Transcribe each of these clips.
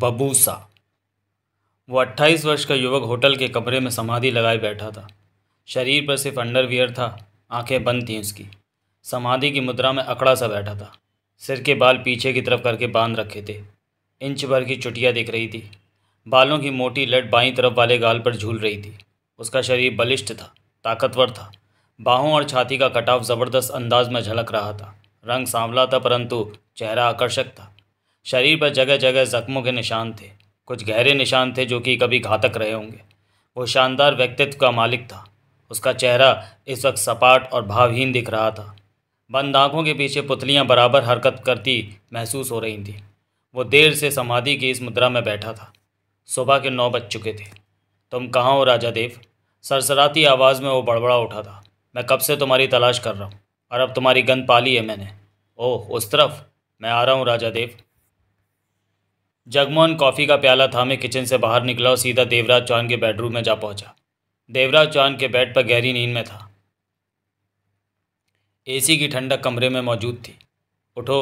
बबूसा वो अट्ठाईस वर्ष का युवक होटल के कमरे में समाधि लगाए बैठा था शरीर पर सिर्फ अंडरवियर था आंखें बंद थीं उसकी समाधि की मुद्रा में अकड़ा सा बैठा था सिर के बाल पीछे की तरफ करके बांध रखे थे इंच भर की चुटिया दिख रही थी बालों की मोटी लट बाई तरफ वाले गाल पर झूल रही थी उसका शरीर बलिष्ठ था ताकतवर था बाहों और छाती का कटाव ज़बरदस्त अंदाज में झलक रहा था रंग सांवला था परंतु चेहरा आकर्षक था शरीर पर जगह जगह जख्मों के निशान थे कुछ गहरे निशान थे जो कि कभी घातक रहे होंगे वो शानदार व्यक्तित्व का मालिक था उसका चेहरा इस वक्त सपाट और भावहीन दिख रहा था बंद आँखों के पीछे पुतलियाँ बराबर हरकत करती महसूस हो रही थीं वो देर से समाधि की इस मुद्रा में बैठा था सुबह के नौ बज चुके थे तुम कहाँ हो राजा देव सरसराती आवाज़ में वो बड़बड़ा उठा था मैं कब से तुम्हारी तलाश कर रहा हूँ और अब तुम्हारी गंद पाली है मैंने ओह उस तरफ मैं आ रहा हूँ राजा देव जगमोहन कॉफ़ी का प्याला थामे किचन से बाहर निकला और सीधा देवराज चौहान के बेडरूम में जा पहुंचा। देवराज चौहान के बेड पर गहरी नींद में था एसी की ठंडक कमरे में मौजूद थी उठो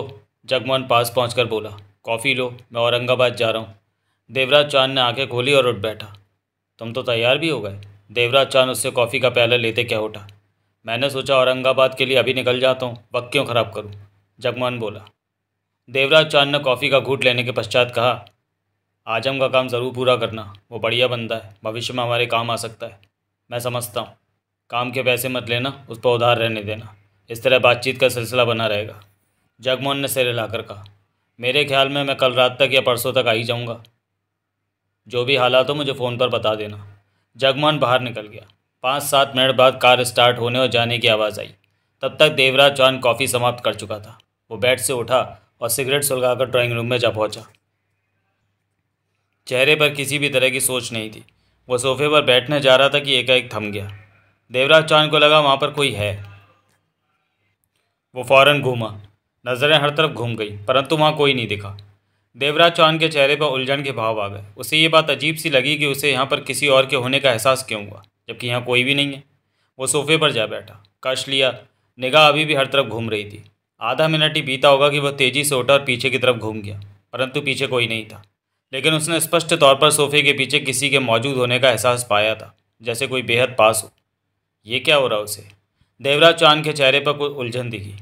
जगमोहन पास पहुंचकर बोला कॉफ़ी लो मैं औरंगाबाद जा रहा हूँ देवराज चौहान ने आंखें खोली और उठ बैठा तुम तो तैयार भी हो गए देवराज चौहान उससे कॉफ़ी का प्याला लेते क्या उठा मैंने सोचा औरंगाबाद के लिए अभी निकल जाता हूँ वक्त क्यों ख़राब करूँ जगमोहन बोला देवराज चांद ने कॉफ़ी का घूट लेने के पश्चात कहा आजम का काम ज़रूर पूरा करना वो बढ़िया बनता है भविष्य में हमारे काम आ सकता है मैं समझता हूँ काम के पैसे मत लेना उस पर उधार रहने देना इस तरह बातचीत का सिलसिला बना रहेगा जगमोहन ने सिर हिलाकर कहा मेरे ख्याल में मैं कल रात तक या परसों तक आ ही जाऊँगा जो भी हालात हो मुझे फ़ोन पर बता देना जगमोहन बाहर निकल गया पाँच सात मिनट बाद कार स्टार्ट होने और जाने की आवाज़ आई तब तक देवराज चौहान कॉफ़ी समाप्त कर चुका था वो बेड से उठा और सिगरेट सुलगाकर ड्राइंग रूम में जा पहुंचा चेहरे पर किसी भी तरह की सोच नहीं थी वह सोफे पर बैठने जा रहा था कि एकाएक थम गया देवराज चांद को लगा वहाँ पर कोई है वो फौरन घूमा नज़रें हर तरफ घूम गई परंतु वहाँ कोई नहीं दिखा देवराज चांद के चेहरे पर उलझन के भाव आ गए उसे ये बात अजीब सी लगी कि उसे यहाँ पर किसी और के होने का एहसास क्यों हुआ जबकि यहाँ कोई भी नहीं है वो सोफे पर जा बैठा कश लिया निगाह अभी भी हर तरफ घूम रही थी आधा मिनट ही बीता होगा कि वह तेज़ी से उठा और पीछे की तरफ घूम गया परंतु पीछे कोई नहीं था लेकिन उसने स्पष्ट तौर पर सोफे के पीछे किसी के मौजूद होने का एहसास पाया था जैसे कोई बेहद पास हो ये क्या हो रहा उसे देवराज चांद के चेहरे पर कोई उलझन दिखी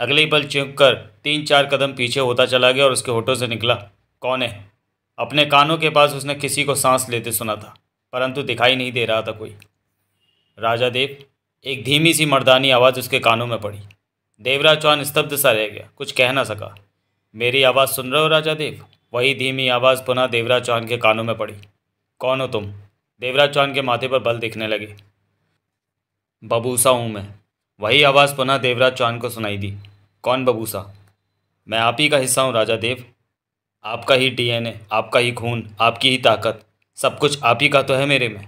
अगले ही पल चौंक कर तीन चार कदम पीछे होता चला गया और उसके होठों से निकला कौन है अपने कानों के पास उसने किसी को सांस लेते सुना था परंतु दिखाई नहीं दे रहा था कोई राजा देव एक धीमी सी मर्दानी आवाज़ उसके कानों में पड़ी देवराज चौहान स्तब्ध सा रह गया कुछ कह ना सका मेरी आवाज़ सुन रहे हो राजा देव वही धीमी आवाज़ पुनः देवराज चौहान के कानों में पड़ी कौन हो तुम देवराज चौहान के माथे पर बल दिखने लगे बबूसा हूँ मैं वही आवाज़ पुनः देवराज चौहान को सुनाई दी कौन बबूसा मैं आप ही का हिस्सा हूँ राजा देव आपका ही डीएनए, आपका ही खून आपकी ही ताकत सब कुछ आप ही का तो है मेरे में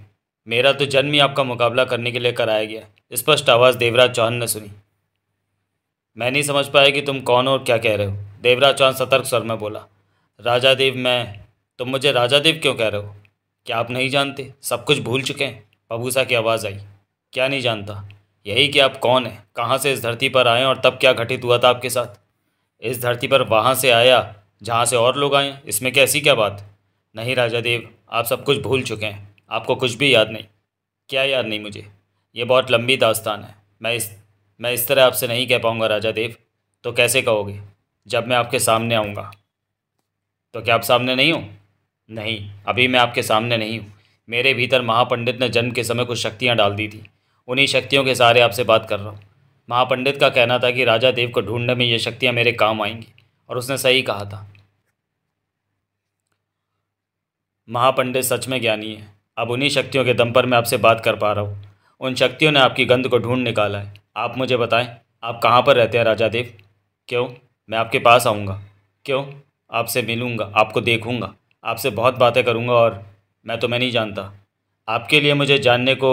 मेरा तो जन्म ही आपका मुकाबला करने के लिए कराया गया स्पष्ट आवाज़ देवराज चौहान ने सुनी मैं नहीं समझ पाया कि तुम कौन हो और क्या कह रहे हो देवराज चौहान सतर्क स्वर में बोला राजा देव मैं तुम मुझे राजा देव क्यों कह रहे हो क्या आप नहीं जानते सब कुछ भूल चुके हैं पबूसा की आवाज़ आई क्या नहीं जानता यही कि आप कौन हैं कहाँ से इस धरती पर आए और तब क्या घटित हुआ था आपके साथ इस धरती पर वहाँ से आया जहाँ से और लोग आए इसमें कैसी क्या बात नहीं राजा देव आप सब कुछ भूल चुके हैं आपको कुछ भी याद नहीं क्या याद नहीं मुझे ये बहुत लंबी दास्तान है मैं इस मैं इस तरह आपसे नहीं कह पाऊँगा राजा देव तो कैसे कहोगे जब मैं आपके सामने आऊँगा तो क्या आप सामने नहीं हो नहीं अभी मैं आपके सामने नहीं हूँ मेरे भीतर महापंडित ने जन्म के समय कुछ शक्तियाँ डाल दी थी उन्हीं शक्तियों के सहारे आपसे बात कर रहा हूँ महापंडित का कहना था कि राजा देव को ढूंढने में ये शक्तियाँ मेरे काम आएंगी और उसने सही कहा था महापंडित सच में ज्ञानी है अब उन्हीं शक्तियों के दम पर मैं आपसे बात कर पा रहा हूँ उन शक्तियों ने आपकी गंध को ढूंढ निकाला है आप मुझे बताएं आप कहाँ पर रहते हैं राजा देव क्यों मैं आपके पास आऊँगा क्यों आपसे मिलूँगा आपको देखूँगा आपसे बहुत बातें करूँगा और मैं तुम्हें नहीं जानता आपके लिए मुझे जानने को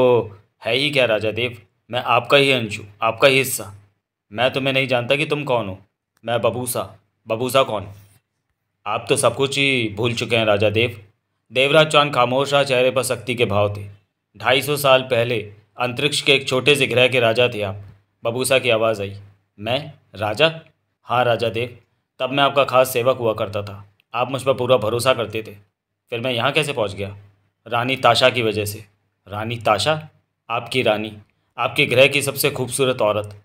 है ही क्या राजा देव मैं आपका ही अंश हूँ आपका ही हिस्सा मैं तुम्हें नहीं जानता कि तुम कौन हो मैं बबूसा बबूसा कौन आप तो सब कुछ ही भूल चुके हैं राजा देव देवराज चौहान खामोश रहा चेहरे पर शक्ति के भाव थे ढाई सौ साल पहले अंतरिक्ष के एक छोटे से ग्रह के राजा थे आप बबूसा की आवाज़ आई मैं राजा हाँ राजा देव तब मैं आपका खास सेवक हुआ करता था आप मुझ पर पूरा भरोसा करते थे फिर मैं यहाँ कैसे पहुँच गया रानी ताशा की वजह से रानी ताशा आपकी रानी आपके ग्रह की सबसे खूबसूरत औरत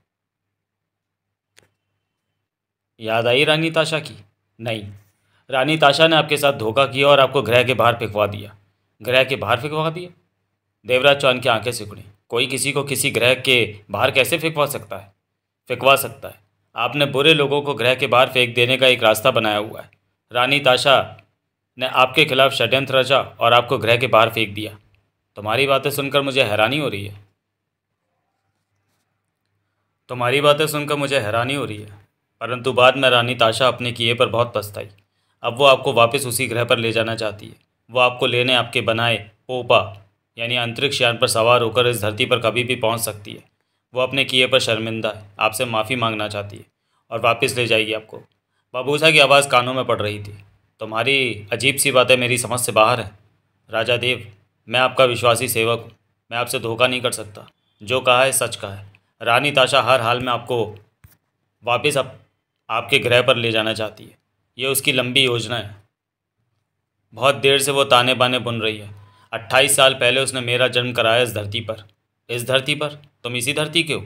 याद आई रानी ताशा की नहीं रानी ताशा ने आपके साथ धोखा किया और आपको ग्रह के बाहर फेंकवा दिया ग्रह के बाहर फेंकवा दिया देवराज चौहान की आंखें सिकुड़ी कोई किसी को किसी ग्रह के बाहर कैसे फेंकवा सकता है फेंकवा सकता है आपने बुरे लोगों को ग्रह के बाहर फेंक देने का एक रास्ता बनाया हुआ है रानी ताशा ने आपके खिलाफ षड्यंत्र रचा और आपको ग्रह के बाहर फेंक दिया तुम्हारी बातें सुनकर मुझे हैरानी हो रही है तुम्हारी बातें सुनकर मुझे हैरानी हो रही है परंतु बाद में रानी ताशा अपने किए पर बहुत पछताई अब वो आपको वापस उसी ग्रह पर ले जाना चाहती है वो आपको लेने आपके बनाए पोपा यानी अंतरिक्ष यान पर सवार होकर इस धरती पर कभी भी पहुंच सकती है वो अपने किए पर शर्मिंदा है आपसे माफ़ी मांगना चाहती है और वापस ले जाएगी आपको बाबूसा की आवाज़ कानों में पड़ रही थी तुम्हारी अजीब सी बातें मेरी समझ से बाहर है राजा देव मैं आपका विश्वासी सेवक हूँ मैं आपसे धोखा नहीं कर सकता जो कहा है सच कहा है रानी ताशा हर हाल में आपको वापस आप, आपके ग्रह पर ले जाना चाहती है ये उसकी लंबी योजना है बहुत देर से वो ताने बाने बुन रही है अट्ठाईस साल पहले उसने मेरा जन्म कराया इस धरती पर इस धरती पर तुम इसी धरती के हो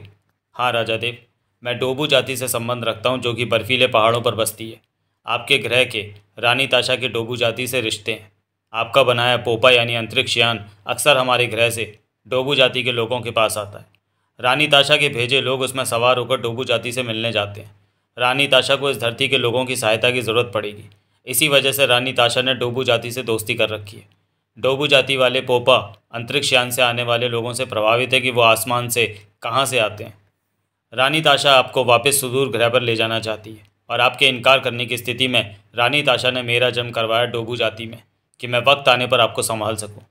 हाँ राजा देव मैं डोबू जाति से संबंध रखता हूँ जो कि बर्फीले पहाड़ों पर बसती है आपके ग्रह के रानी ताशा के डोबू जाति से रिश्ते हैं आपका बनाया पोपा यानी अंतरिक्ष यान अक्सर हमारे ग्रह से डोबू जाति के लोगों के पास आता है रानी ताशा के भेजे लोग उसमें सवार होकर डोबू जाति से मिलने जाते हैं रानी ताशा को इस धरती के लोगों की सहायता की ज़रूरत पड़ेगी इसी वजह से रानी ताशा ने डोबू जाति से दोस्ती कर रखी है डोबू जाति वाले पोपा अंतरिक्ष यान से आने वाले लोगों से प्रभावित है कि वो आसमान से कहाँ से आते हैं रानी ताशा आपको वापस सुदूर ग्रह पर ले जाना चाहती है और आपके इनकार करने की स्थिति में रानी ताशा ने मेरा जन्म करवाया डोबू जाति में कि मैं वक्त आने पर आपको संभाल सकूं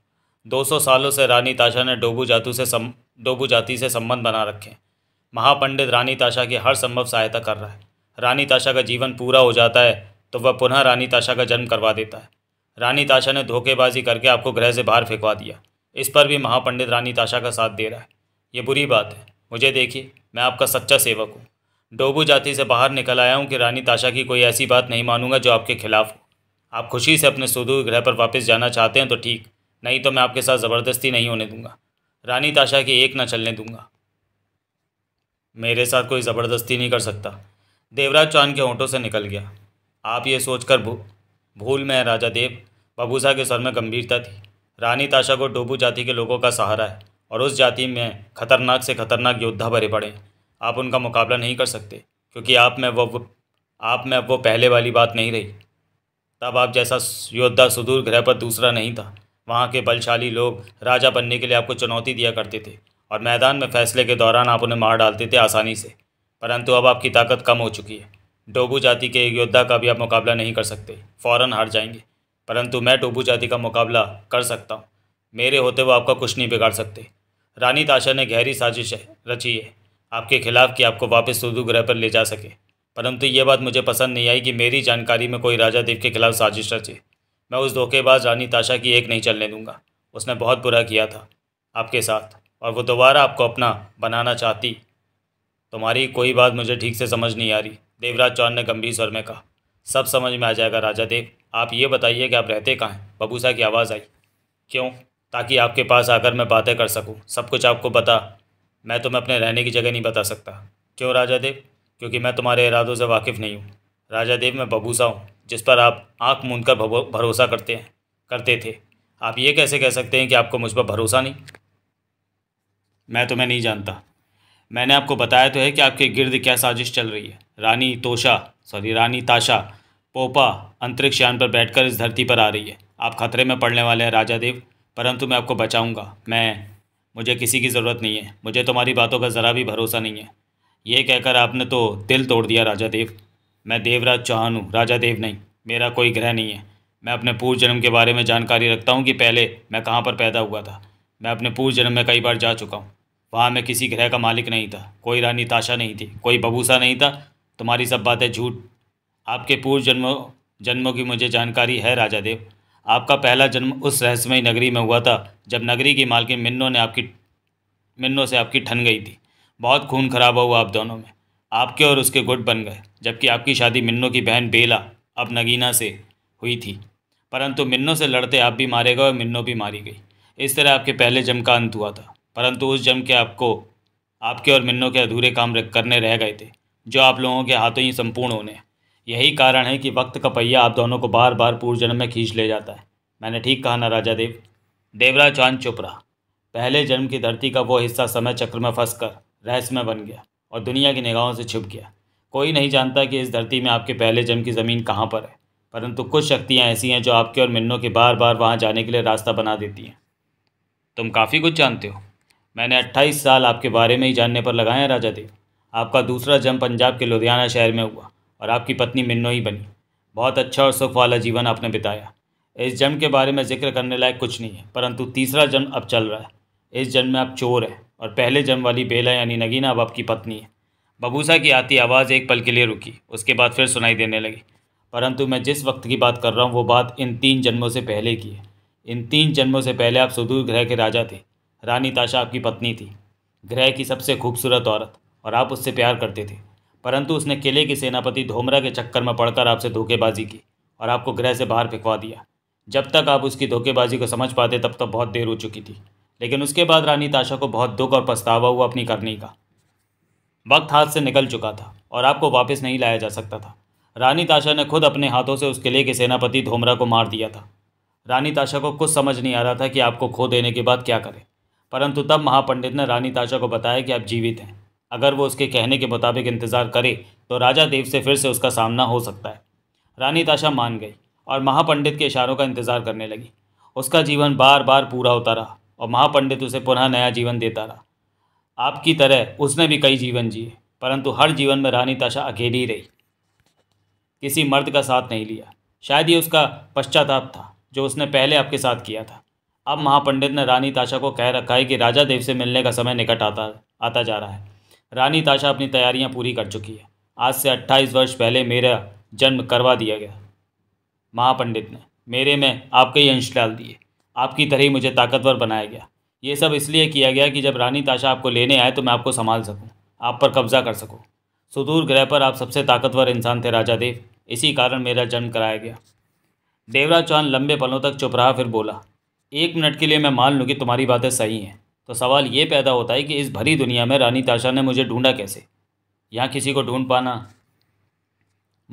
200 सालों से रानी ताशा ने डोबू जातु से सम डोबू जाति से संबंध बना रखे महापंडित रानी ताशा की हर संभव सहायता कर रहा है रानी ताशा का जीवन पूरा हो जाता है तो वह पुनः रानी ताशा का जन्म करवा देता है रानी ताशा ने धोखेबाजी करके आपको गृह से बाहर फेंकवा दिया इस पर भी महापंडित रानी ताशा का साथ दे रहा है ये बुरी बात है मुझे देखिए मैं आपका सच्चा सेवक हूँ डोबू जाति से बाहर निकल आया हूँ कि रानी ताशा की कोई ऐसी बात नहीं मानूंगा जो आपके खिलाफ हो आप खुशी से अपने सुदूर ग्रह पर वापस जाना चाहते हैं तो ठीक नहीं तो मैं आपके साथ ज़बरदस्ती नहीं होने दूंगा रानी ताशा की एक ना चलने दूंगा मेरे साथ कोई ज़बरदस्ती नहीं कर सकता देवराज चांद के होंठों से निकल गया आप ये सोचकर भू भूल में राजा देव बबूसा के सर में गंभीरता थी रानी ताशा को टोपू जाति के लोगों का सहारा है और उस जाति में खतरनाक से खतरनाक योद्धा भरे पड़े आप उनका मुकाबला नहीं कर सकते क्योंकि आप में वो आप में अब वो पहले वाली बात नहीं रही तब आप जैसा योद्धा सुदूर ग्रह पर दूसरा नहीं था वहाँ के बलशाली लोग राजा बनने के लिए आपको चुनौती दिया करते थे और मैदान में फैसले के दौरान आप उन्हें मार डालते थे आसानी से परंतु अब आपकी ताकत कम हो चुकी है डोबू जाति के योद्धा का भी आप मुकाबला नहीं कर सकते फ़ौरन हार जाएंगे परंतु मैं टोपू जाति का मुकाबला कर सकता हूँ मेरे होते हुए आपका कुछ नहीं बिगाड़ सकते रानी ताशा ने गहरी साजिश है, रची है आपके खिलाफ कि आपको वापस सूदू ग्रह पर ले जा सके परंतु ये बात मुझे पसंद नहीं आई कि मेरी जानकारी में कोई राजा देव के खिलाफ साजिश रचे मैं उस धोखेबाज रानी ताशा की एक नहीं चलने दूंगा उसने बहुत बुरा किया था आपके साथ और वो दोबारा आपको अपना बनाना चाहती तुम्हारी कोई बात मुझे ठीक से समझ नहीं आ रही देवराज चौहान ने गंभीर स्वर में कहा सब समझ में आ जाएगा राजा देव आप ये बताइए कि आप रहते कहाँ हैं बबूसा की आवाज़ आई क्यों ताकि आपके पास आकर मैं बातें कर सकूँ सब कुछ आपको पता मैं तुम्हें अपने रहने की जगह नहीं बता सकता क्यों राजा देव क्योंकि मैं तुम्हारे इरादों से वाकिफ़ नहीं हूँ राजा देव मैं बबूसा हूँ जिस पर आप आँख मूंद कर भरोसा करते हैं करते थे आप ये कैसे कह सकते हैं कि आपको मुझ पर भरोसा नहीं मैं तुम्हें नहीं जानता मैंने आपको बताया तो है कि आपके गिर्द क्या साजिश चल रही है रानी तोशा सॉरी रानी ताशा पोपा अंतरिक्ष यान पर बैठकर इस धरती पर आ रही है आप खतरे में पड़ने वाले हैं राजा देव परंतु मैं आपको बचाऊंगा मैं मुझे किसी की ज़रूरत नहीं है मुझे तुम्हारी बातों का ज़रा भी भरोसा नहीं है ये कहकर आपने तो दिल तोड़ दिया राजा देव मैं देवराज चौहान हूँ राजा देव नहीं मेरा कोई ग्रह नहीं है मैं अपने पूर्व जन्म के बारे में जानकारी रखता हूँ कि पहले मैं कहाँ पर पैदा हुआ था मैं अपने पूर्व जन्म में कई बार जा चुका हूँ वहाँ मैं किसी ग्रह का मालिक नहीं था कोई रानी ताशा नहीं थी कोई बबूसा नहीं था तुम्हारी सब बातें झूठ आपके पूर्व जन्मों जन्मों की मुझे जानकारी है राजा देव आपका पहला जन्म उस रहस्यमय नगरी में हुआ था जब नगरी की मालकिन मिन्नो ने आपकी मिन्नो से आपकी ठन गई थी बहुत खून खराबा हुआ आप दोनों में आपके और उसके गुट बन गए जबकि आपकी शादी मिन्नो की बहन बेला अब नगीना से हुई थी परंतु मिन्नो से लड़ते आप भी मारे गए और मिन्नो भी मारी गई इस तरह आपके पहले जम का अंत हुआ था परंतु उस जन्म के आपको आपके और मिन्नो के अधूरे काम करने रह गए थे जो आप लोगों के हाथों ही संपूर्ण होने हैं यही कारण है कि वक्त का पहिया आप दोनों को बार बार पूर्वजन्म में खींच ले जाता है मैंने ठीक कहा ना राजा देव देवराज चांद चुप रहा पहले जन्म की धरती का वो हिस्सा समय चक्र में फंस कर रहस्यमय बन गया और दुनिया की निगाहों से छिप गया कोई नहीं जानता कि इस धरती में आपके पहले जन्म की ज़मीन कहाँ पर है परंतु कुछ शक्तियाँ ऐसी हैं जो आपके और मिन्नों के बार बार वहाँ जाने के लिए रास्ता बना देती हैं तुम काफ़ी कुछ जानते हो मैंने अट्ठाईस साल आपके बारे में ही जानने पर लगाए हैं राजा देव आपका दूसरा जन्म पंजाब के लुधियाना शहर में हुआ और आपकी पत्नी ही बनी बहुत अच्छा और सुख वाला जीवन आपने बिताया इस जन्म के बारे में जिक्र करने लायक कुछ नहीं है परंतु तीसरा जन्म अब चल रहा है इस जन्म में आप चोर हैं और पहले जन्म वाली बेला यानी नगीना अब आपकी पत्नी है बबूसा की आती आवाज़ एक पल के लिए रुकी उसके बाद फिर सुनाई देने लगी परंतु मैं जिस वक्त की बात कर रहा हूँ वो बात इन तीन जन्मों से पहले की है इन तीन जन्मों से पहले आप सुदूर ग्रह के राजा थे रानी ताशा आपकी पत्नी थी ग्रह की सबसे खूबसूरत औरत और आप उससे प्यार करते थे परंतु उसने किले के सेनापति धोमरा के चक्कर में पड़कर आपसे धोखेबाजी की और आपको गृह से बाहर फेंकवा दिया जब तक आप उसकी धोखेबाजी को समझ पाते तब तक तो बहुत देर हो चुकी थी लेकिन उसके बाद रानी ताशा को बहुत दुख और पछतावा हुआ अपनी करने का वक्त हाथ से निकल चुका था और आपको वापस नहीं लाया जा सकता था रानी ताशा ने खुद अपने हाथों से उस किले के सेनापति धोमरा को मार दिया था रानी ताशा को कुछ समझ नहीं आ रहा था कि आपको खो देने के बाद क्या करें परंतु तब महापंडित ने रानी ताशा को बताया कि आप जीवित हैं अगर वो उसके कहने के मुताबिक इंतज़ार करे तो राजा देव से फिर से उसका सामना हो सकता है रानी ताशा मान गई और महापंडित के इशारों का इंतज़ार करने लगी उसका जीवन बार बार पूरा होता रहा और महापंडित उसे पुनः नया जीवन देता रहा आपकी तरह उसने भी कई जीवन जिए परंतु हर जीवन में रानी ताशा अकेली रही किसी मर्द का साथ नहीं लिया शायद ये उसका पश्चाताप था जो उसने पहले आपके साथ किया था अब महापंडित ने रानी ताशा को कह रखा है कि राजा देव से मिलने का समय निकट आता आता जा रहा है रानी ताशा अपनी तैयारियां पूरी कर चुकी है आज से अट्ठाईस वर्ष पहले मेरा जन्म करवा दिया गया महापंडित ने मेरे में आपके ही अंश डाल दिए आपकी तरह ही मुझे ताकतवर बनाया गया ये सब इसलिए किया गया कि जब रानी ताशा आपको लेने आए तो मैं आपको संभाल सकूँ आप पर कब्जा कर सकूँ सुदूर ग्रह पर आप सबसे ताकतवर इंसान थे राजा देव इसी कारण मेरा जन्म कराया गया देवराज चौहान लंबे पलों तक चुप रहा फिर बोला एक मिनट के लिए मैं मान लूँ कि तुम्हारी बातें सही हैं तो सवाल ये पैदा होता है कि इस भरी दुनिया में रानी ताशा ने मुझे ढूंढा कैसे यहाँ किसी को ढूंढ पाना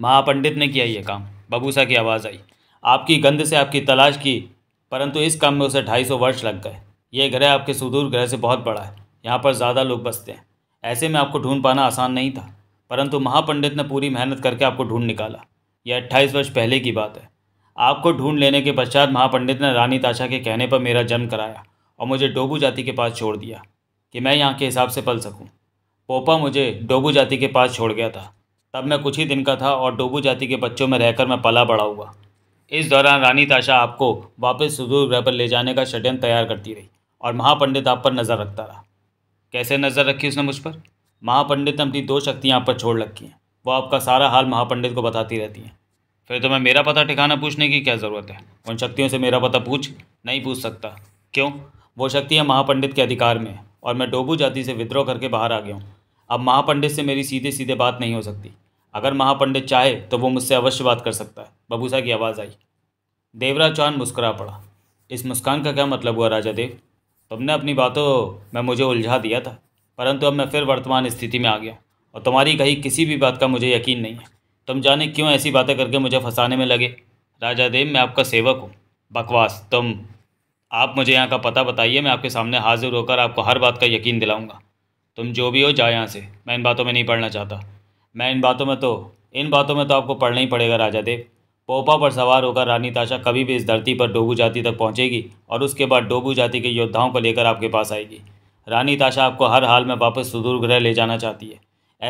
महापंडित ने किया ये काम बबूसा की आवाज़ आई आपकी गंध से आपकी तलाश की परंतु इस काम में उसे ढाई सौ वर्ष लग गए ये ग्रह आपके सुदूर ग्रह से बहुत बड़ा है यहाँ पर ज़्यादा लोग बसते हैं ऐसे में आपको ढूंढ पाना आसान नहीं था परंतु महापंडित ने पूरी मेहनत करके आपको ढूंढ निकाला यह अट्ठाईस वर्ष पहले की बात है आपको ढूंढ लेने के पश्चात महापंडित ने रानी ताशा के कहने पर मेरा जन्म कराया और मुझे डोबू जाति के पास छोड़ दिया कि मैं यहाँ के हिसाब से पल सकूँ पोपा मुझे डोबू जाति के पास छोड़ गया था तब मैं कुछ ही दिन का था और डोगू जाति के बच्चों में रहकर मैं पला बड़ा हुआ इस दौरान रानी ताशा आपको वापस सुदूर ग्रह पर ले जाने का षड्यंत्र तैयार करती रही और महापंडित आप पर नज़र रखता रहा कैसे नज़र रखी उसने मुझ पर महापंडित ने अपनी दो शक्तियाँ आप पर छोड़ रखी हैं वो आपका सारा हाल महापंडित को बताती रहती हैं फिर तो मैं मेरा पता ठिकाना पूछने की क्या ज़रूरत है उन शक्तियों से मेरा पता पूछ नहीं पूछ सकता क्यों वो शक्ति है महापंडित के अधिकार में और मैं डोबू जाति से विद्रोह करके बाहर आ गया हूँ अब महापंडित से मेरी सीधे सीधे बात नहीं हो सकती अगर महापंडित चाहे तो वो मुझसे अवश्य बात कर सकता है बबूसा की आवाज़ आई देवराज चौहान मुस्कुरा पड़ा इस मुस्कान का क्या मतलब हुआ राजा देव तुमने अपनी बातों में मुझे उलझा दिया था परंतु अब मैं फिर वर्तमान स्थिति में आ गया और तुम्हारी कही किसी भी बात का मुझे यकीन नहीं है तुम जाने क्यों ऐसी बातें करके मुझे फंसाने में लगे राजा देव मैं आपका सेवक हूँ बकवास तुम आप मुझे यहाँ का पता बताइए मैं आपके सामने हाज़िर होकर आपको हर बात का यकीन दिलाऊँगा तुम जो भी हो जाओ यहाँ से मैं इन बातों में नहीं पढ़ना चाहता मैं इन बातों में तो इन बातों में तो आपको पढ़ना ही पड़ेगा राजा देव पोपा पर सवार होकर रानी ताशा कभी भी इस धरती पर डोबू जाति तक पहुँचेगी और उसके बाद डोबू जाति के योद्धाओं को लेकर आपके पास आएगी रानी ताशा आपको हर हाल में वापस सुदूर ग्रह ले जाना चाहती है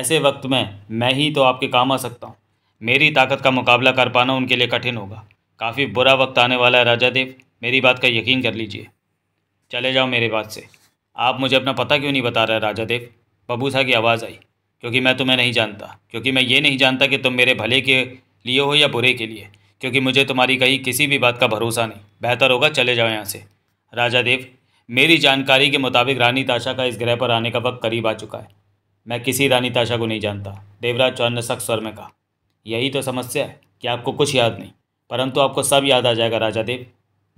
ऐसे वक्त में मैं ही तो आपके काम आ सकता हूँ मेरी ताकत का मुकाबला कर पाना उनके लिए कठिन होगा काफ़ी बुरा वक्त आने वाला है राजा देव मेरी बात का यकीन कर लीजिए चले जाओ मेरे बात से आप मुझे अपना पता क्यों नहीं बता रहे राजा देव बबूसा की आवाज़ आई क्योंकि मैं तुम्हें नहीं जानता क्योंकि मैं ये नहीं जानता कि तुम मेरे भले के लिए हो या बुरे के लिए क्योंकि मुझे तुम्हारी कहीं किसी भी बात का भरोसा नहीं बेहतर होगा चले जाओ यहाँ से राजा देव मेरी जानकारी के मुताबिक रानी ताशा का इस ग्रह पर आने का वक्त करीब आ चुका है मैं किसी रानी ताशा को नहीं जानता देवराज चौहान ने सख्त स्वर में कहा यही तो समस्या है कि आपको कुछ याद नहीं परंतु आपको सब याद आ जाएगा राजा देव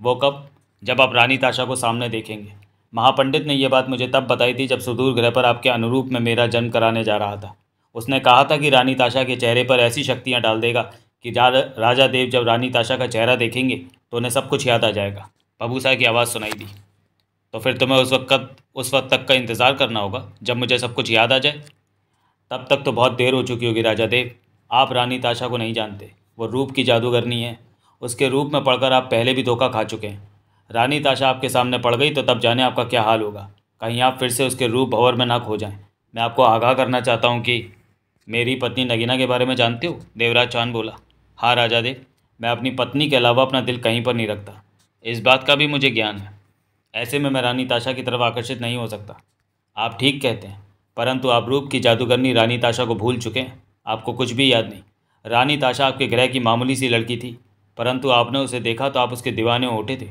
वो कब जब आप रानी ताशा को सामने देखेंगे महापंडित ने यह बात मुझे तब बताई थी जब सुदूर ग्रह पर आपके अनुरूप में मेरा जन्म कराने जा रहा था उसने कहा था कि रानी ताशा के चेहरे पर ऐसी शक्तियाँ डाल देगा कि राजा देव जब रानी ताशा का चेहरा देखेंगे तो उन्हें सब कुछ याद आ जाएगा बबूसा की आवाज़ सुनाई दी तो फिर तुम्हें उस वक्त उस वक्त तक का इंतज़ार करना होगा जब मुझे सब कुछ याद आ जाए तब तक तो बहुत देर हो चुकी होगी राजा देव आप रानी ताशा को नहीं जानते वो रूप की जादूगरनी है उसके रूप में पढ़कर आप पहले भी धोखा खा चुके हैं रानी ताशा आपके सामने पड़ गई तो तब जाने आपका क्या हाल होगा कहीं आप फिर से उसके रूप भंवर में ना खो जाएं मैं आपको आगाह करना चाहता हूँ कि मेरी पत्नी नगीना के बारे में जानते हो देवराज चांद बोला हाँ राजा देव मैं अपनी पत्नी के अलावा अपना दिल कहीं पर नहीं रखता इस बात का भी मुझे ज्ञान है ऐसे में मैं रानी ताशा की तरफ आकर्षित नहीं हो सकता आप ठीक कहते हैं परंतु आप रूप की जादूगरनी रानी ताशा को भूल चुके हैं आपको कुछ भी याद नहीं रानी ताशा आपके ग्रह की मामूली सी लड़की थी परंतु आपने उसे देखा तो आप उसके दीवाने उठे थे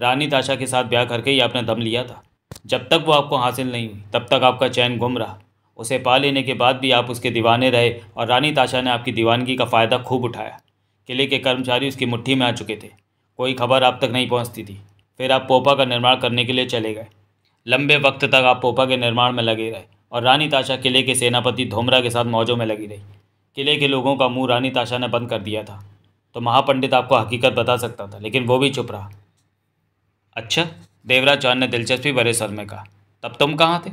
रानी ताशा के साथ ब्याह करके ही आपने दम लिया था जब तक वो आपको हासिल नहीं हुई तब तक आपका चैन गुम रहा उसे पा लेने के बाद भी आप उसके दीवाने रहे और रानी ताशा ने आपकी दीवानगी का फ़ायदा खूब उठाया किले के कर्मचारी उसकी मुट्ठी में आ चुके थे कोई खबर आप तक नहीं पहुंचती थी फिर आप पोपा का निर्माण करने के लिए चले गए लंबे वक्त तक आप पोपा के निर्माण में लगे रहे और रानी ताशा किले के सेनापति धोमरा के साथ मौजों में लगी रही किले के लोगों का मुंह रानी ताशा ने बंद कर दिया था तो महापंडित आपको हकीकत बता सकता था लेकिन वो भी चुप रहा अच्छा देवराज चौहान ने दिलचस्पी भरे सर में कहा तब तुम कहाँ थे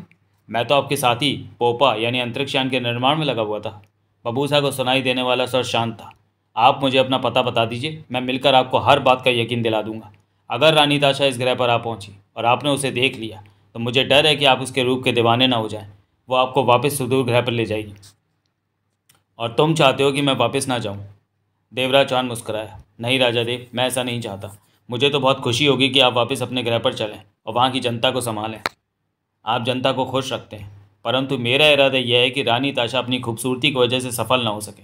मैं तो आपके साथी पोपा यानी अंतरिक्ष यान के निर्माण में लगा हुआ था बबूसा को सुनाई देने वाला सर शांत था आप मुझे अपना पता बता दीजिए मैं मिलकर आपको हर बात का यकीन दिला दूंगा अगर रानी ताशा इस ग्रह पर आ पहुंची और आपने उसे देख लिया तो मुझे डर है कि आप उसके रूप के दीवाने ना हो जाएं वो आपको वापस सुदूर ग्रह पर ले जाएगी और तुम चाहते हो कि मैं वापस ना जाऊं देवराज चौहान मुस्कराया नहीं राजा देव मैं ऐसा नहीं चाहता मुझे तो बहुत खुशी होगी कि आप वापस अपने ग्रह पर चलें और वहाँ की जनता को संभालें आप जनता को खुश रखते हैं परंतु मेरा इरादा यह है कि रानी ताशा अपनी खूबसूरती की वजह से सफल ना हो सके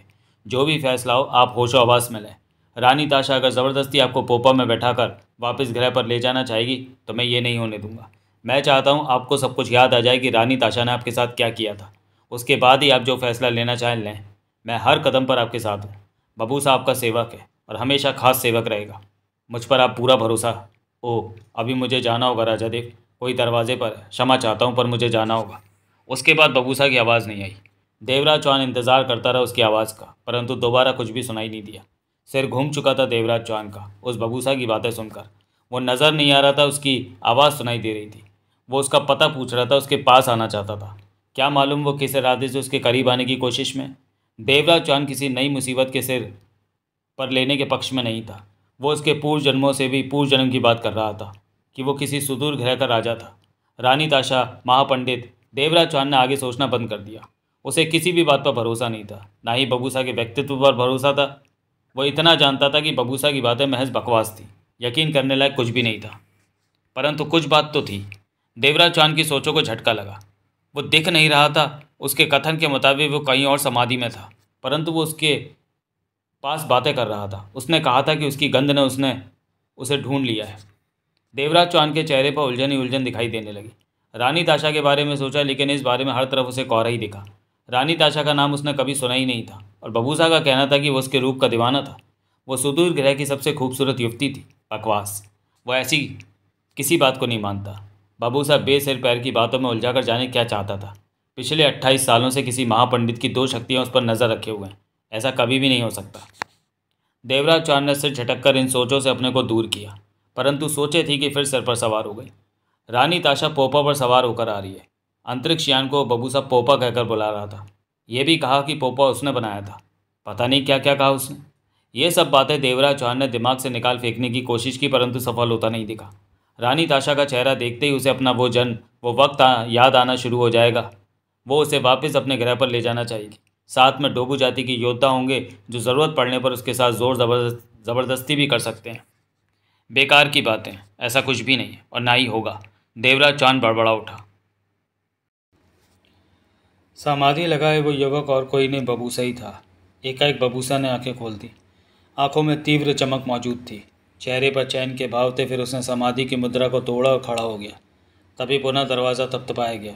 जो भी फैसला हो आप होशो आवास में लें रानी ताशा अगर ज़बरदस्ती आपको पोपा में कर वापस ग्रह पर ले जाना चाहेगी तो मैं ये नहीं होने दूंगा मैं चाहता हूँ आपको सब कुछ याद आ जाए कि रानी ताशा ने आपके साथ क्या किया था उसके बाद ही आप जो फैसला लेना चाहें लें मैं हर कदम पर आपके साथ हूँ बबू साहब का सेवक है और हमेशा खास सेवक रहेगा मुझ पर आप पूरा भरोसा ओ अभी मुझे जाना होगा राजा देव कोई दरवाजे पर क्षमा चाहता हूँ पर मुझे जाना होगा उसके बाद बबूसा की आवाज़ नहीं आई देवराज चौहान इंतज़ार करता रहा उसकी आवाज़ का परंतु दोबारा कुछ भी सुनाई नहीं दिया सिर घूम चुका था देवराज चौहान का उस बबूसा की बातें सुनकर वो नज़र नहीं आ रहा था उसकी आवाज़ सुनाई दे रही थी वो उसका पता पूछ रहा था उसके पास आना चाहता था क्या मालूम वो किस इरादे से उसके करीब आने की कोशिश में देवराज चांद किसी नई मुसीबत के सिर पर लेने के पक्ष में नहीं था वो उसके पूर्व जन्मों से भी पूर्व जन्म की बात कर रहा था कि वो किसी सुदूर ग्रह का राजा था रानी ताशा महापंडित देवराज चौहान ने आगे सोचना बंद कर दिया उसे किसी भी बात पर भरोसा नहीं था ना ही बबूसा के व्यक्तित्व पर भरोसा था वो इतना जानता था कि बबूसा की बातें महज बकवास थी यकीन करने लायक कुछ भी नहीं था परंतु कुछ बात तो थी देवराज चौहान की सोचों को झटका लगा वो दिख नहीं रहा था उसके कथन के मुताबिक वो कहीं और समाधि में था परंतु वो उसके पास बातें कर रहा था उसने कहा था कि उसकी गंध ने उसने उसे ढूंढ लिया है देवराज चौहान के चेहरे पर उलझन ही उलझन दिखाई देने लगी रानी ताशा के बारे में सोचा लेकिन इस बारे में हर तरफ उसे कौरा ही दिखा रानी ताशा का नाम उसने कभी सुना ही नहीं था और बबूसा का कहना था कि वह उसके रूप का दीवाना था वो सुदूर ग्रह की सबसे खूबसूरत युवती थी बकवास वह ऐसी किसी बात को नहीं मानता बबूसा बेसिर पैर की बातों में उलझा कर जाने क्या चाहता था पिछले अट्ठाईस सालों से किसी महापंडित की दो शक्तियाँ उस पर नज़र रखे हुए हैं ऐसा कभी भी नहीं हो सकता देवराज चांद ने सिर झटक कर इन सोचों से अपने को दूर किया परंतु सोचे थी कि फिर सिर पर सवार हो गई रानी ताशा पोपा पर सवार होकर आ रही है अंतरिक्ष यान को बबू साहब पोपा कहकर बुला रहा था यह भी कहा कि पोपा उसने बनाया था पता नहीं क्या क्या कहा उसने ये सब बातें देवराज चौहान ने दिमाग से निकाल फेंकने की कोशिश की परंतु सफल होता नहीं दिखा रानी ताशा का चेहरा देखते ही उसे अपना वो जन्म वो वक्त आ, याद आना शुरू हो जाएगा वो उसे वापस अपने ग्रह पर ले जाना चाहेगी साथ में डोबू जाति के योद्धा होंगे जो ज़रूरत पड़ने पर उसके साथ ज़ोर ज़बरदस्त ज़बरदस्ती भी कर सकते हैं बेकार की बातें ऐसा कुछ भी नहीं और ना ही होगा देवराज चांद बड़बड़ा उठा समाधि लगाए वो युवक और कोई नहीं बबूसा ही था एकाएक बबूसा ने आंखें खोल दी आंखों में तीव्र चमक मौजूद थी चेहरे पर चैन के भाव थे फिर उसने समाधि की मुद्रा को तोड़ा और खड़ा हो गया तभी पुनः दरवाज़ा थपथपाया गया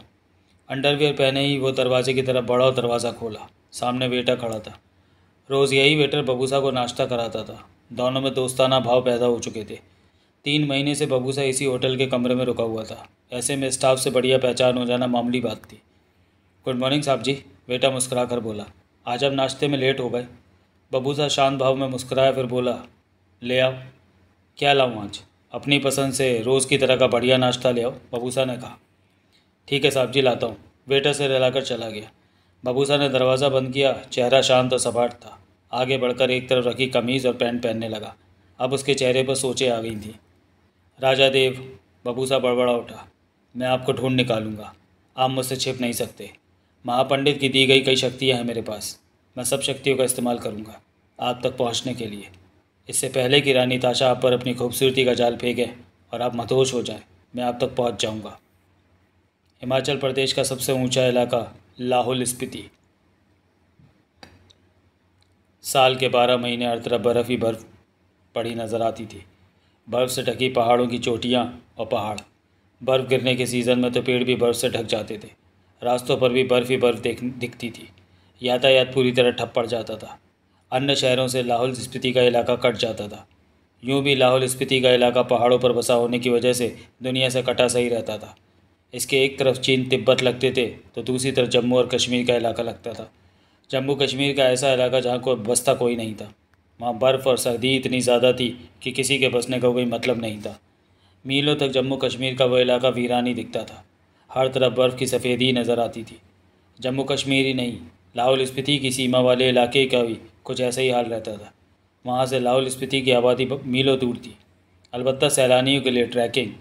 अंडरवियर पहने ही वो दरवाजे की तरफ बड़ा और दरवाज़ा खोला सामने वेटर खड़ा था रोज़ यही वेटर बबूसा को नाश्ता कराता था दोनों में दोस्ताना भाव पैदा हो चुके थे तीन महीने से बबूसा इसी होटल के कमरे में रुका हुआ था ऐसे में स्टाफ से बढ़िया पहचान हो जाना मामूली बात थी गुड मॉर्निंग साहब जी बेटा मुस्करा कर बोला आज हम नाश्ते में लेट हो गए बबूसा शांत भाव में मुस्कराया फिर बोला ले आओ क्या लाऊं आज अपनी पसंद से रोज़ की तरह का बढ़िया नाश्ता ले आओ बबूसा ने कहा ठीक है साहब जी लाता हूँ वेटर से रिलाकर चला गया बबूसा ने दरवाज़ा बंद किया चेहरा शांत और सपाट था आगे बढ़कर एक तरफ रखी कमीज़ और पैंट पहनने लगा अब उसके चेहरे पर सोचें आ गई थी राजा देव बबूसा बड़बड़ा उठा मैं आपको ढूंढ निकालूंगा आप मुझसे छिप नहीं सकते महापंडित की दी गई कई शक्तियाँ हैं मेरे पास मैं सब शक्तियों का इस्तेमाल करूँगा आप तक पहुँचने के लिए इससे पहले कि रानी ताशा आप पर अपनी खूबसूरती का जाल फेंकें और आप मतोश हो जाएं मैं आप तक पहुँच जाऊँगा हिमाचल प्रदेश का सबसे ऊंचा इलाका लाहौल स्पीति साल के बारह महीने हर तरफ बर्फ़ ही बर्फ़ पड़ी नज़र आती थी बर्फ़ से ढकी पहाड़ों की चोटियाँ और पहाड़ बर्फ़ गिरने के सीज़न में तो पेड़ भी बर्फ़ से ढक जाते थे रास्तों पर भी बर्फ़ ही बर्फ़ देख दिखती थी यातायात पूरी तरह ठप पड़ जाता था अन्य शहरों से लाहौल स्पीति का इलाका कट जाता था यूँ भी लाहौल स्पीति का इलाका पहाड़ों पर बसा होने की वजह से दुनिया से कटा सही रहता था इसके एक तरफ चीन तिब्बत लगते थे तो दूसरी तरफ जम्मू और कश्मीर का इलाका लगता था जम्मू कश्मीर का ऐसा इलाका जहाँ कोई बसता कोई नहीं था वहाँ बर्फ़ और सर्दी इतनी ज़्यादा थी कि किसी के बसने का कोई मतलब नहीं था मीलों तक जम्मू कश्मीर का वह इलाका वीरानी दिखता था हर तरफ बर्फ़ की सफ़ेदी नज़र आती थी जम्मू कश्मीर ही नहीं लाहौल स्पीति की सीमा वाले इलाके का भी कुछ ऐसा ही हाल रहता था वहाँ से लाहौल स्पीति की आबादी मीलों दूर थी अलबत्त सैलानियों के लिए ट्रैकिंग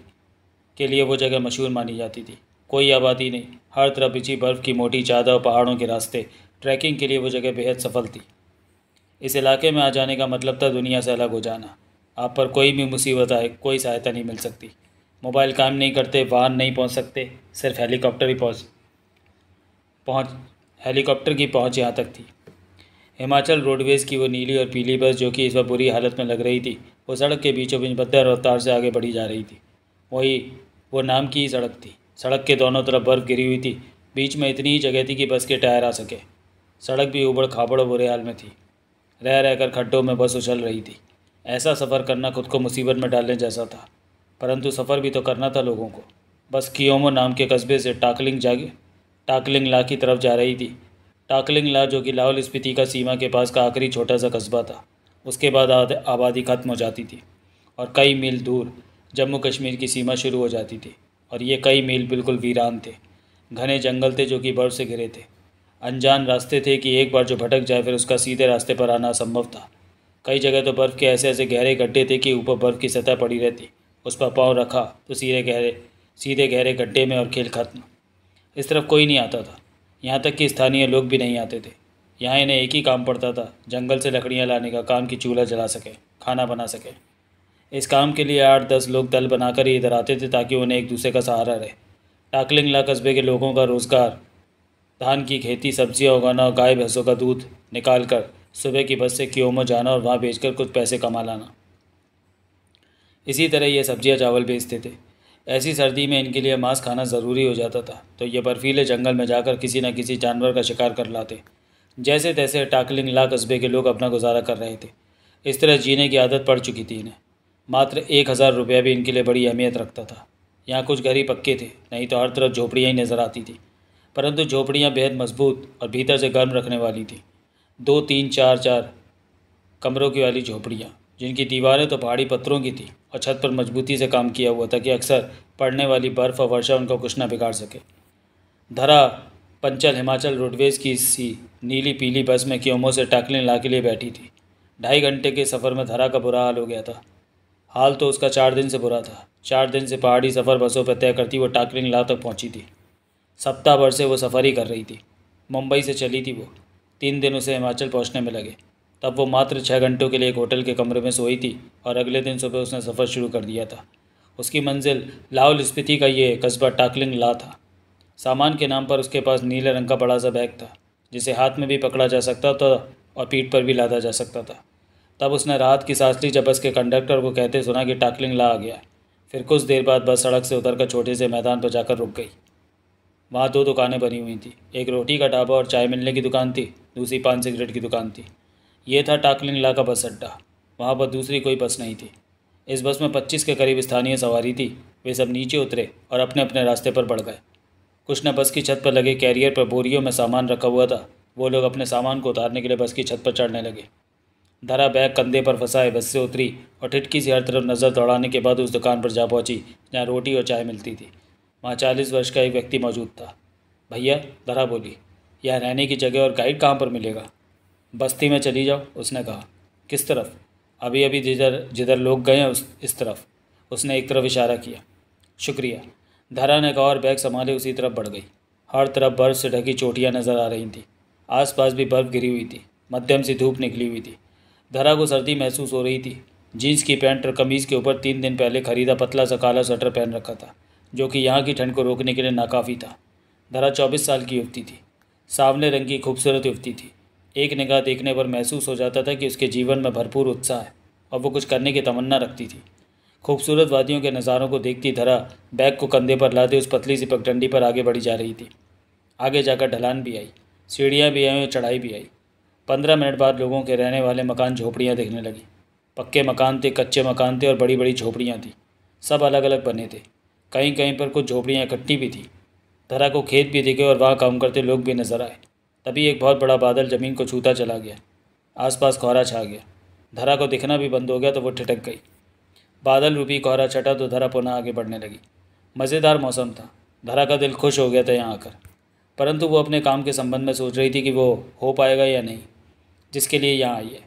के लिए वो जगह मशहूर मानी जाती थी कोई आबादी नहीं हर तरफ बिछी बर्फ़ की मोटी चादर और पहाड़ों के रास्ते ट्रैकिंग के लिए वो जगह बेहद सफल थी इस इलाके में आ जाने का मतलब था दुनिया से अलग हो जाना आप पर कोई भी मुसीबत आए कोई सहायता नहीं मिल सकती मोबाइल काम नहीं करते वाहन नहीं पहुंच सकते सिर्फ हेलीकॉप्टर ही पहुंच पहुंच हेलीकॉप्टर की पहुंच यहाँ तक थी हिमाचल रोडवेज़ की वो नीली और पीली बस जो कि इस वक्त बुरी हालत में लग रही थी वो सड़क के बीचों बीच बदर रफ्तार से आगे बढ़ी जा रही थी वही वो नाम की ही सड़क थी सड़क के दोनों तरफ बर्फ़ गिरी हुई थी बीच में इतनी ही जगह थी कि बस के टायर आ सके सड़क भी उबड़ खाबड़ बुरे हाल में थी रह रहकर खड्डों में बस उछल रही थी ऐसा सफ़र करना खुद को मुसीबत में डालने जैसा था परंतु सफ़र भी तो करना था लोगों को बस कियोमो नाम के कस्बे से टाकलिंग जागे टाकलिंग ला की तरफ जा रही थी टाकलिंग ला जो कि लाहौल स्पीति का सीमा के पास का आखिरी छोटा सा कस्बा था उसके बाद आबादी ख़त्म हो जाती थी और कई मील दूर जम्मू कश्मीर की सीमा शुरू हो जाती थी और ये कई मील बिल्कुल वीरान थे घने जंगल थे जो कि बर्फ से घिरे थे अनजान रास्ते थे कि एक बार जो भटक जाए फिर उसका सीधे रास्ते पर आना असंभव था कई जगह तो बर्फ़ के ऐसे ऐसे गहरे गड्ढे थे कि ऊपर बर्फ़ की सतह पड़ी रहती उस पर पाँव रखा तो सीधे गहरे सीधे गहरे गड्ढे में और खेल खत्म इस तरफ कोई नहीं आता था यहाँ तक कि स्थानीय लोग भी नहीं आते थे यहाँ इन्हें एक ही काम पड़ता था जंगल से लकड़ियाँ लाने का काम कि चूल्हा जला सके खाना बना सके इस काम के लिए आठ दस लोग दल बनाकर ही इधर आते थे ताकि उन्हें एक दूसरे का सहारा रहे टाकलिंगला कस्बे के लोगों का रोज़गार धान की खेती सब्जियां उगाना और गाय भैंसों का दूध निकाल कर सुबह की बस से क्योमो जाना और वहाँ बेचकर कुछ पैसे कमा लाना इसी तरह ये सब्जियां चावल बेचते थे ऐसी सर्दी में इनके लिए मांस खाना ज़रूरी हो जाता था तो ये बर्फीले जंगल में जाकर किसी न किसी जानवर का शिकार कर लाते जैसे तैसे टाकलिंग ला कस्बे के लोग अपना गुजारा कर रहे थे इस तरह जीने की आदत पड़ चुकी थी इन्हें मात्र एक हज़ार रुपया भी इनके लिए बड़ी अहमियत रखता था यहाँ कुछ घर ही पक्के थे नहीं तो हर तरफ झोपड़ियाँ ही नज़र आती थी परंतु झोपड़ियाँ बेहद मजबूत और भीतर से गर्म रखने वाली थी दो तीन चार चार कमरों की वाली झोपड़ियाँ जिनकी दीवारें तो पहाड़ी पत्थरों की थी और छत पर मजबूती से काम किया हुआ था कि अक्सर पड़ने वाली बर्फ़ और वर्षा उनका कुछ ना बिगाड़ सके धरा पंचल हिमाचल रोडवेज़ की सी नीली पीली बस में क्योमों से टाकलें ला के लिए बैठी थी ढाई घंटे के सफ़र में धरा का बुरा हाल हो गया था हाल तो उसका चार दिन से बुरा था चार दिन से पहाड़ी सफ़र बसों पर तय करती वो टाकरिंग ला तक पहुंची थी सप्ताह भर से वो सफ़र ही कर रही थी मुंबई से चली थी वो तीन दिन उसे हिमाचल पहुंचने में लगे तब वो मात्र छः घंटों के लिए एक होटल के कमरे में सोई थी और अगले दिन सुबह उसने सफ़र शुरू कर दिया था उसकी मंजिल लाहौल स्पीति का ये कस्बा टाकलिंग ला था सामान के नाम पर उसके पास नीले रंग का बड़ा सा बैग था जिसे हाथ में भी पकड़ा जा सकता था और पीठ पर भी लादा जा सकता था तब उसने रात की सांस ली जब बस के कंडक्टर को कहते सुना कि टाकलिंग ला आ गया फिर कुछ देर बाद बस सड़क से उतर कर छोटे से मैदान पर जाकर रुक गई वहाँ दो दुकानें बनी हुई थी एक रोटी का ढाबा और चाय मिलने की दुकान थी दूसरी पान सिगरेट की दुकान थी ये था टाकलिंग ला का बस अड्डा वहाँ पर दूसरी कोई बस नहीं थी इस बस में पच्चीस के करीब स्थानीय सवारी थी वे सब नीचे उतरे और अपने अपने रास्ते पर बढ़ गए कुछ ने बस की छत पर लगे कैरियर पर बोरियों में सामान रखा हुआ था वो लोग अपने सामान को उतारने के लिए बस की छत पर चढ़ने लगे धारा बैग कंधे पर फंसाए बस से उतरी और ठिटकी से हर तरफ नज़र दौड़ाने के बाद उस दुकान पर जा पहुंची जहाँ रोटी और चाय मिलती थी वहाँ चालीस वर्ष का एक व्यक्ति मौजूद था भैया धरा बोली यह रहने की जगह और गाइड कहाँ पर मिलेगा बस्ती में चली जाओ उसने कहा किस तरफ अभी अभी जिधर जिधर लोग गए हैं उस इस तरफ उसने एक तरफ इशारा किया शुक्रिया धरा ने कहा और बैग संभाले उसी तरफ बढ़ गई हर तरफ बर्फ़ से ढकी चोटियाँ नज़र आ रही थीं आसपास भी बर्फ़ गिरी हुई थी मध्यम सी धूप निकली हुई थी धरा को सर्दी महसूस हो रही थी जीन्स की पैंट और कमीज़ के ऊपर तीन दिन पहले खरीदा पतला सा काला स्वेटर पहन रखा था जो कि यहाँ की ठंड को रोकने के लिए नाकाफ़ी था धरा चौबीस साल की युवती थी सावले रंग की खूबसूरत युवती थी एक निगाह देखने पर महसूस हो जाता था कि उसके जीवन में भरपूर उत्साह है और वो कुछ करने की तमन्ना रखती थी खूबसूरत वादियों के नज़ारों को देखती धरा बैग को कंधे पर लाते उस पतली सी पगडंडी पर आगे बढ़ी जा रही थी आगे जाकर ढलान भी आई सीढ़ियाँ भी आई और चढ़ाई भी आई पंद्रह मिनट बाद लोगों के रहने वाले मकान झोपड़ियाँ देखने लगी पक्के मकान थे कच्चे मकान थे और बड़ी बड़ी झोपड़ियाँ थीं सब अलग अलग बने थे कहीं कहीं पर कुछ झोपड़ियाँ इकट्ठी भी थी धरा को खेत भी दिखे और वहाँ काम करते लोग भी नजर आए तभी एक बहुत बड़ा बादल ज़मीन को छूता चला गया आसपास कोहरा छा गया धरा को दिखना भी बंद हो गया तो वो ठिटक गई बादल रूपी कोहरा छटा तो धरा पुनः आगे बढ़ने लगी मज़ेदार मौसम था धरा का दिल खुश हो गया था यहाँ आकर परंतु वो अपने काम के संबंध में सोच रही थी कि वो हो पाएगा या नहीं जिसके लिए यहाँ आई है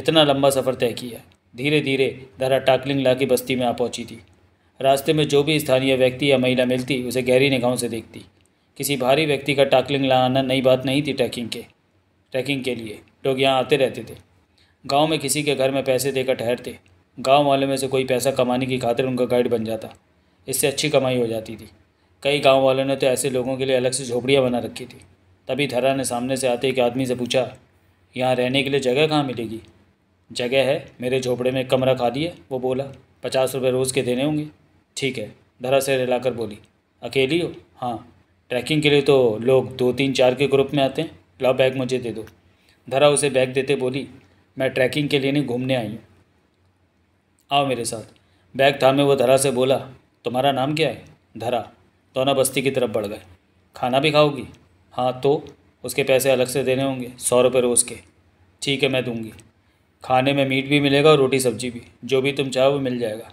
इतना लंबा सफ़र तय किया धीरे धीरे धरा टाकलिंग ला की बस्ती में आ पहुँची थी रास्ते में जो भी स्थानीय व्यक्ति या महिला मिलती उसे गहरी निगाहों से देखती किसी भारी व्यक्ति का टाकलिंग ला आना नई बात नहीं थी ट्रैकिंग के ट्रैकिंग के लिए लोग यहाँ आते रहते थे गांव में किसी के घर में पैसे देकर ठहरते गांव वाले में से कोई पैसा कमाने की खातिर उनका गाइड बन जाता इससे अच्छी कमाई हो जाती थी कई गांव वालों ने तो ऐसे लोगों के लिए अलग से झोपड़ियाँ बना रखी थी तभी धरा ने सामने से आते एक आदमी से पूछा यहाँ रहने के लिए जगह कहाँ मिलेगी जगह है मेरे झोपड़े में कमरा खाली है वो बोला पचास रुपये रोज़ के देने होंगे ठीक है धरा से हिलाकर बोली अकेली हो हाँ ट्रैकिंग के लिए तो लोग दो तीन चार के ग्रुप में आते हैं लाओ बैग मुझे दे दो धरा उसे बैग देते बोली मैं ट्रैकिंग के लिए नहीं घूमने आई हूँ आओ मेरे साथ बैग थामे वो धरा से बोला तुम्हारा नाम क्या है धरा दोनों बस्ती की तरफ बढ़ गए खाना भी खाओगी हाँ तो उसके पैसे अलग से देने होंगे सौ रुपये रोज़ के ठीक है मैं दूँगी खाने में मीट भी मिलेगा और रोटी सब्जी भी जो भी तुम चाहो वो मिल जाएगा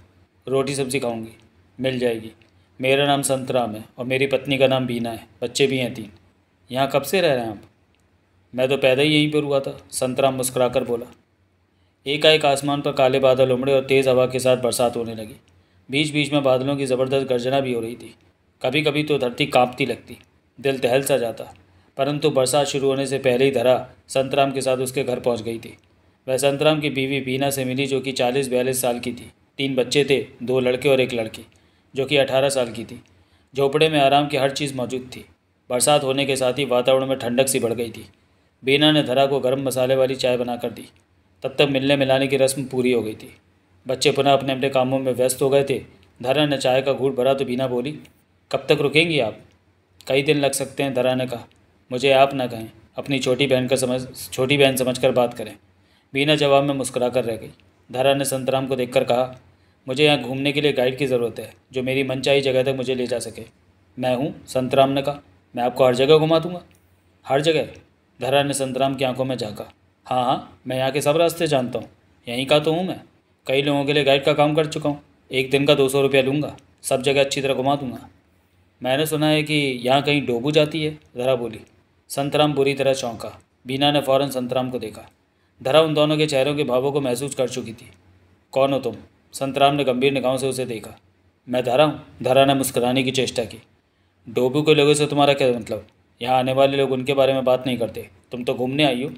रोटी सब्जी खाऊंगी मिल जाएगी मेरा नाम संतराम है और मेरी पत्नी का नाम बीना है बच्चे भी हैं तीन यहाँ कब से रह रहे हैं आप मैं तो पैदा ही यहीं पर हुआ था संतराम मुस्कुरा कर बोला एकाएक आसमान पर काले बादल उमड़े और तेज़ हवा के साथ बरसात होने लगी बीच बीच में बादलों की ज़बरदस्त गर्जना भी हो रही थी कभी कभी तो धरती कांपती लगती दिल तहल सा जाता परंतु बरसात शुरू होने से पहले ही धरा संतराम के साथ उसके घर पहुंच गई थी वह संतराम की बीवी बीना से मिली जो कि चालीस बयालीस साल की थी तीन बच्चे थे दो लड़के और एक लड़की जो कि अठारह साल की थी झोपड़े में आराम की हर चीज़ मौजूद थी बरसात होने के साथ ही वातावरण में ठंडक सी बढ़ गई थी बीना ने धरा को गर्म मसाले वाली चाय बनाकर दी तब तक मिलने मिलाने की रस्म पूरी हो गई थी बच्चे पुनः अपने अपने कामों में व्यस्त हो गए थे धरा ने चाय का घूट भरा तो बीना बोली कब तक रुकेंगी आप कई दिन लग सकते हैं धरा ने कहा मुझे आप ना कहें अपनी छोटी बहन का समझ छोटी बहन समझ कर बात करें बीना जवाब में मुस्कुरा कर रह गई धारा ने संतराम को देखकर कहा मुझे यहाँ घूमने के लिए गाइड की ज़रूरत है जो मेरी मनचाही जगह तक मुझे ले जा सके मैं हूँ संतराम ने कहा मैं आपको हर जगह घुमा दूँगा हर जगह धारा ने संतराम की आंखों में झाँका हाँ हाँ मैं यहाँ के सब रास्ते जानता हूँ यहीं का तो हूँ मैं कई लोगों के लिए गाइड का काम कर चुका हूँ एक दिन का दो सौ रुपया लूँगा सब जगह अच्छी तरह घुमा दूँगा मैंने सुना है कि यहाँ कहीं डोबू जाती है धरा बोली संतराम बुरी तरह चौंका बीना ने फ़ौरन संतराम को देखा धरा उन दोनों के चेहरों के भावों को महसूस कर चुकी थी कौन हो तुम संतराम ने गंभीर निगाहों से उसे देखा मैं धरा हूँ धरा ने मुस्कुराने की चेष्टा की डोबू के लोगों से तुम्हारा क्या मतलब यहाँ आने वाले लोग उनके बारे में बात नहीं करते तुम तो घूमने आई हो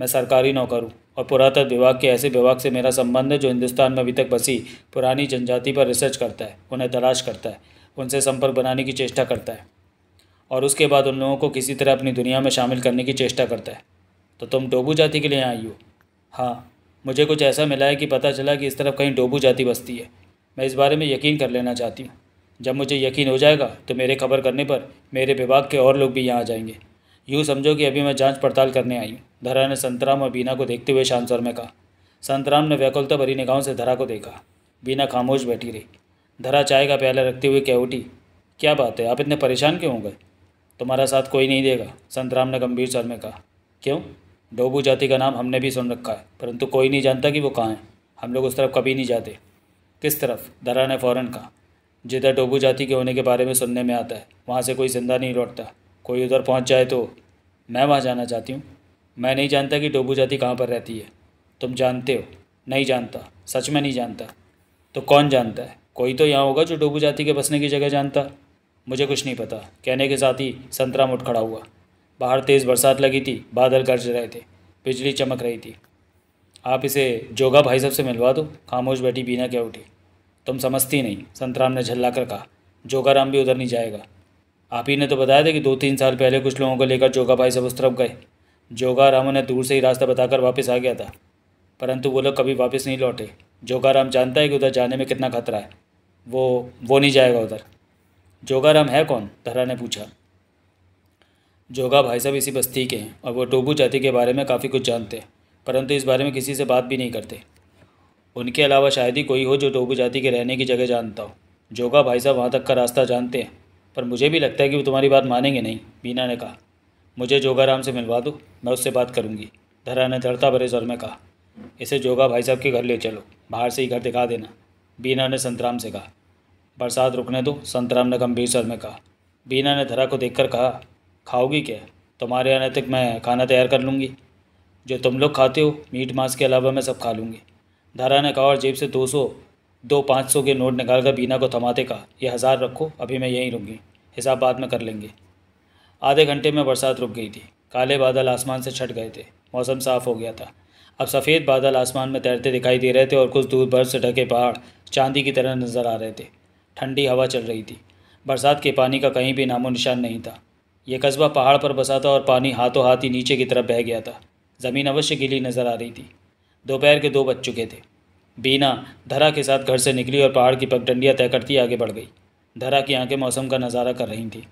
मैं सरकारी नौकर हूँ और पुरातत्व विभाग के ऐसे विभाग से मेरा संबंध है जो हिंदुस्तान में अभी तक बसी पुरानी जनजाति पर रिसर्च करता है उन्हें तलाश करता है उनसे संपर्क बनाने की चेष्टा करता है और उसके बाद उन लोगों को किसी तरह अपनी दुनिया में शामिल करने की चेष्टा करता है तो तुम डोबू जाति के लिए यहाँ आई हो हाँ मुझे कुछ ऐसा मिला है कि पता चला कि इस तरफ कहीं डोबू जाति बसती है मैं इस बारे में यकीन कर लेना चाहती हूँ जब मुझे यकीन हो जाएगा तो मेरे खबर करने पर मेरे विभाग के और लोग भी यहाँ आ जाएंगे यूँ समझो कि अभी मैं जांच पड़ताल करने आई हूँ धरा ने संतराम और बीना को देखते हुए शांत में कहा संतराम ने व्याकुलता भरी निगाहों से धरा को देखा बीना खामोश बैठी रही धरा चाय का प्याला रखते हुए कह उठी क्या बात है आप इतने परेशान क्यों हो गए तुम्हारा साथ कोई नहीं देगा संतराम ने गंभीर स्वर में कहा क्यों डोबू जाति का नाम हमने भी सुन रखा है परंतु कोई नहीं जानता कि वो कहाँ हैं हम लोग उस तरफ कभी नहीं जाते किस तरफ दरा ने फ़ौरन कहा जिधर डोबू जाति के होने के बारे में सुनने में आता है वहाँ से कोई जिंदा नहीं लौटता कोई उधर पहुँच जाए तो मैं वहाँ जाना चाहती हूँ मैं नहीं जानता कि डोबू जाति कहाँ पर रहती है तुम जानते हो नहीं जानता सच में नहीं जानता तो कौन जानता है कोई तो यहाँ होगा जो डोबू जाति के बसने की जगह जानता मुझे कुछ नहीं पता कहने के साथ ही संतराम उठ खड़ा हुआ बाहर तेज़ बरसात लगी थी बादल गरज रहे थे बिजली चमक रही थी आप इसे जोगा भाई साहब से मिलवा दो खामोश बैठी बीना क्या उठी तुम समझती नहीं संतराम ने झल्ला कर कहा जोगा राम भी उधर नहीं जाएगा आप ही ने तो बताया था कि दो तीन साल पहले कुछ लोगों को लेकर जोगा भाई साहब उस तरफ गए जोगा राम ने दूर से ही रास्ता बताकर वापस आ गया था परंतु वो लोग कभी वापस नहीं लौटे जोगा राम जानता है कि उधर जाने में कितना खतरा है वो वो नहीं जाएगा उधर जोगाराम है कौन धरा ने पूछा जोगा भाई साहब इसी बस्ती के हैं और वो टोबू जाति के बारे में काफ़ी कुछ जानते हैं परंतु इस बारे में किसी से बात भी नहीं करते उनके अलावा शायद ही कोई हो जो टोबू जाति के रहने की जगह जानता हो जोगा भाई साहब वहाँ तक का रास्ता जानते हैं पर मुझे भी लगता है कि वो तुम्हारी बात मानेंगे नहीं बीना ने कहा मुझे जोगाराम से मिलवा दो मैं उससे बात करूँगी धरा ने धड़ता भरे स्वर में कहा इसे जोगा भाई साहब के घर ले चलो बाहर से ही घर दिखा देना बीना ने संतराम से कहा बरसात रुकने दो संतराम ने गंभीर स्वर में कहा बीना ने धरा को देखकर कहा खाओगी क्या तुम्हारे आने तक मैं खाना तैयार कर लूँगी जो तुम लोग खाते हो मीट मांस के अलावा मैं सब खा लूँगी धरा ने कहा और जेब से दो सौ दो पाँच सौ के नोट निकाल कर बीना को थमाते कहा ये हज़ार रखो अभी मैं यहीं रुकी हिसाब बाद में कर लेंगे आधे घंटे में बरसात रुक गई थी काले बादल आसमान से छट गए थे मौसम साफ़ हो गया था अब सफ़ेद बादल आसमान में तैरते दिखाई दे रहे थे और कुछ दूर बर्फ से ढके पहाड़ चांदी की तरह नज़र आ रहे थे ठंडी हवा चल रही थी बरसात के पानी का कहीं भी नामो निशान नहीं था यह कस्बा पहाड़ पर बसा था और पानी हाथों हाथ ही नीचे की तरफ बह गया था ज़मीन अवश्य गीली नज़र आ रही थी दोपहर के दो बज चुके थे बीना धरा के साथ घर से निकली और पहाड़ की पगडंडियाँ तय करती आगे बढ़ गई धरा की आंखें मौसम का नज़ारा कर रही थी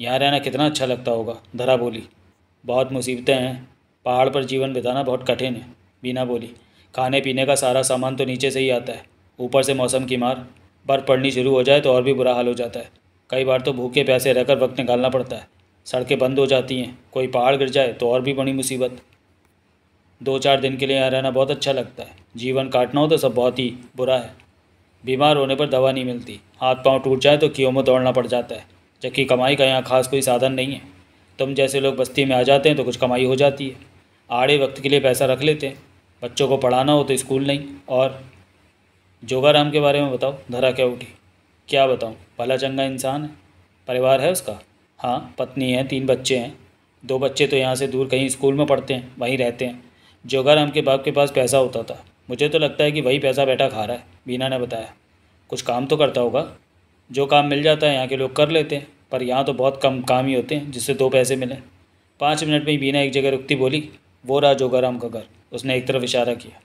यहाँ रहना कितना अच्छा लगता होगा धरा बोली बहुत मुसीबतें हैं पहाड़ पर जीवन बिताना बहुत कठिन है बीना बोली खाने पीने का सारा सामान तो नीचे से ही आता है ऊपर से मौसम की मार बर्फ़ पड़नी शुरू हो जाए तो और भी बुरा हाल हो जाता है कई बार तो भूखे प्यासे रहकर वक्त निकालना पड़ता है सड़कें बंद हो जाती हैं कोई पहाड़ गिर जाए तो और भी बड़ी मुसीबत दो चार दिन के लिए यहाँ रहना बहुत अच्छा लगता है जीवन काटना हो तो सब बहुत ही बुरा है बीमार होने पर दवा नहीं मिलती हाथ पांव टूट जाए तो क्यों में दौड़ना पड़ जाता है जबकि कमाई का यहाँ खास कोई साधन नहीं है तुम जैसे लोग बस्ती में आ जाते हैं तो कुछ कमाई हो जाती है आड़े वक्त के लिए पैसा रख लेते हैं बच्चों को पढ़ाना हो तो स्कूल नहीं और जोगाराम के बारे में बताओ धरा क्या उठी क्या बताऊँ भला चंगा इंसान है परिवार है उसका हाँ पत्नी है तीन बच्चे हैं दो बच्चे तो यहाँ से दूर कहीं स्कूल में पढ़ते हैं वहीं रहते हैं जोगाराम के बाप के पास पैसा होता था मुझे तो लगता है कि वही पैसा बैठा खा रहा है बीना ने बताया कुछ काम तो करता होगा जो काम मिल जाता है यहाँ के लोग कर लेते हैं पर यहाँ तो बहुत कम काम ही होते हैं जिससे दो पैसे मिले पाँच मिनट में ही बीना एक जगह रुकती बोली वो रहा जोगाराम का घर उसने एक तरफ इशारा किया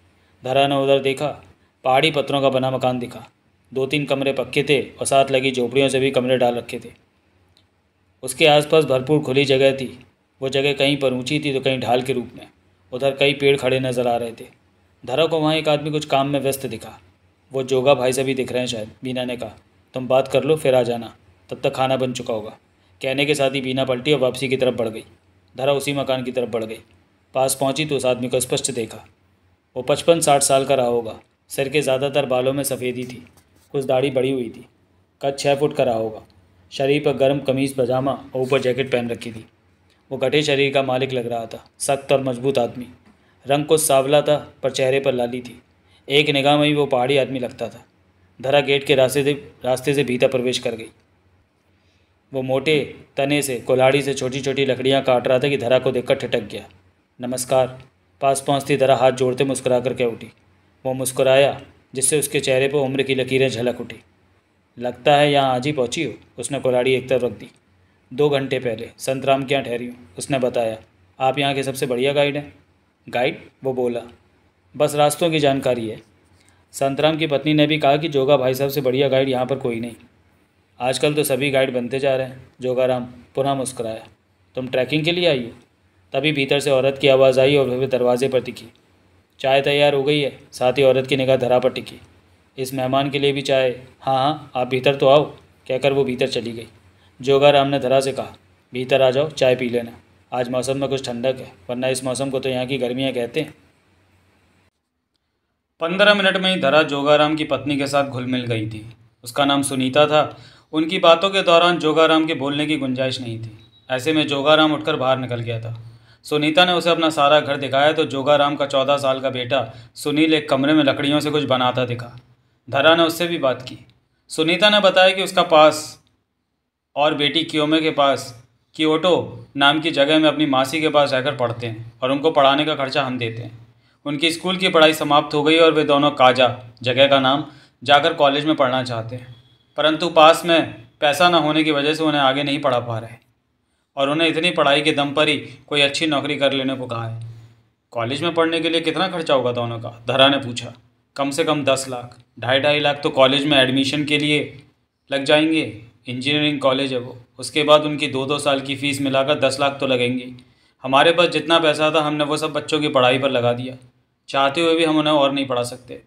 धरा ने उधर देखा पहाड़ी पत्थरों का बना मकान दिखा दो तीन कमरे पक्के थे और साथ लगी झोपड़ियों से भी कमरे डाल रखे थे उसके आसपास भरपूर खुली जगह थी वो जगह कहीं पर ऊंची थी तो कहीं ढाल के रूप में उधर कई पेड़ खड़े नज़र आ रहे थे धरा को वहाँ एक आदमी कुछ काम में व्यस्त दिखा वो जोगा भाई से भी दिख रहे हैं शायद बीना ने कहा तुम बात कर लो फिर आ जाना तब तक खाना बन चुका होगा कहने के साथ ही बीना पलटी और वापसी की तरफ बढ़ गई धरा उसी मकान की तरफ बढ़ गई पास पहुंची तो उस आदमी को स्पष्ट देखा वो पचपन साठ साल का रहा होगा सिर के ज़्यादातर बालों में सफ़ेदी थी कुछ दाढ़ी बड़ी हुई थी कद छः फुट का रहा होगा शरीर पर गर्म कमीज़ पजामा और ऊपर जैकेट पहन रखी थी वो कटे शरीर का मालिक लग रहा था सख्त और मजबूत आदमी रंग कुछ सावला था पर चेहरे पर लाली थी एक निगाह में ही वो पहाड़ी आदमी लगता था धरा गेट के रास्ते से रास्ते से भीतर प्रवेश कर गई वो मोटे तने से कोलाड़ी से छोटी छोटी लकड़ियाँ काट रहा था कि धरा को देखकर ठिटक गया नमस्कार पास पहुँचती धरा हाथ जोड़ते मुस्कुरा कर उठी वो मुस्कुराया जिससे उसके चेहरे पर उम्र की लकीरें झलक उठी लगता है यहाँ आज ही पहुँची हो उसने कोलाड़ी एक तरफ रख दी दो घंटे पहले संतराम के यहाँ ठहरी हूँ उसने बताया आप यहाँ के सबसे बढ़िया गाइड हैं गाइड वो बोला बस रास्तों की जानकारी है संतराम की पत्नी ने भी कहा कि जोगा भाई साहब से बढ़िया गाइड यहाँ पर कोई नहीं आजकल तो सभी गाइड बनते जा रहे हैं जोगा राम पुनः मुस्कराया तुम ट्रैकिंग के लिए आई हो तभी भीतर से औरत की आवाज़ आई और वह दरवाजे पर दिखी चाय तैयार हो गई है साथ ही औरत की निगाह धरा पर टिकी इस मेहमान के लिए भी चाय हाँ हाँ आप भीतर तो आओ कहकर वो भीतर चली गई जोगाराम ने धरा से कहा भीतर आ जाओ चाय पी लेना आज मौसम में कुछ ठंडक है वरना इस मौसम को तो यहाँ की गर्मियाँ कहते हैं पंद्रह मिनट में ही धरा जोगाराम की पत्नी के साथ घुल मिल गई थी उसका नाम सुनीता था उनकी बातों के दौरान जोगाराम के बोलने की गुंजाइश नहीं थी ऐसे में जोगाराम उठकर बाहर निकल गया था सुनीता ने उसे अपना सारा घर दिखाया तो जोगाराम का चौदह साल का बेटा सुनील एक कमरे में लकड़ियों से कुछ बनाता दिखा धरा ने उससे भी बात की सुनीता ने बताया कि उसका पास और बेटी क्योमे के पास कियोटो नाम की जगह में अपनी मासी के पास रहकर पढ़ते हैं और उनको पढ़ाने का खर्चा हम देते हैं उनकी स्कूल की पढ़ाई समाप्त हो गई और वे दोनों काजा जगह का नाम जाकर कॉलेज में पढ़ना चाहते हैं परंतु पास में पैसा न होने की वजह से उन्हें आगे नहीं पढ़ा पा रहे और उन्हें इतनी पढ़ाई के दम पर ही कोई अच्छी नौकरी कर लेने को कहा है कॉलेज में पढ़ने के लिए कितना खर्चा होगा दोनों का धरा ने पूछा कम से कम दस लाख ढाई ढाई लाख तो कॉलेज में एडमिशन के लिए लग जाएंगे इंजीनियरिंग कॉलेज है वो उसके बाद उनकी दो दो साल की फ़ीस मिलाकर दस लाख तो लगेंगी हमारे पास जितना पैसा था हमने वो सब बच्चों की पढ़ाई पर लगा दिया चाहते हुए भी हम उन्हें और नहीं पढ़ा सकते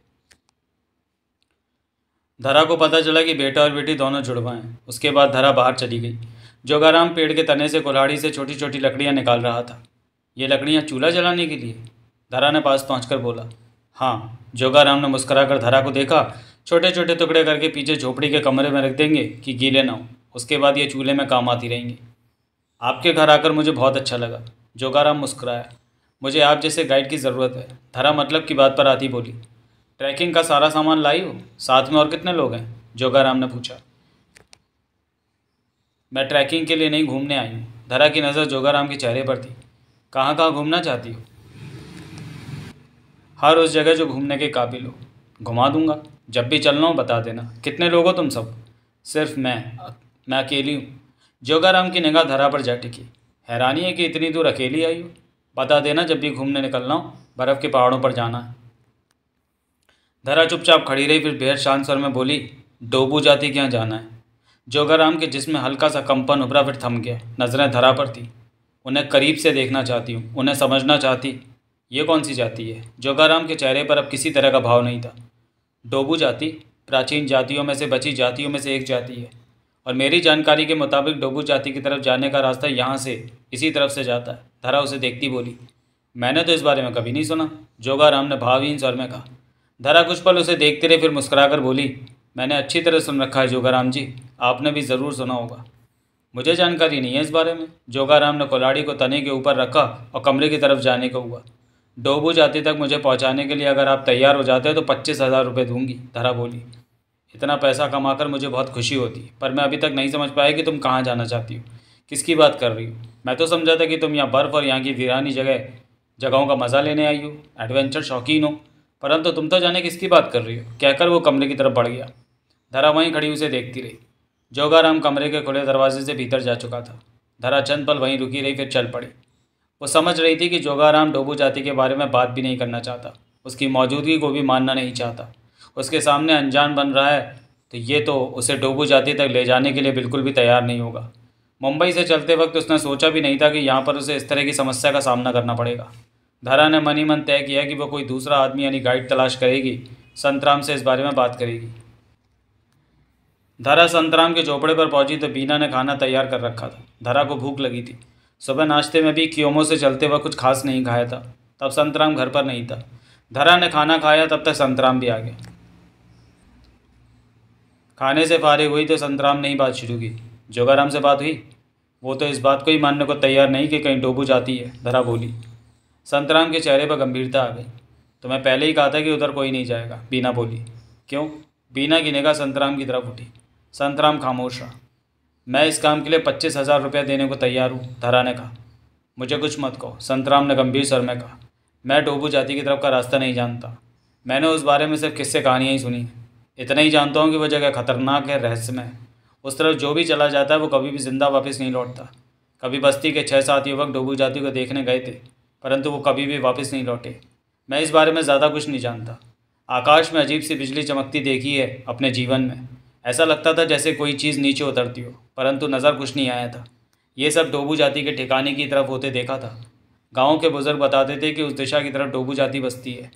धरा को पता चला कि बेटा और बेटी दोनों जुड़वाएं उसके बाद धरा बाहर चली गई जोगाराम पेड़ के तने से कुल्हाड़ी से छोटी छोटी लकड़ियाँ निकाल रहा था ये लकड़ियाँ चूल्हा जलाने के लिए धरा ने पास पहुँच बोला हाँ जोगाराम ने कर धरा को देखा छोटे छोटे टुकड़े करके पीछे झोपड़ी के कमरे में रख देंगे कि गीले ना हो उसके बाद ये चूल्हे में काम आती रहेंगी आपके घर आकर मुझे बहुत अच्छा लगा जोगाराम मुस्कराया मुझे आप जैसे गाइड की ज़रूरत है धरा मतलब की बात पर आती बोली ट्रैकिंग का सारा सामान लाई हो साथ में और कितने लोग हैं जोगाराम ने पूछा मैं ट्रैकिंग के लिए नहीं घूमने आई हूँ धरा की नज़र जोगाराम के चेहरे पर थी कहाँ कहाँ घूमना चाहती हो हर उस जगह जो घूमने के काबिल हो घुमा दूंगा जब भी चलना हो बता देना कितने लोग हो तुम सब सिर्फ मैं मैं अकेली हूँ जोगाराम की निगाह धरा पर जा टिकी हैरानी है कि इतनी दूर अकेली आई हो बता देना जब भी घूमने निकलना हो बर्फ़ के पहाड़ों पर जाना है धरा चुपचाप खड़ी रही फिर बेहद शांत स्वर में बोली डोबू जाती के यहाँ जाना है जोगाराम के जिसमें हल्का सा कंपन उभरा फिर थम गया नज़रें धरा पर थी उन्हें करीब से देखना चाहती हूँ उन्हें समझना चाहती ये कौन सी जाति है जोगाराम के चेहरे पर अब किसी तरह का भाव नहीं था डोबू जाति प्राचीन जातियों में से बची जातियों में से एक जाति है और मेरी जानकारी के मुताबिक डोबू जाति की तरफ जाने का रास्ता यहाँ से इसी तरफ से जाता है धरा उसे देखती बोली मैंने तो इस बारे में कभी नहीं सुना जोगाराम ने भावहीन स्वर में कहा धरा कुछ पल उसे देखते रहे फिर मुस्कुराकर बोली मैंने अच्छी तरह सुन रखा है जोगाराम जी आपने भी ज़रूर सुना होगा मुझे जानकारी नहीं है इस बारे में जोगाराम ने कोलाड़ी को तने के ऊपर रखा और कमरे की तरफ जाने को हुआ डोबू जाते तक मुझे पहुंचाने के लिए अगर आप तैयार हो जाते हैं तो पच्चीस हज़ार रुपये दूंगी धरा बोली इतना पैसा कमाकर मुझे बहुत खुशी होती पर मैं अभी तक नहीं समझ पाया कि तुम कहाँ जाना चाहती हो किसकी बात कर रही हो मैं तो समझा था कि तुम यहाँ बर्फ़ और यहाँ की वीरानी जगह जगहों का मज़ा लेने आई हो एडवेंचर शौकीन हो परंतु तुम तो जाने किसकी बात कर रही हो कहकर वो कमरे की तरफ बढ़ गया धरा वहीं खड़ी उसे देखती रही जोगाराम कमरे के खुले दरवाजे से भीतर जा चुका था धरा चंद पल वहीं रुकी रही फिर चल पड़ी वो समझ रही थी कि जोगाराम डोबू जाति के बारे में बात भी नहीं करना चाहता उसकी मौजूदगी को भी मानना नहीं चाहता उसके सामने अनजान बन रहा है तो ये तो उसे डोबू जाति तक ले जाने के लिए बिल्कुल भी तैयार नहीं होगा मुंबई से चलते वक्त उसने सोचा भी नहीं था कि यहाँ पर उसे इस तरह की समस्या का सामना करना पड़ेगा धरा ने मन ही मन तय किया कि वो कोई दूसरा आदमी यानी गाइड तलाश करेगी संतराम से इस बारे में बात करेगी धरा संतराम के झोपड़े पर पहुंची तो बीना ने खाना तैयार कर रखा था धरा को भूख लगी थी सुबह नाश्ते में भी क्योमो से चलते हुए कुछ खास नहीं खाया था तब संतराम घर पर नहीं था धरा ने खाना खाया तब तक संतराम भी आ गया खाने से फारिग हुई तो संतराम ने ही बात शुरू की जोगाराम से बात हुई वो तो इस बात को ही मानने को तैयार नहीं कि कहीं डोबू जाती है धरा बोली संतराम के चेहरे पर गंभीरता आ गई तो मैं पहले ही कहा था कि उधर कोई नहीं जाएगा बीना बोली क्यों बीना गिनेगा संतराम की तरफ उठी संतराम खामोश रहा मैं इस काम के लिए पच्चीस हज़ार रुपये देने को तैयार हूँ धरा ने कहा मुझे कुछ मत कहो संतराम ने गंभीर स्वर में कहा मैं डोबू जाति की तरफ का रास्ता नहीं जानता मैंने उस बारे में सिर्फ किससे कहानियाँ ही सुनी इतना ही जानता हूँ कि वह जगह खतरनाक है रहस्यमय है उस तरफ जो भी चला जाता है वो कभी भी ज़िंदा वापस नहीं लौटता कभी बस्ती के छः सात युवक डोबू जाति को देखने गए थे परंतु वो कभी भी वापस नहीं लौटे मैं इस बारे में ज़्यादा कुछ नहीं जानता आकाश में अजीब सी बिजली चमकती देखी है अपने जीवन में ऐसा लगता था जैसे कोई चीज़ नीचे उतरती हो परंतु नज़र कुछ नहीं आया था ये सब डोबू जाति के ठिकाने की तरफ होते देखा था गाँव के बुज़ुर्ग बताते थे कि उस दिशा की तरफ डोबू जाति बसती है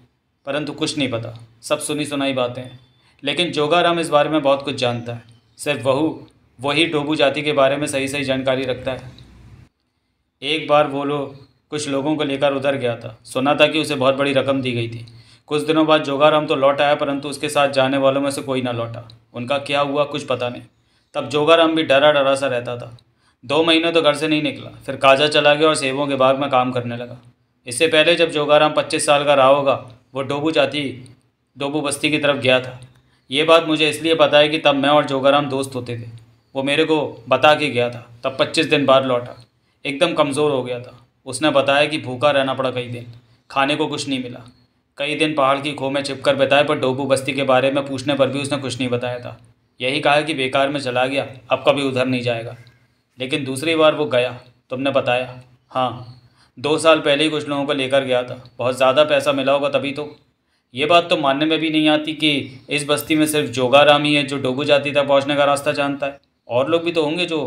परंतु कुछ नहीं पता सब सुनी सुनाई बातें हैं लेकिन जोगाराम इस बारे में बहुत कुछ जानता है सिर्फ वहू वही डोबू जाति के बारे में सही सही जानकारी रखता है एक बार वो लोग कुछ लोगों को लेकर उधर गया था सुना था कि उसे बहुत बड़ी रकम दी गई थी कुछ दिनों बाद जोगाराम तो लौट आया परंतु उसके साथ जाने वालों में से कोई ना लौटा उनका क्या हुआ कुछ पता नहीं तब जोगाराम भी डरा डरा सा रहता था दो महीने तो घर से नहीं निकला फिर काजा चला गया और सेबों के बाग में काम करने लगा इससे पहले जब जोगाराम पच्चीस साल का रहा होगा वो डोबू जाती डोबू बस्ती की तरफ गया था ये बात मुझे इसलिए पता है कि तब मैं और जोगाराम दोस्त होते थे वो मेरे को बता के गया था तब पच्चीस दिन बाद लौटा एकदम कमज़ोर हो गया था उसने बताया कि भूखा रहना पड़ा कई दिन खाने को कुछ नहीं मिला कई दिन पहाड़ की खो में छिपकर बिताए पर डोबू बस्ती के बारे में पूछने पर भी उसने कुछ नहीं बताया था यही कहा कि बेकार में चला गया अब कभी उधर नहीं जाएगा लेकिन दूसरी बार वो गया तुमने बताया हाँ दो साल पहले ही कुछ लोगों को लेकर गया था बहुत ज़्यादा पैसा मिला होगा तभी तो ये बात तो मानने में भी नहीं आती कि इस बस्ती में सिर्फ जोगाराम ही है जो डोबू जाती था पहुँचने का रास्ता जानता है और लोग भी तो होंगे जो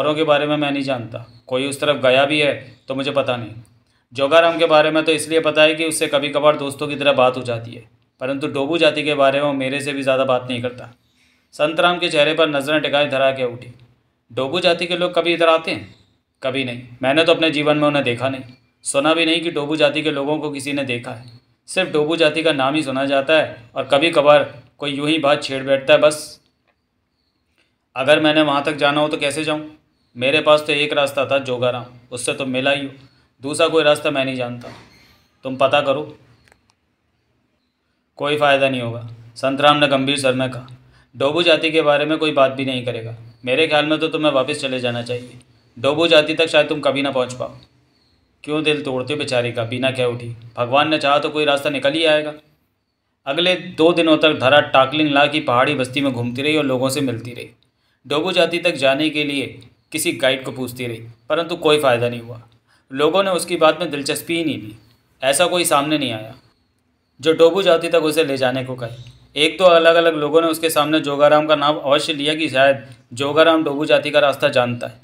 औरों के बारे में मैं नहीं जानता कोई उस तरफ गया भी है तो मुझे पता नहीं जोगाराम के बारे में तो इसलिए पता है कि उससे कभी कभार दोस्तों की तरह बात हो जाती है परंतु डोबू जाति के बारे में वो मेरे से भी ज़्यादा बात नहीं करता संतराम के चेहरे पर नजरें टिकाए धरा के उठी डोबू जाति के लोग कभी इधर आते हैं कभी नहीं मैंने तो अपने जीवन में उन्हें देखा नहीं सुना भी नहीं कि डोबू जाति के लोगों को किसी ने देखा है सिर्फ डोबू जाति का नाम ही सुना जाता है और कभी कभार कोई यूं ही बात छेड़ बैठता है बस अगर मैंने वहाँ तक जाना हो तो कैसे जाऊँ मेरे पास तो एक रास्ता था जोगाराम उससे तो मिला ही हो दूसरा कोई रास्ता मैं नहीं जानता तुम पता करो कोई फ़ायदा नहीं होगा संतराम ने गंभीर सर में कहा डोबू जाति के बारे में कोई बात भी नहीं करेगा मेरे ख्याल में तो तुम्हें वापस चले जाना चाहिए डोबू जाति तक शायद तुम कभी ना पहुंच पाओ क्यों दिल तोड़ते बेचारे का बिना क्या उठी भगवान ने चाहा तो कोई रास्ता निकल ही आएगा अगले दो दिनों तक धरा टाकलिंग ला की पहाड़ी बस्ती में घूमती रही और लोगों से मिलती रही डोबू जाति तक जाने के लिए किसी गाइड को पूछती रही परंतु कोई फ़ायदा नहीं हुआ लोगों ने उसकी बात में दिलचस्पी ही नहीं ली ऐसा कोई सामने नहीं आया जो डोबू जाति तक उसे ले जाने को कहे एक तो अलग अलग लोगों ने उसके सामने जोगाराम का नाम अवश्य लिया कि शायद जोगाराम डोबू जाति का रास्ता जानता है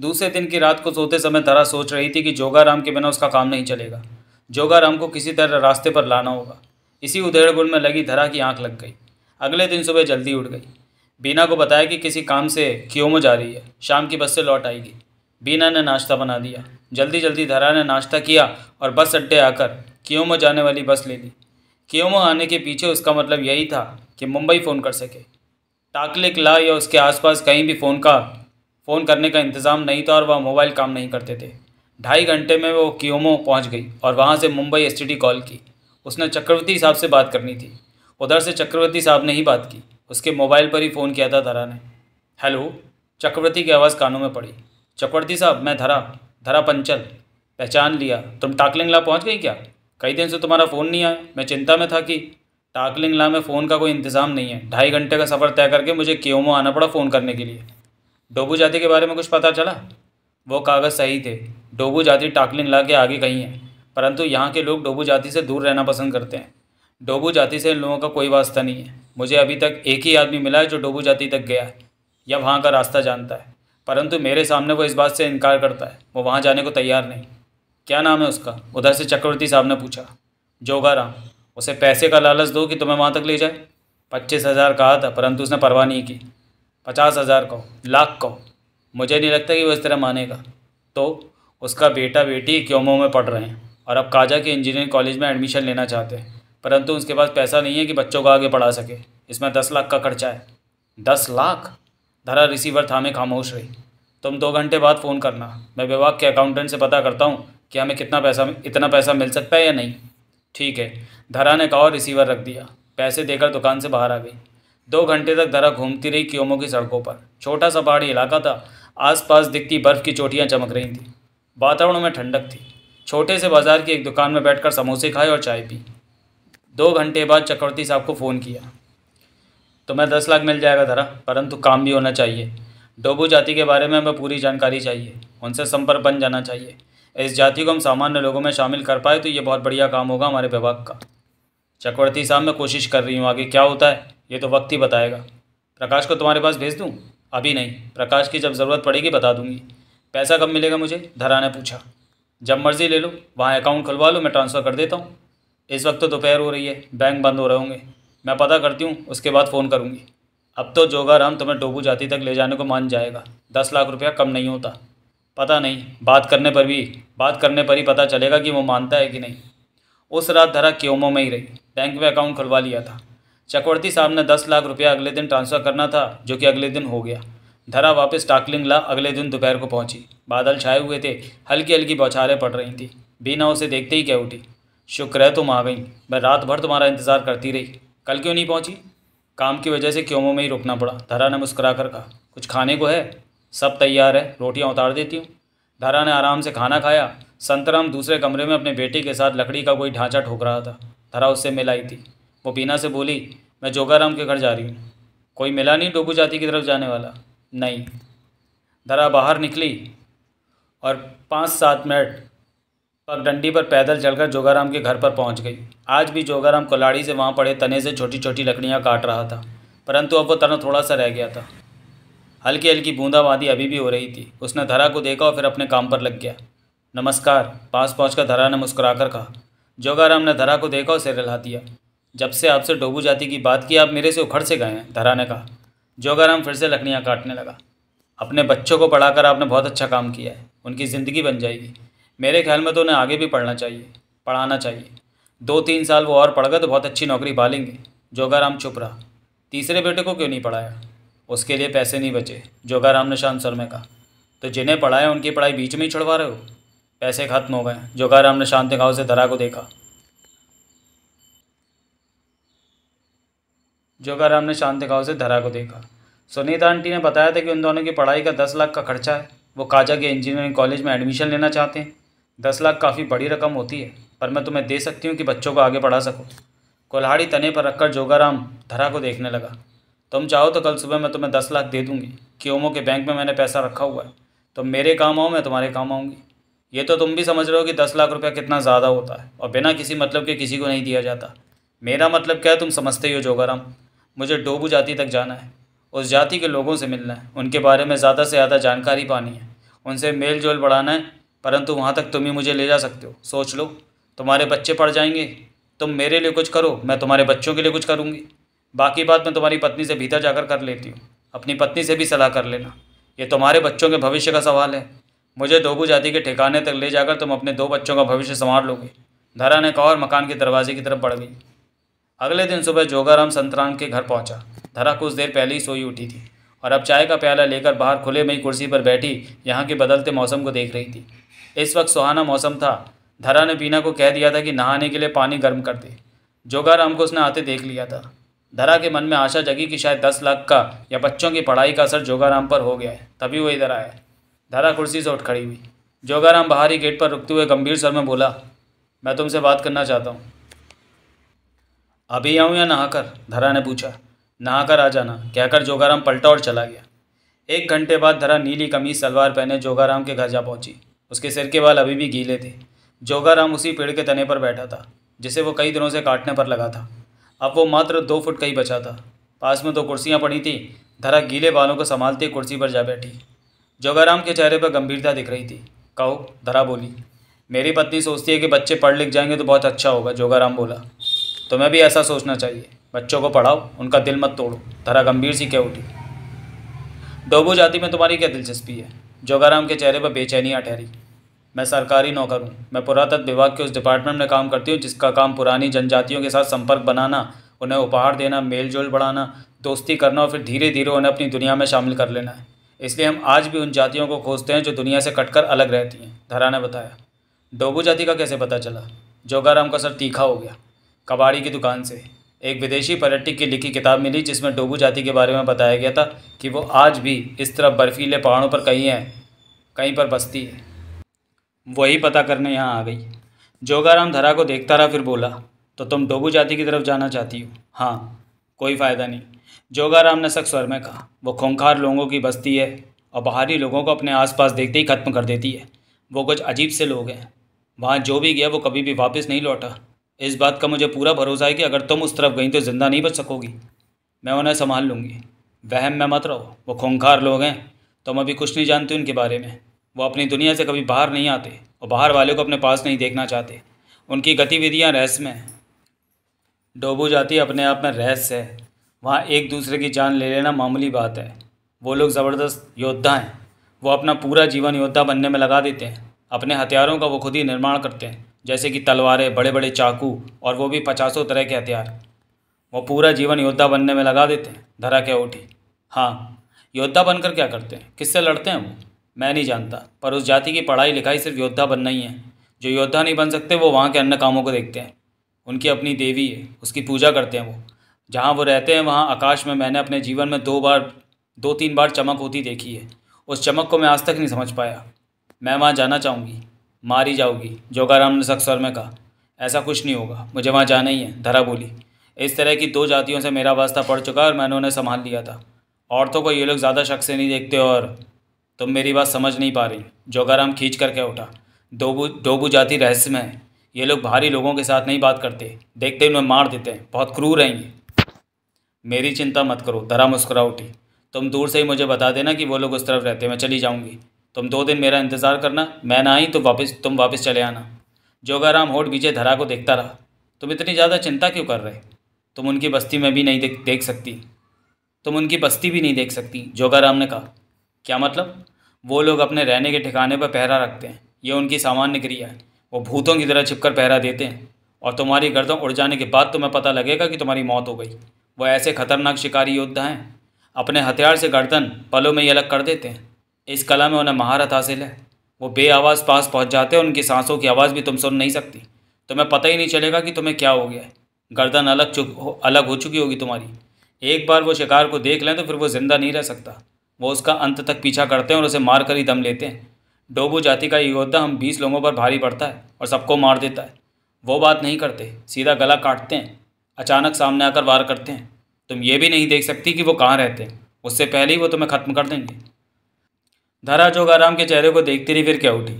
दूसरे दिन की रात को सोते समय तरह सोच रही थी कि जोगाराम के बिना उसका काम नहीं चलेगा जोगाराम को किसी तरह रास्ते पर लाना होगा इसी उधेड़बुन में लगी धरा की आंख लग गई अगले दिन सुबह जल्दी उठ गई बीना को बताया कि किसी काम से क्योमो जा रही है शाम की बस से लौट आएगी बीना ने नाश्ता बना दिया जल्दी जल्दी धरा ने नाश्ता किया और बस अड्डे आकर क्योमो जाने वाली बस ले ली क्योमो आने के पीछे उसका मतलब यही था कि मुंबई फ़ोन कर सके टाकले किला या उसके आसपास कहीं भी फ़ोन का फ़ोन करने का इंतज़ाम नहीं था और वह मोबाइल काम नहीं करते थे ढाई घंटे में वो क्योमो पहुंच गई और वहाँ से मुंबई एस कॉल की उसने चक्रवर्ती साहब से बात करनी थी उधर से चक्रवर्ती साहब ने ही बात की उसके मोबाइल पर ही फ़ोन किया था धरा ने हेलो चक्रवर्ती की आवाज़ कानों में पड़ी चक्रवर्ती साहब मैं धरा धरा पंचल पहचान लिया तुम टाकलिंगला पहुंच गई क्या कई दिन से तुम्हारा फ़ोन नहीं आया मैं चिंता में था कि टाकलिंगला में फ़ोन का कोई इंतज़ाम नहीं है ढाई घंटे का सफ़र तय करके मुझे क्योमो आना पड़ा फ़ोन करने के लिए डोबू जाति के बारे में कुछ पता चला वो कागज़ सही थे डोबू जाति टाकलिंगला के आगे कहीं है परंतु यहाँ के लोग डोबू जाति से दूर रहना पसंद करते हैं डोबू जाति से इन लोगों का कोई वास्ता नहीं है मुझे अभी तक एक ही आदमी मिला है जो डोबू जाति तक गया है या वहाँ का रास्ता जानता है परंतु मेरे सामने वो इस बात से इनकार करता है वो वहाँ जाने को तैयार नहीं क्या नाम है उसका उधर से चक्रवर्ती साहब ने पूछा जोगाराम उसे पैसे का लालच दो कि तुम्हें वहाँ तक ले जाए पच्चीस हज़ार कहा था परंतु उसने परवाह नहीं की पचास हज़ार कहो लाख कहो मुझे नहीं लगता कि वो इस तरह मानेगा तो उसका बेटा बेटी क्योमो में पढ़ रहे हैं और अब काजा के इंजीनियरिंग कॉलेज में एडमिशन लेना चाहते हैं परंतु उसके पास पैसा नहीं है कि बच्चों को आगे पढ़ा सके इसमें दस लाख का खर्चा है दस लाख धरा रिसीवर थामे खामोश रही तुम दो घंटे बाद फ़ोन करना मैं विभाग के अकाउंटेंट से पता करता हूँ कि हमें कितना पैसा इतना पैसा मिल सकता है या नहीं ठीक है धरा ने कहा और रिसीवर रख दिया पैसे देकर दुकान से बाहर आ गई दो घंटे तक धरा घूमती रही क्योमों की सड़कों पर छोटा सा पहाड़ी इलाका था आसपास दिखती बर्फ़ की चोटियाँ चमक रही थी वातावरण में ठंडक थी छोटे से बाज़ार की एक दुकान में बैठकर समोसे खाए और चाय पी दो घंटे बाद चक्रवर्ती साहब को फ़ोन किया तो मैं दस लाख मिल जाएगा धरा परंतु काम भी होना चाहिए डोबू जाति के बारे में हमें पूरी जानकारी चाहिए उनसे संपर्क बन जाना चाहिए इस जाति को हम सामान्य लोगों में शामिल कर पाए तो ये बहुत बढ़िया काम होगा हमारे विभाग का चक्रवर्ती साहब मैं कोशिश कर रही हूँ आगे क्या होता है ये तो वक्त ही बताएगा प्रकाश को तुम्हारे पास भेज दूँ अभी नहीं प्रकाश की जब ज़रूरत पड़ेगी बता दूँगी पैसा कब मिलेगा मुझे धरा ने पूछा जब मर्ज़ी ले लो वहाँ अकाउंट खुलवा लो मैं ट्रांसफ़र कर देता हूँ इस वक्त तो दोपहर हो रही है बैंक बंद हो रहे होंगे मैं पता करती हूँ उसके बाद फ़ोन करूँगी अब तो जोगाराम तुम्हें डोबू जाति तक ले जाने को मान जाएगा दस लाख रुपया कम नहीं होता पता नहीं बात करने पर भी बात करने पर ही पता चलेगा कि वो मानता है कि नहीं उस रात धरा क्योमो में ही रही बैंक में अकाउंट खुलवा लिया था चक्रवर्ती साहब ने दस लाख रुपया अगले दिन ट्रांसफ़र करना था जो कि अगले दिन हो गया धरा वापस टाकलिंग ला अगले दिन दोपहर को पहुंची बादल छाए हुए थे हल्की हल्की बौछारें पड़ रही थी बिना उसे देखते ही कह उठी शुक्र है तुम आ गई मैं रात भर तुम्हारा इंतज़ार करती रही कल क्यों नहीं पहुंची काम की वजह से क्यों में ही रुकना पड़ा धारा ने मुस्करा कर कहा कुछ खाने को है सब तैयार है रोटियाँ उतार देती हूँ धारा ने आराम से खाना खाया संतराम दूसरे कमरे में अपने बेटे के साथ लकड़ी का कोई ढांचा ठोक रहा था धारा उससे मिलाई थी वो बीना से बोली मैं जोगाराम के घर जा रही हूँ कोई मिला नहीं डोबू जाति की तरफ जाने वाला नहीं धरा बाहर निकली और पाँच सात मिनट पगडंडी तो पर पैदल चलकर जोगाराम के घर पर पहुंच गई आज भी जोगाराम कोलाड़ी से वहाँ पड़े तने से छोटी छोटी लकड़ियाँ काट रहा था परंतु अब वो तना थोड़ा सा रह गया था हल्की हल्की बूंदाबांदी अभी भी हो रही थी उसने धरा को देखा और फिर अपने काम पर लग गया नमस्कार पास पहुँच कर धरा ने मुस्कुराकर कहा जोगाराम ने धरा को देखा और सिर हिला दिया जब से आपसे डोबू जाति की बात की आप मेरे से उखड़ से गए हैं धरा ने कहा जोगाराम फिर से लकड़ियाँ काटने लगा अपने बच्चों को पढ़ाकर आपने बहुत अच्छा काम किया है उनकी ज़िंदगी बन जाएगी मेरे ख्याल में तो उन्हें आगे भी पढ़ना चाहिए पढ़ाना चाहिए दो तीन साल वो और पढ़ गए तो बहुत अच्छी नौकरी पा लेंगे जोगाराम चुप रहा तीसरे बेटे को क्यों नहीं पढ़ाया उसके लिए पैसे नहीं बचे जोगाराम ने शांत सर में कहा तो जिन्हें पढ़ाया उनकी पढ़ाई बीच में ही छुड़वा रहे हो पैसे खत्म हो गए जोगाराम ने शांत गाँव से धरा को देखा जोगाराम ने शांत गाँव से धरा को देखा सुनीता आंटी ने बताया था कि उन दोनों की पढ़ाई का दस लाख का खर्चा है वो काजा के इंजीनियरिंग कॉलेज में एडमिशन लेना चाहते हैं दस लाख काफ़ी बड़ी रकम होती है पर मैं तुम्हें दे सकती हूँ कि बच्चों को आगे पढ़ा सको कोल्हाड़ी तने पर रखकर जोगाराम धरा को देखने लगा तुम चाहो तो कल सुबह मैं तुम्हें दस लाख दे दूँगी क्योमो के बैंक में मैंने पैसा रखा हुआ है तुम मेरे काम आओ मैं तुम्हारे काम आऊँगी ये तो तुम भी समझ रहे हो कि दस लाख रुपया कितना ज़्यादा होता है और बिना किसी मतलब के किसी को नहीं दिया जाता मेरा मतलब क्या है तुम समझते ही हो जोगाराम मुझे डोबू जाति तक जाना है उस जाति के लोगों से मिलना है उनके बारे में ज़्यादा से ज़्यादा जानकारी पानी है उनसे मेल जोल बढ़ाना है परंतु वहाँ तक तुम ही मुझे ले जा सकते हो सोच लो तुम्हारे बच्चे पड़ जाएंगे तुम मेरे लिए कुछ करो मैं तुम्हारे बच्चों के लिए कुछ करूँगी बाकी बात मैं तुम्हारी पत्नी से भीतर जाकर कर लेती हूँ अपनी पत्नी से भी सलाह कर लेना ये तुम्हारे बच्चों के भविष्य का सवाल है मुझे दोबू जाति के ठिकाने तक ले जाकर तुम अपने दो बच्चों का भविष्य संवार लोगे धरा ने कहा और मकान के दरवाजे की तरफ बढ़ गई अगले दिन सुबह जोगाराम संतराम के घर पहुंचा धरा कुछ देर पहले ही सोई उठी थी और अब चाय का प्याला लेकर बाहर खुले में ही कुर्सी पर बैठी यहाँ के बदलते मौसम को देख रही थी इस वक्त सुहाना मौसम था धरा ने बीना को कह दिया था कि नहाने के लिए पानी गर्म कर दे जोगाराम को उसने आते देख लिया था धरा के मन में आशा जगी कि शायद दस लाख का या बच्चों की पढ़ाई का असर जोगाराम पर हो गया है तभी वो इधर आया धरा कुर्सी से उठ खड़ी हुई जोगाराम बाहरी गेट पर रुकते हुए गंभीर सर में बोला मैं तुमसे बात करना चाहता हूँ अभी आऊँ या नहाकर धरा ने पूछा नहाकर आ जाना कहकर जोगाराम पलटा और चला गया एक घंटे बाद धरा नीली कमीज सलवार पहने जोगाराम के घर जा पहुँची उसके सिर के बाल अभी भी गीले थे जोगाराम उसी पेड़ के तने पर बैठा था जिसे वो कई दिनों से काटने पर लगा था अब वो मात्र दो फुट का ही बचा था पास में दो कुर्सियाँ पड़ी थी धरा गीले बालों को संभालते कुर्सी पर जा बैठी जोगाराम के चेहरे पर गंभीरता दिख रही थी कहो धरा बोली मेरी पत्नी सोचती है कि बच्चे पढ़ लिख जाएंगे तो बहुत अच्छा होगा जोगाराम बोला तुम्हें भी ऐसा सोचना चाहिए बच्चों को पढ़ाओ उनका दिल मत तोड़ो धरा गंभीर सी क्या उठी डोबो जाति में तुम्हारी क्या दिलचस्पी है जोगाराम के चेहरे पर बेचैनियाँ ठहरी मैं सरकारी नौकर हूँ मैं पुरातत्व विभाग के उस डिपार्टमेंट में काम करती हूँ जिसका काम पुरानी जनजातियों के साथ संपर्क बनाना उन्हें उपहार देना मेल जोल बढ़ाना दोस्ती करना और फिर धीरे धीरे उन्हें अपनी दुनिया में शामिल कर लेना है इसलिए हम आज भी उन जातियों को खोजते हैं जो दुनिया से कटकर अलग रहती हैं धरा ने बताया डोबू जाति का कैसे पता चला जोगाराम का सर तीखा हो गया कबाड़ी की दुकान से एक विदेशी पर्यटक की लिखी किताब मिली जिसमें डोबू जाति के बारे में बताया गया था कि वो आज भी इस तरह बर्फीले पहाड़ों पर कहीं हैं कहीं पर बसती है वही पता करने यहाँ आ गई जोगाराम धरा को देखता रहा फिर बोला तो तुम डोबू जाति की तरफ जाना चाहती हो हाँ कोई फ़ायदा नहीं जोगाराम ने सख स्वर में कहा वो खूंखार लोगों की बस्ती है और बाहरी लोगों को अपने आसपास देखते ही ख़त्म कर देती है वो कुछ अजीब से लोग हैं वहाँ जो भी गया वो कभी भी वापस नहीं लौटा इस बात का मुझे पूरा भरोसा है कि अगर तुम उस तरफ गई तो ज़िंदा नहीं बच सकोगी मैं उन्हें संभाल लूँगी वहम में मत रहो वो खूंखार लोग हैं तुम अभी कुछ नहीं जानते उनके बारे में वो अपनी दुनिया से कभी बाहर नहीं आते और बाहर वाले को अपने पास नहीं देखना चाहते उनकी गतिविधियाँ रहस्य में डोबू जाती अपने आप में रहस्य है वहाँ एक दूसरे की जान ले लेना मामूली बात है वो लोग ज़बरदस्त योद्धा हैं वो अपना पूरा जीवन योद्धा बनने में लगा देते हैं अपने हथियारों का वो खुद ही निर्माण करते हैं जैसे कि तलवारें बड़े बड़े चाकू और वो भी पचासों तरह के हथियार वो पूरा जीवन योद्धा बनने में लगा देते हैं धरा क्या उठी हाँ योद्धा बनकर क्या करते हैं किससे लड़ते हैं वो मैं नहीं जानता पर उस जाति की पढ़ाई लिखाई सिर्फ योद्धा बनना ही है जो योद्धा नहीं बन सकते वो वहाँ के अन्य कामों को देखते हैं उनकी अपनी देवी है उसकी पूजा करते हैं वो जहाँ वो रहते हैं वहाँ आकाश में मैंने अपने जीवन में दो बार दो तीन बार चमक होती देखी है उस चमक को मैं आज तक नहीं समझ पाया मैं वहाँ जाना चाहूँगी मारी जाओगी जोगाराम ने सक्सर में कहा ऐसा कुछ नहीं होगा मुझे वहाँ जाना ही है धरा बोली इस तरह की दो जातियों से मेरा वास्ता पड़ चुका और मैंने उन्हें संभाल लिया था औरतों को ये लोग ज़्यादा शक से नहीं देखते और तुम मेरी बात समझ नहीं पा रही जोगाराम खींच कर क्या उठा डोबू डोबू जाति रहस्य में है ये लोग भारी लोगों के साथ नहीं बात करते देखते ही उन्हें मार देते हैं बहुत क्रूर हैं ये मेरी चिंता मत करो धरा मुस्कुरा उठी तुम दूर से ही मुझे बता देना कि वो लोग उस तरफ रहते मैं चली जाऊँगी तुम दो दिन मेरा इंतज़ार करना मैं ना आई तो वापस तुम वापस चले आना जोगाराम होठ बीजे धरा को देखता रहा तुम इतनी ज़्यादा चिंता क्यों कर रहे तुम उनकी बस्ती में भी नहीं देख देख सकती तुम उनकी बस्ती भी नहीं देख सकती जोगाराम ने कहा क्या मतलब वो लोग अपने रहने के ठिकाने पर पहरा रखते हैं ये उनकी सामान्य क्रिया है वो भूतों की तरह छिपकर पहरा देते हैं और तुम्हारी गर्दन उड़ जाने के बाद तुम्हें पता लगेगा कि तुम्हारी मौत हो गई वो ऐसे खतरनाक शिकारी योद्धा हैं अपने हथियार से गर्दन पलों में ही अलग कर देते हैं इस कला में उन्हें महारत हासिल है वो बे आवाज़ पास पहुंच जाते हैं उनकी सांसों की आवाज़ भी तुम सुन नहीं सकती तुम्हें पता ही नहीं चलेगा कि तुम्हें क्या हो गया है गर्दन अलग चुक अलग हो चुकी होगी तुम्हारी एक बार वो शिकार को देख लें तो फिर वो ज़िंदा नहीं रह सकता वो उसका अंत तक पीछा करते हैं और उसे मार कर ही दम लेते हैं डोबू जाति का योद्धा हम बीस लोगों पर भारी पड़ता है और सबको मार देता है वो बात नहीं करते सीधा गला काटते हैं अचानक सामने आकर वार करते हैं तुम ये भी नहीं देख सकती कि वो कहाँ रहते हैं उससे पहले ही वो तुम्हें ख़त्म कर देंगे धारा जोगाराम के चेहरे को देखती रही फिर क्या उठी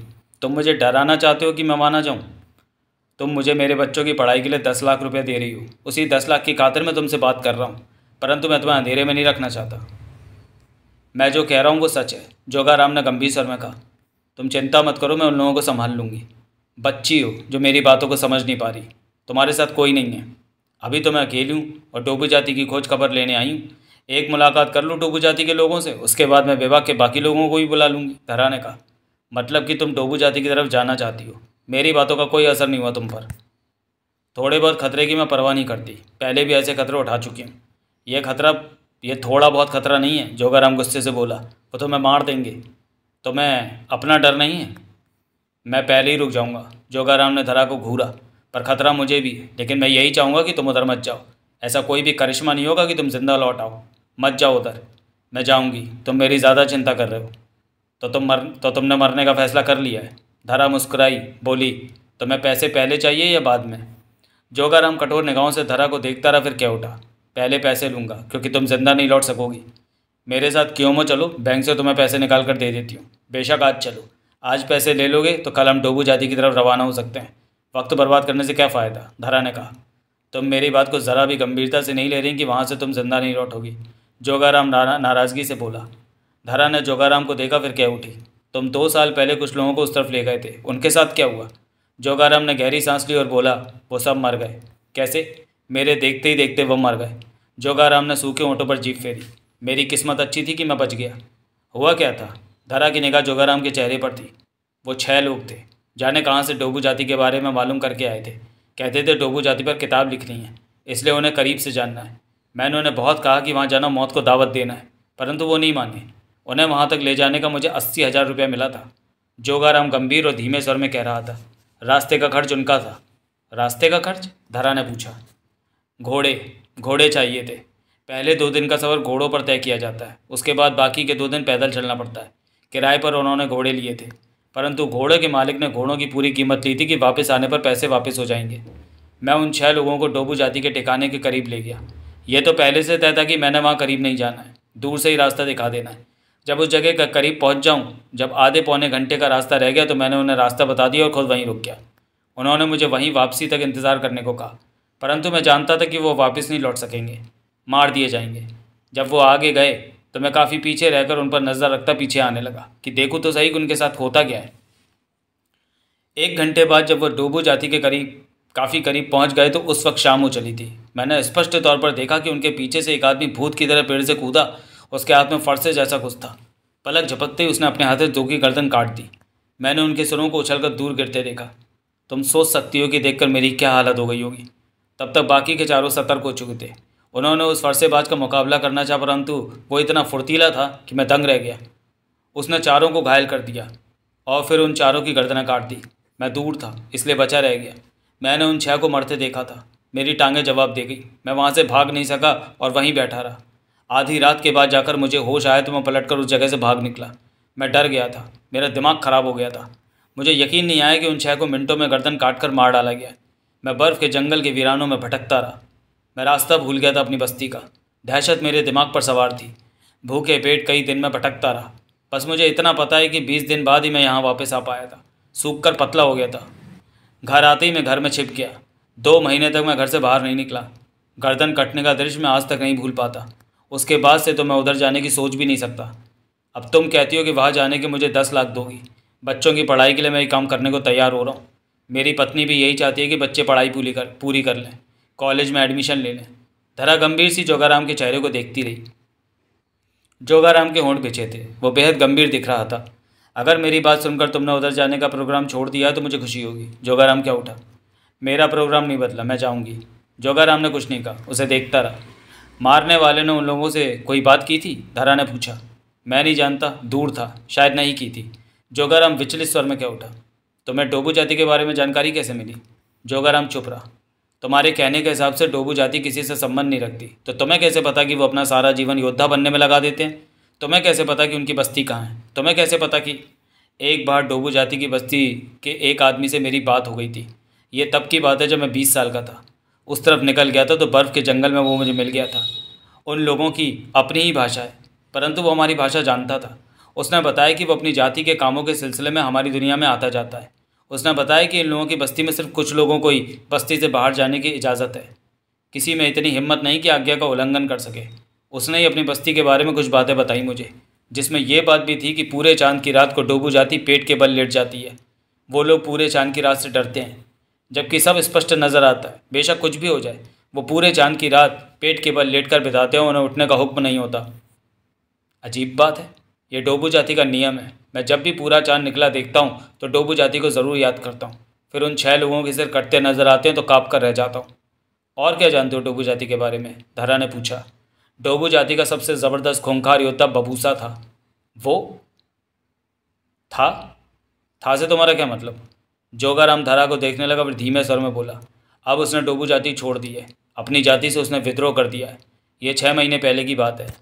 तुम मुझे डराना चाहते हो कि मैं माना जाऊँ तुम मुझे मेरे बच्चों की पढ़ाई के लिए दस लाख रुपये दे रही हो उसी दस लाख की खातिर मैं तुमसे बात कर रहा हूँ परंतु मैं तुम्हें अंधेरे में नहीं रखना चाहता मैं जो कह रहा हूँ वो सच है जोगाराम ने गंभीर स्वर में कहा तुम चिंता मत करो मैं उन लोगों को संभाल लूँगी बच्ची हो जो मेरी बातों को समझ नहीं पा रही तुम्हारे साथ कोई नहीं है अभी तो मैं अकेली हूँ और डोबी जाति की खोज खबर लेने आई हूँ एक मुलाकात कर लूँ टोबू जाति के लोगों से उसके बाद मैं विभाग के बाकी लोगों को भी बुला लूँगी धरा ने कहा मतलब कि तुम टोबू जाति की तरफ जाना चाहती हो मेरी बातों का कोई असर नहीं हुआ तुम पर थोड़े बहुत खतरे की मैं परवाह नहीं करती पहले भी ऐसे खतरे उठा चुकी हूँ यह खतरा ये थोड़ा बहुत खतरा नहीं है जोगाराम गुस्से से बोला वो तो मैं मार देंगे तो मैं अपना डर नहीं है मैं पहले ही रुक जाऊँगा जोगाराम ने धरा को घूरा पर खतरा मुझे भी है लेकिन मैं यही चाहूँगा कि तुम उधर मत जाओ ऐसा कोई भी करिश्मा नहीं होगा कि तुम जिंदा लौट आओ मत जाओ उधर मैं जाऊंगी तुम मेरी ज़्यादा चिंता कर रहे हो तो तुम मर तो तुमने मरने का फैसला कर लिया है धरा मुस्कुराई बोली तुम्हें तो पैसे पहले चाहिए या बाद में जोगाराम कठोर निगाहों से धरा को देखता रहा फिर क्या उठा पहले पैसे लूँगा क्योंकि तुम जिंदा नहीं लौट सकोगी मेरे साथ क्यों मो चलो बैंक से तुम्हें पैसे निकाल कर दे देती हूँ बेशक आज चलो आज पैसे ले लोगे तो कल हम डोबू जाति की तरफ रवाना हो सकते हैं वक्त बर्बाद करने से क्या फ़ायदा धरा ने कहा तुम मेरी बात को ज़रा भी गंभीरता से नहीं ले रही कि वहाँ से तुम जिंदा नहीं लौटोगी जोगाराम नारा नाराज़गी से बोला धारा ने जोगाराम को देखा फिर कह उठी तुम दो साल पहले कुछ लोगों को उस तरफ ले गए थे उनके साथ क्या हुआ जोगाराम ने गहरी सांस ली और बोला वो सब मर गए कैसे मेरे देखते ही देखते वो मर गए जोगाराम ने सूखे ऑटो पर जीप फेरी मेरी किस्मत अच्छी थी कि मैं बच गया हुआ क्या था धारा की निगाह जोगाराम के चेहरे पर थी वो छः लोग थे जाने कहाँ से डोबू जाति के बारे में मालूम करके आए थे कहते थे डोबू जाति पर किताब लिखनी है इसलिए उन्हें करीब से जानना है मैंने उन्हें बहुत कहा कि वहाँ जाना मौत को दावत देना है परंतु वो नहीं माने उन्हें वहाँ तक ले जाने का मुझे अस्सी हज़ार रुपया मिला था जोगाराम गंभीर और धीमे स्वर में कह रहा था रास्ते का खर्च उनका था रास्ते का खर्च धरा ने पूछा घोड़े घोड़े चाहिए थे पहले दो दिन का सफ़र घोड़ों पर तय किया जाता है उसके बाद बाकी के दो दिन पैदल चलना पड़ता है किराए पर उन्होंने घोड़े लिए थे परंतु घोड़े के मालिक ने घोड़ों की पूरी कीमत ली थी कि वापस आने पर पैसे वापस हो जाएंगे मैं उन छह लोगों को डोबू जाति के ठिकाने के करीब ले गया ये तो पहले से तय था कि मैंने वहाँ करीब नहीं जाना है दूर से ही रास्ता दिखा देना है जब उस जगह का करीब पहुँच जाऊँ जब आधे पौने घंटे का रास्ता रह गया तो मैंने उन्हें रास्ता बता दिया और खुद वहीं रुक गया उन्होंने मुझे वहीं वापसी तक इंतज़ार करने को कहा परंतु मैं जानता था कि वो वापस नहीं लौट सकेंगे मार दिए जाएंगे जब वो आगे गए तो मैं काफ़ी पीछे रहकर उन पर नज़र रखता पीछे आने लगा कि देखूँ तो सही कि उनके साथ होता क्या है एक घंटे बाद जब वह डोबू जाति के करीब काफ़ी करीब पहुंच गए तो उस वक्त शाम हो चली थी मैंने स्पष्ट तौर पर देखा कि उनके पीछे से एक आदमी भूत की तरह पेड़ से कूदा उसके हाथ में फरसे जैसा कुछ था पलक झपकते ही उसने अपने हाथ से दो की गर्दन काट दी मैंने उनके सुरों को उछलकर दूर गिरते देखा तुम सोच सकती हो कि देखकर मेरी क्या हालत हो गई होगी तब तक बाकी के चारों सतर्क हो चुके थे उन्होंने उस फरसेबाज का मुकाबला करना चाहा परंतु वो इतना फुर्तीला था कि मैं दंग रह गया उसने चारों को घायल कर दिया और फिर उन चारों की गर्दना काट दी मैं दूर था इसलिए बचा रह गया मैंने उन छः को मरते देखा था मेरी टांगें जवाब दे गई मैं वहाँ से भाग नहीं सका और वहीं बैठा रहा आधी रात के बाद जाकर मुझे होश आया तो मैं कर उस जगह से भाग निकला मैं डर गया था मेरा दिमाग ख़राब हो गया था मुझे यकीन नहीं आया कि उन छः को मिनटों में गर्दन काट कर मार डाला गया मैं बर्फ़ के जंगल के वीरानों में भटकता रहा मैं रास्ता भूल गया था अपनी बस्ती का दहशत मेरे दिमाग पर सवार थी भूखे पेट कई दिन में भटकता रहा बस मुझे इतना पता है कि बीस दिन बाद ही मैं यहाँ वापस आ पाया था सूख कर पतला हो गया था घर आते ही मैं घर में छिप गया दो महीने तक मैं घर से बाहर नहीं निकला गर्दन कटने का दृश्य मैं आज तक नहीं भूल पाता उसके बाद से तो मैं उधर जाने की सोच भी नहीं सकता अब तुम कहती हो कि वहाँ जाने के मुझे दस लाख दोगी बच्चों की पढ़ाई के लिए मैं ये काम करने को तैयार हो रहा हूँ मेरी पत्नी भी यही चाहती है कि बच्चे पढ़ाई पूरी कर पूरी कर लें कॉलेज में एडमिशन ले लें धरा गंभीर सी जोगाराम के चेहरे को देखती रही जोगाराम के होंठ पीछे थे वो बेहद गंभीर दिख रहा था अगर मेरी बात सुनकर तुमने उधर जाने का प्रोग्राम छोड़ दिया तो मुझे खुशी होगी जोगाराम क्या उठा मेरा प्रोग्राम नहीं बदला मैं जाऊँगी जोगाराम ने कुछ नहीं कहा उसे देखता रहा मारने वाले ने उन लोगों से कोई बात की थी धरा ने पूछा मैं नहीं जानता दूर था शायद नहीं की थी जोगाराम विचलित स्वर में क्या उठा तुम्हें डोबू जाति के बारे में जानकारी कैसे मिली जोगाराम चुप रहा तुम्हारे कहने के हिसाब से डोबू जाति किसी से संबंध नहीं रखती तो तुम्हें कैसे पता कि वो अपना सारा जीवन योद्धा बनने में लगा देते हैं तुम्हें कैसे पता कि उनकी बस्ती कहाँ है तुम्हें कैसे पता कि एक बार डोबू जाति की बस्ती के एक आदमी से मेरी बात हो गई थी ये तब की बात है जब मैं बीस साल का था उस तरफ निकल गया था तो बर्फ़ के जंगल में वो मुझे मिल गया था उन लोगों की अपनी ही भाषा है परंतु वो हमारी भाषा जानता था उसने बताया कि वो अपनी जाति के कामों के सिलसिले में हमारी दुनिया में आता जाता है उसने बताया कि इन लोगों की बस्ती में सिर्फ कुछ लोगों को ही बस्ती से बाहर जाने की इजाज़त है किसी में इतनी हिम्मत नहीं कि आज्ञा का उल्लंघन कर सके उसने ही अपनी बस्ती के बारे में कुछ बातें बताई मुझे जिसमें यह बात भी थी कि पूरे चांद की रात को डूबू जाती पेट के बल लेट जाती है वो लोग पूरे चांद की रात से डरते हैं जबकि सब स्पष्ट नज़र आता है बेशक कुछ भी हो जाए वो पूरे चांद की रात पेट के बल लेट कर बिताते हैं उन्हें उठने का हुक्म नहीं होता अजीब बात है ये डोबू जाति का नियम है मैं जब भी पूरा चांद निकला देखता हूँ तो डोबू जाति को ज़रूर याद करता हूँ फिर उन छह लोगों के सिर कटते नजर आते हैं तो काँप कर रह जाता हूँ और क्या जानते हो डोबू जाति के बारे में धरा ने पूछा डोबू जाति का सबसे ज़बरदस्त खूंखार योद्धा बबूसा था वो था था से तुम्हारा क्या मतलब जोगाराम धरा को देखने लगा फिर धीमे स्वर में बोला अब उसने डोबू जाति छोड़ दी है अपनी जाति से उसने विद्रोह कर दिया है ये छः महीने पहले की बात है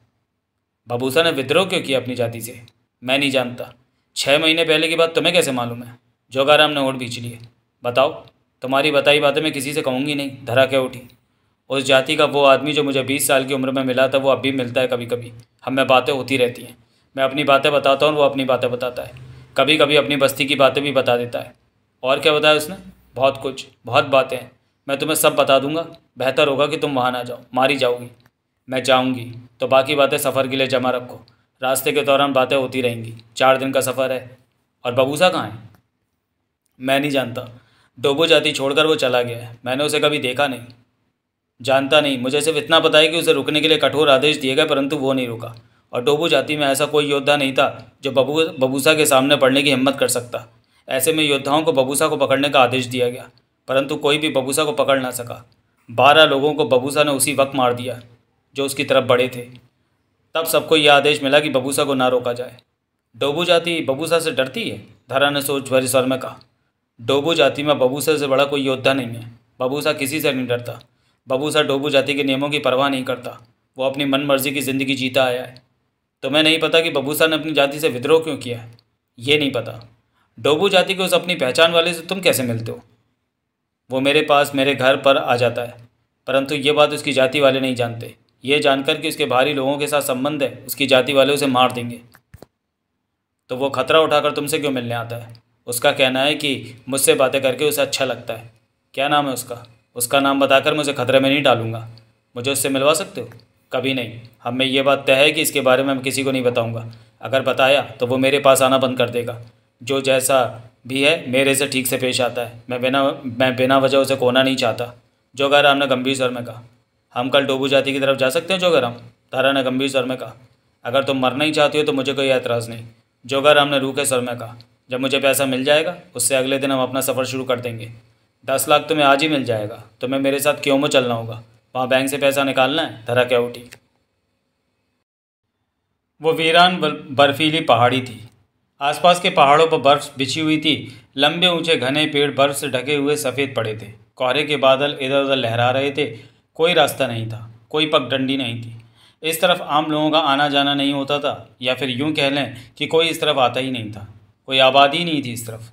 बबूसा ने विद्रोह क्यों किया अपनी जाति से मैं नहीं जानता छः महीने पहले की बात तुम्हें कैसे मालूम है जोगाराम ने ओढ़ बीच लिए बताओ तुम्हारी बताई बातें मैं किसी से कहूँगी नहीं धरा क्या उठी उस जाति का वो आदमी जो मुझे बीस साल की उम्र में मिला था वो अब भी मिलता है कभी कभी हम में बातें होती रहती हैं मैं अपनी बातें बताता हूँ वो अपनी बातें बताता है कभी कभी अपनी बस्ती की बातें भी बता देता है और क्या बताया उसने बहुत कुछ बहुत बातें हैं मैं तुम्हें सब बता दूंगा बेहतर होगा कि तुम वहाँ ना जाओ मारी जाओगी मैं जाऊँगी तो बाकी बातें सफ़र के लिए जमा रखो रास्ते के दौरान बातें होती रहेंगी चार दिन का सफ़र है और बबूसा कहाँ है मैं नहीं जानता डोबो जाती छोड़कर वो चला गया है मैंने उसे कभी देखा नहीं जानता नहीं मुझे सिर्फ इतना पता है कि उसे रुकने के लिए कठोर आदेश दिए गए परंतु वो नहीं रुका और डोबो जाति में ऐसा कोई योद्धा नहीं था जो बबू बबूसा के सामने पड़ने की हिम्मत कर सकता ऐसे में योद्धाओं को बबूसा को पकड़ने का आदेश दिया गया परंतु कोई भी बबूसा को पकड़ ना सका बारह लोगों को बबूसा ने उसी वक्त मार दिया जो उसकी तरफ बड़े थे तब सबको यह आदेश मिला कि बबूसा को ना रोका जाए डोबू जाति बबूसा से डरती है धारा ने सोच भरी स्वर में कहा डोबू जाति में बबूसा से बड़ा कोई योद्धा नहीं है बबूसा किसी से नहीं डरता बबूसा डोबू जाति के नियमों की परवाह नहीं करता वो अपनी मन मर्जी की ज़िंदगी जीता आया है तुम्हें नहीं पता कि बबूसा ने अपनी जाति से विद्रोह क्यों किया है ये नहीं पता डोबू जाति के उस अपनी पहचान वाले से तुम कैसे मिलते हो वो मेरे पास मेरे घर पर आ जाता है परंतु ये बात उसकी जाति वाले नहीं जानते ये जानकर कि उसके भारी लोगों के साथ संबंध है उसकी जाति वाले उसे मार देंगे तो वो खतरा उठाकर तुमसे क्यों मिलने आता है उसका कहना है कि मुझसे बातें करके उसे अच्छा लगता है क्या नाम है उसका उसका नाम बताकर मुझे खतरे में नहीं डालूंगा मुझे उससे मिलवा सकते हो कभी नहीं हम में ये बात तय है कि इसके बारे में मैं किसी को नहीं बताऊंगा अगर बताया तो वो मेरे पास आना बंद कर देगा जो जैसा भी है मेरे से ठीक से पेश आता है मैं बिना मैं बिना वजह उसे कोना नहीं चाहता जो कह रहा हमने गंभीर स्वर में कहा हम कल टोबू जाति की तरफ जा सकते हैं जोगाराम धारा ने गंभीर स्वर में कहा अगर तुम मरना ही चाहती हो तो मुझे कोई ऐतराज़ नहीं जोगाराम ने रूखे स्वर में कहा जब मुझे पैसा मिल जाएगा उससे अगले दिन हम अपना सफ़र शुरू कर देंगे दस लाख तुम्हें आज ही मिल जाएगा तुम्हें मेरे साथ क्यों में चलना होगा वहाँ बैंक से पैसा निकालना है धरा क्या उठी वो वीरान बर्फीली पहाड़ी थी आसपास के पहाड़ों पर बर्फ़ बिछी हुई थी लंबे ऊंचे घने पेड़ बर्फ से ढके हुए सफ़ेद पड़े थे कोहरे के बादल इधर उधर लहरा रहे थे कोई रास्ता नहीं था कोई पगडंडी नहीं थी इस तरफ आम लोगों का आना जाना नहीं होता था या फिर यूं कह लें कि कोई इस तरफ आता ही नहीं था कोई आबादी नहीं थी इस तरफ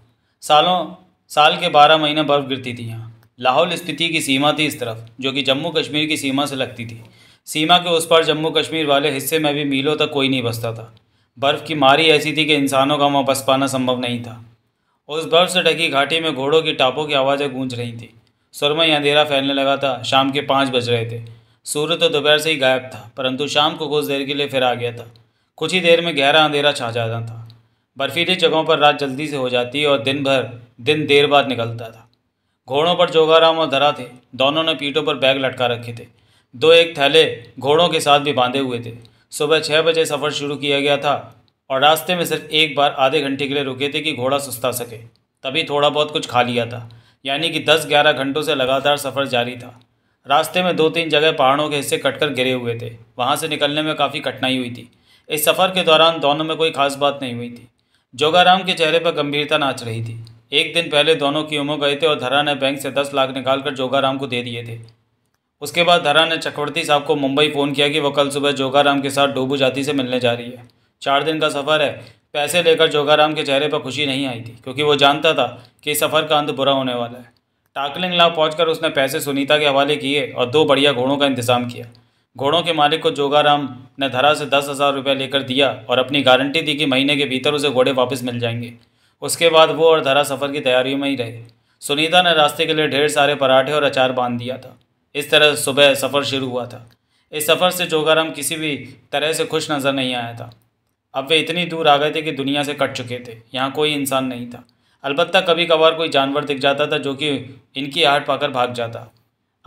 सालों साल के बारह महीने बर्फ़ गिरती थी यहाँ लाहौल स्पीति की सीमा थी इस तरफ जो कि जम्मू कश्मीर की सीमा से लगती थी सीमा के उस पर जम्मू कश्मीर वाले हिस्से में भी मीलों तक कोई नहीं बसता था बर्फ़ की मारी ऐसी थी कि इंसानों का वहाँ बस पाना संभव नहीं था उस बर्फ़ से ढकी घाटी में घोड़ों की टापों की आवाज़ें गूंज रही थीं सुरमई अंधेरा फैलने लगा था शाम के पाँच बज रहे थे सूर्य तो दोपहर से ही गायब था परंतु शाम को कुछ देर के लिए फिर आ गया था कुछ ही देर में गहरा अंधेरा छा जाता था बर्फीली जगहों पर रात जल्दी से हो जाती और दिन भर दिन देर बाद निकलता था घोड़ों पर जोगाराम और धरा थे दोनों ने पीठों पर बैग लटका रखे थे दो एक थैले घोड़ों के साथ भी बांधे हुए थे सुबह छः बजे सफ़र शुरू किया गया था और रास्ते में सिर्फ एक बार आधे घंटे के लिए रुके थे कि घोड़ा सुस्ता सके तभी थोड़ा बहुत कुछ खा लिया था यानी कि दस ग्यारह घंटों से लगातार सफ़र जारी था रास्ते में दो तीन जगह पहाड़ों के हिस्से कटकर गिरे हुए थे वहाँ से निकलने में काफ़ी कठिनाई हुई थी इस सफ़र के दौरान दोनों में कोई खास बात नहीं हुई थी जोगाराम के चेहरे पर गंभीरता नाच रही थी एक दिन पहले दोनों की उम्र गए थे और धरा ने बैंक से दस लाख निकाल कर जोगाराम को दे दिए थे उसके बाद धरा ने चक्रवर्ती साहब को मुंबई फ़ोन किया कि वह कल सुबह जोगाराम के साथ डोबू जाति से मिलने जा रही है चार दिन का सफ़र है पैसे लेकर जोगाराम के चेहरे पर खुशी नहीं आई थी क्योंकि वो जानता था कि सफ़र का अंत बुरा होने वाला है टाकलिंग लाव पहुँच उसने पैसे सुनीता के हवाले किए और दो बढ़िया घोड़ों का इंतज़ाम किया घोड़ों के मालिक को जोगाराम ने धरा से दस हज़ार रुपये लेकर दिया और अपनी गारंटी दी कि महीने के भीतर उसे घोड़े वापस मिल जाएंगे उसके बाद वो और धरा सफ़र की तैयारियों में ही रहे सुनीता ने रास्ते के लिए ढेर सारे पराठे और अचार बांध दिया था इस तरह सुबह सफ़र शुरू हुआ था इस सफ़र से जोगाराम किसी भी तरह से खुश नज़र नहीं आया था अब वे इतनी दूर आ गए थे कि दुनिया से कट चुके थे यहाँ कोई इंसान नहीं था अलबत्त कभी कभार कोई जानवर दिख जाता था जो कि इनकी आहट पाकर भाग जाता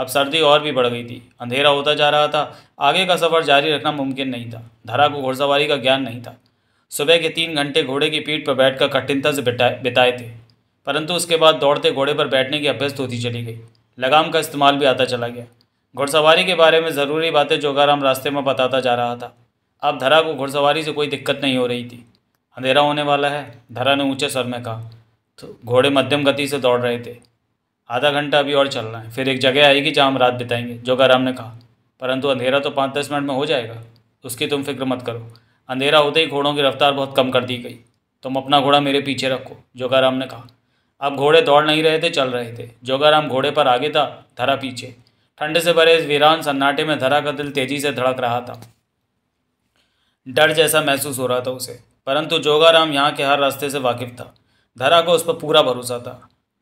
अब सर्दी और भी बढ़ गई थी अंधेरा होता जा रहा था आगे का सफ़र जारी रखना मुमकिन नहीं था धरा को घोड़सवारी का ज्ञान नहीं था सुबह के तीन घंटे घोड़े की पीठ पर बैठकर कठिनता से बिताए थे परंतु उसके बाद दौड़ते घोड़े पर बैठने की अभ्यस्त होती चली गई लगाम का इस्तेमाल भी आता चला गया घुड़सवारी के बारे में ज़रूरी बातें जोगाराम रास्ते में बताता जा रहा था अब धरा को घुड़सवारी से कोई दिक्कत नहीं हो रही थी अंधेरा होने वाला है धरा ने ऊँचे सर में कहा तो घोड़े मध्यम गति से दौड़ रहे थे आधा घंटा अभी और चलना है फिर एक जगह आएगी जहाँ हम रात बिताएंगे जोगाराम ने कहा परंतु अंधेरा तो पाँच दस मिनट में हो जाएगा उसकी तुम फिक्र मत करो अंधेरा होते ही घोड़ों की रफ्तार बहुत कम कर दी गई तुम अपना घोड़ा मेरे पीछे रखो जोगाराम ने कहा अब घोड़े दौड़ नहीं रहे थे चल रहे थे जोगाराम घोड़े पर आगे था धरा पीछे ठंड से भरे इस वीरान सन्नाटे में धरा का दिल तेजी से धड़क रहा था डर जैसा महसूस हो रहा था उसे परंतु जोगाराम यहाँ के हर रास्ते से वाकिफ था धरा को उस पर पूरा भरोसा था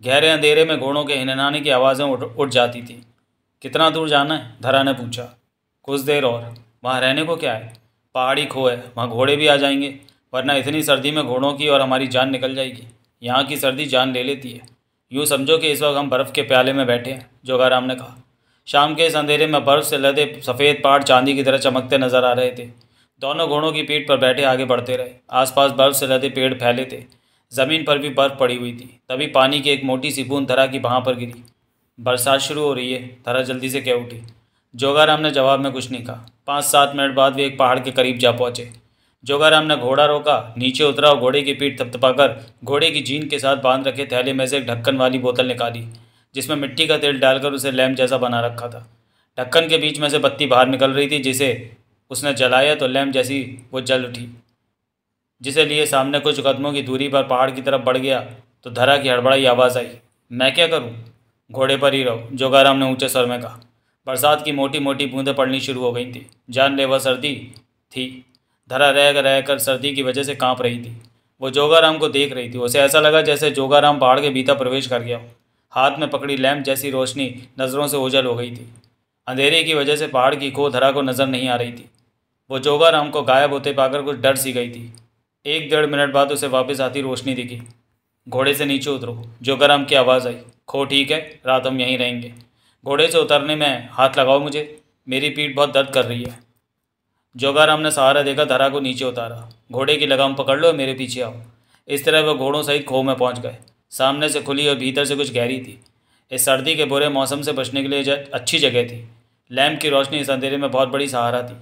गहरे अंधेरे में घोड़ों के हिननाने की आवाज़ें उठ उठ जाती थी कितना दूर जाना है धरा ने पूछा कुछ देर और वहाँ रहने को क्या है पहाड़ी खो है वहाँ घोड़े भी आ जाएंगे वरना इतनी सर्दी में घोड़ों की और हमारी जान निकल जाएगी यहाँ की सर्दी जान ले लेती है यूँ समझो कि इस वक्त हम बर्फ़ के प्याले में बैठे हैं जोगाराम ने कहा शाम के इस अंधेरे में बर्फ़ से लदे सफ़ेद पहाड़ चांदी की तरह चमकते नजर आ रहे थे दोनों घोड़ों की पीठ पर बैठे आगे बढ़ते रहे आसपास बर्फ़ से लदे पेड़ फैले थे ज़मीन पर भी बर्फ़ पड़ी हुई थी तभी पानी की एक मोटी सी बूंद धरा की वहाँ पर गिरी बरसात शुरू हो रही है धरा जल्दी से कह उठी जोगाराम ने जवाब में कुछ नहीं कहा पाँच सात मिनट बाद वे एक पहाड़ के करीब जा पहुँचे जोगाराम ने घोड़ा रोका नीचे उतरा और घोड़े की पीठ थपथपाकर घोड़े की जीन के साथ बांध रखे थैले में से एक ढक्कन वाली बोतल निकाली जिसमें मिट्टी का तेल डालकर उसे लैम्प जैसा बना रखा था ढक्कन के बीच में से बत्ती बाहर निकल रही थी जिसे उसने जलाया तो लैम्प जैसी वो जल उठी जिसे लिए सामने कुछ कदमों की दूरी पर पहाड़ की तरफ बढ़ गया तो धरा की हड़बड़ाई आवाज़ आई मैं क्या करूं? घोड़े पर ही रहो जोगाराम ने ऊंचे स्वर में कहा बरसात की मोटी मोटी बूंदें पड़नी शुरू हो गई थी जानलेवा सर्दी थी धरा रह कर रह कर सर्दी की वजह से कांप रही थी वो जोगाराम को देख रही थी उसे ऐसा लगा जैसे जोगाराम पहाड़ के भीतर प्रवेश कर गया हाथ में पकड़ी लैम्प जैसी रोशनी नज़रों से ओझल हो गई थी अंधेरे की वजह से पहाड़ की खो धरा को नज़र नहीं आ रही थी वो जोगाराम को गायब होते पाकर कुछ डर सी गई थी एक डेढ़ मिनट बाद उसे वापस आती रोशनी दिखी घोड़े से नीचे उतरो गर्म की आवाज़ आई खो ठीक है रात हम यहीं रहेंगे घोड़े से उतरने में हाथ लगाओ मुझे मेरी पीठ बहुत दर्द कर रही है जोगाराम ने सहारा देकर धरा को नीचे उतारा घोड़े की लगाम पकड़ लो और मेरे पीछे आओ इस तरह वह घोड़ों सहित खो में पहुंच गए सामने से खुली और भीतर से कुछ गहरी थी इस सर्दी के बुरे मौसम से बचने के लिए अच्छी जगह थी लैम्प की रोशनी इस अंधेरे में बहुत बड़ी सहारा थी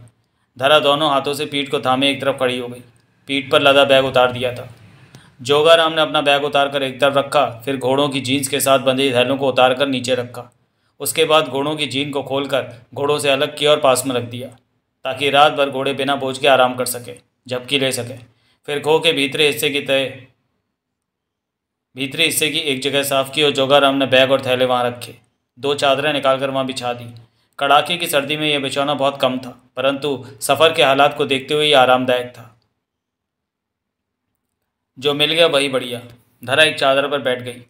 धरा दोनों हाथों से पीठ को थामे एक तरफ खड़ी हो गई पीठ पर लदा बैग उतार दिया था जोगाराम ने अपना बैग उतार कर एक तरफ रखा फिर घोड़ों की जीन्स के साथ बंधे थैलों को उतार कर नीचे रखा उसके बाद घोड़ों की जीन को खोलकर घोड़ों से अलग किया और पास में रख दिया ताकि रात भर घोड़े बिना बोझ के आराम कर सके झपकी ले सके फिर घो के भीतरे हिस्से की तय भीतरे हिस्से की एक जगह साफ की और जोगाराम ने बैग और थैले वहाँ रखे दो चादरें निकालकर वहाँ बिछा दी कड़ाके की सर्दी में यह बिछौना बहुत कम था परंतु सफ़र के हालात को देखते हुए यह आरामदायक था जो मिल गया वही बढ़िया धरा एक चादर पर बैठ गई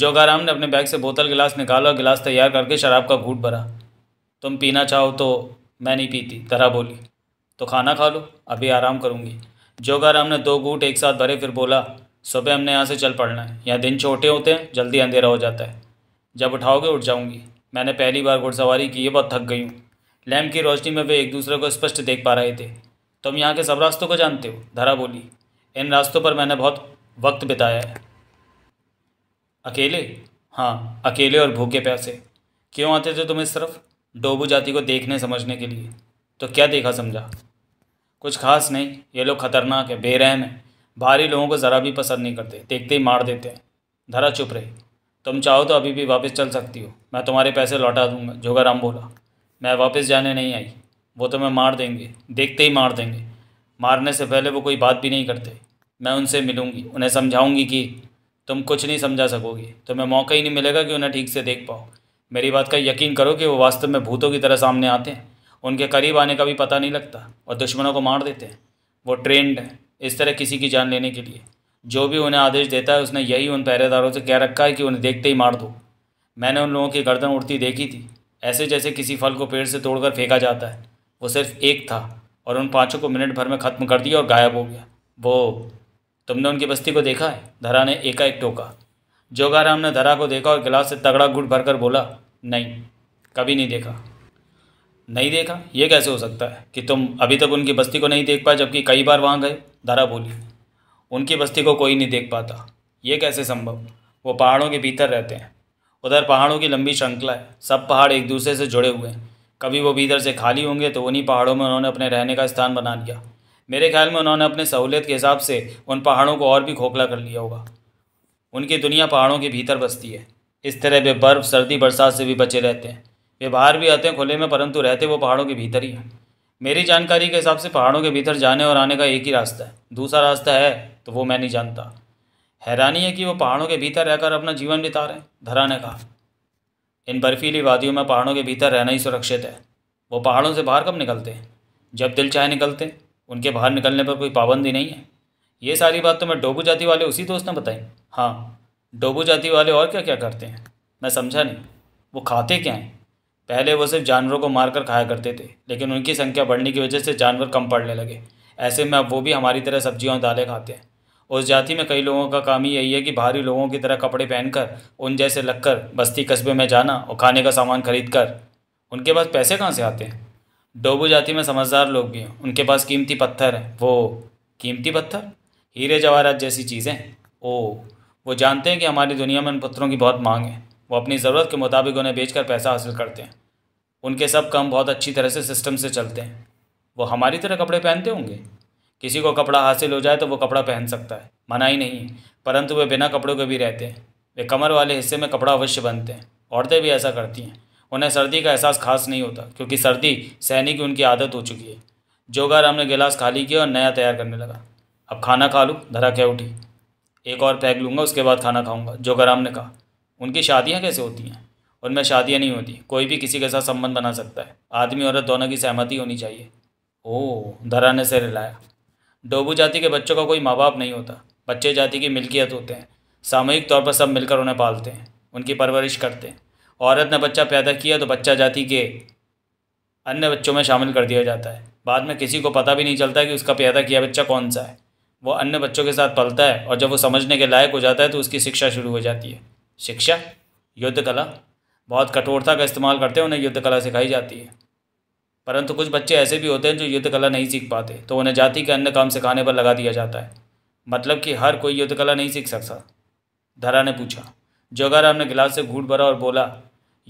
जोगाराम ने अपने बैग से बोतल गिलास निकाला और गिलास तैयार करके शराब का घूट भरा तुम पीना चाहो तो मैं नहीं पीती धरा बोली तो खाना खा लो अभी आराम करूँगी जोगाराम ने दो घूट एक साथ भरे फिर बोला सुबह हमने यहाँ से चल पड़ना है यहाँ दिन छोटे होते हैं जल्दी अंधेरा हो जाता है जब उठाओगे उठ जाऊँगी मैंने पहली बार घुड़सवारी की है बहुत थक गई हूँ लैम्प की रोशनी में वे एक दूसरे को स्पष्ट देख पा रहे थे तुम यहाँ के सब रास्तों को जानते हो धरा बोली इन रास्तों पर मैंने बहुत वक्त बिताया है अकेले हाँ अकेले और भूखे प्यासे क्यों आते थे तुम इस तरफ डोबू जाति को देखने समझने के लिए तो क्या देखा समझा कुछ खास नहीं ये लोग खतरनाक है बेरहम है बाहरी लोगों को ज़रा भी पसंद नहीं करते देखते ही मार देते हैं धरा चुप रही तुम चाहो तो अभी भी वापस चल सकती हो मैं तुम्हारे पैसे लौटा दूंगा जोगाराम बोला मैं वापस जाने नहीं आई वो तुम्हें मार देंगे देखते ही मार देंगे मारने से पहले वो कोई बात भी नहीं करते मैं उनसे मिलूँगी उन्हें समझाऊँगी कि तुम कुछ नहीं समझा सकोगी तुम्हें मौका ही नहीं मिलेगा कि उन्हें ठीक से देख पाओ मेरी बात का यकीन करो कि वो वास्तव में भूतों की तरह सामने आते हैं उनके करीब आने का भी पता नहीं लगता और दुश्मनों को मार देते हैं वो ट्रेंड है इस तरह किसी की जान लेने के लिए जो भी उन्हें आदेश देता है उसने यही उन पहरेदारों से कह रखा है कि उन्हें देखते ही मार दो मैंने उन लोगों की गर्दन उड़ती देखी थी ऐसे जैसे किसी फल को पेड़ से तोड़कर फेंका जाता है वो सिर्फ एक था और उन पाँचों को मिनट भर में ख़त्म कर दिया और गायब हो गया वो तुमने उनकी बस्ती को देखा है धरा ने एकाएक टोका जोगाराम ने धरा को देखा और गिलास से तगड़ा गुड़ भरकर बोला नहीं कभी नहीं देखा नहीं देखा ये कैसे हो सकता है कि तुम अभी तक उनकी बस्ती को नहीं देख पाए जबकि कई बार वहाँ गए धरा बोली उनकी बस्ती को कोई नहीं देख पाता ये कैसे संभव वो पहाड़ों के भीतर रहते हैं उधर पहाड़ों की लंबी श्रृंखला है सब पहाड़ एक दूसरे से जुड़े हुए हैं कभी वो भीतर से खाली होंगे तो उन्हीं पहाड़ों में उन्होंने अपने रहने का स्थान बना लिया मेरे ख्याल में उन्होंने अपने सहूलियत के हिसाब से उन पहाड़ों को और भी खोखला कर लिया होगा उनकी दुनिया पहाड़ों के भीतर बसती है इस तरह वे बर्फ़ सर्दी बरसात से भी बचे रहते हैं वे बाहर भी आते हैं खुले में परंतु रहते वो पहाड़ों के भीतर ही हैं मेरी जानकारी के हिसाब से पहाड़ों के भीतर जाने और आने का एक ही रास्ता है दूसरा रास्ता है तो वो मैं नहीं जानता हैरानी है कि वो पहाड़ों के भीतर रहकर अपना जीवन बिता रहे धरा ने कहा इन बर्फीली वादियों में पहाड़ों के भीतर रहना ही सुरक्षित है वो पहाड़ों से बाहर कब निकलते हैं जब दिल चाहे निकलते हैं उनके बाहर निकलने पर कोई पाबंदी नहीं है ये सारी बात तो मैं डोबू जाति वाले उसी दोस्त ने बताई हाँ डोबू जाति वाले और क्या क्या करते हैं मैं समझा नहीं वो खाते क्या हैं पहले वो सिर्फ जानवरों को मारकर खाया करते थे लेकिन उनकी संख्या बढ़ने की वजह से जानवर कम पड़ने लगे ऐसे में अब वो भी हमारी तरह सब्जियाँ और दालें खाते हैं उस जाति में कई लोगों का काम ही यही है कि बाहरी लोगों की तरह कपड़े पहनकर उन जैसे लगकर बस्ती कस्बे में जाना और खाने का सामान खरीद कर उनके पास पैसे कहाँ से आते हैं डोबू जाति में समझदार लोग भी हैं उनके पास कीमती पत्थर है वो कीमती पत्थर हीरे जवाहरात जैसी चीज़ें ओ वो जानते हैं कि हमारी दुनिया में उन पत्थरों की बहुत मांग है वो अपनी ज़रूरत के मुताबिक उन्हें बेचकर पैसा हासिल करते हैं उनके सब काम बहुत अच्छी तरह से सिस्टम से चलते हैं वो हमारी तरह कपड़े पहनते होंगे किसी को कपड़ा हासिल हो जाए तो वो कपड़ा पहन सकता है मना ही नहीं परंतु वे बिना कपड़ों के भी रहते हैं वे कमर वाले हिस्से में कपड़ा अवश्य बनते हैं औरतें भी ऐसा करती हैं उन्हें सर्दी का एहसास खास नहीं होता क्योंकि सर्दी सहने की उनकी आदत हो चुकी है जोगार ने गिलास खाली किया और नया तैयार करने लगा अब खाना खा लूँ धरा क्या उठी एक और पैक लूँगा उसके बाद खाना खाऊँगा जोगार ने कहा उनकी शादियाँ कैसे होती हैं उनमें शादियाँ नहीं होती कोई भी किसी के साथ संबंध बना सकता है आदमी औरत दोनों की सहमति होनी चाहिए ओ धरा ने सिर हिलाया डोबू जाति के बच्चों का कोई माँ बाप नहीं होता बच्चे जाति की मिल्कियत होते हैं सामूहिक तौर पर सब मिलकर उन्हें पालते हैं उनकी परवरिश करते हैं औरत ने बच्चा पैदा किया तो बच्चा जाति के अन्य बच्चों में शामिल कर दिया जाता है बाद में किसी को पता भी नहीं चलता कि उसका पैदा किया बच्चा कौन सा है वो अन्य बच्चों के साथ पलता है और जब वो समझने के लायक हो जाता है तो उसकी शिक्षा शुरू हो जाती है शिक्षा युद्ध कला बहुत कठोरता का इस्तेमाल करते हैं उन्हें युद्ध कला सिखाई जाती है परंतु कुछ बच्चे ऐसे भी होते हैं जो युद्ध कला नहीं सीख पाते तो उन्हें जाति के अन्य काम सिखाने पर लगा दिया जाता है मतलब कि हर कोई युद्ध कला नहीं सीख सकता धरा ने पूछा जोगाराम ने गिलास से घूट भरा और बोला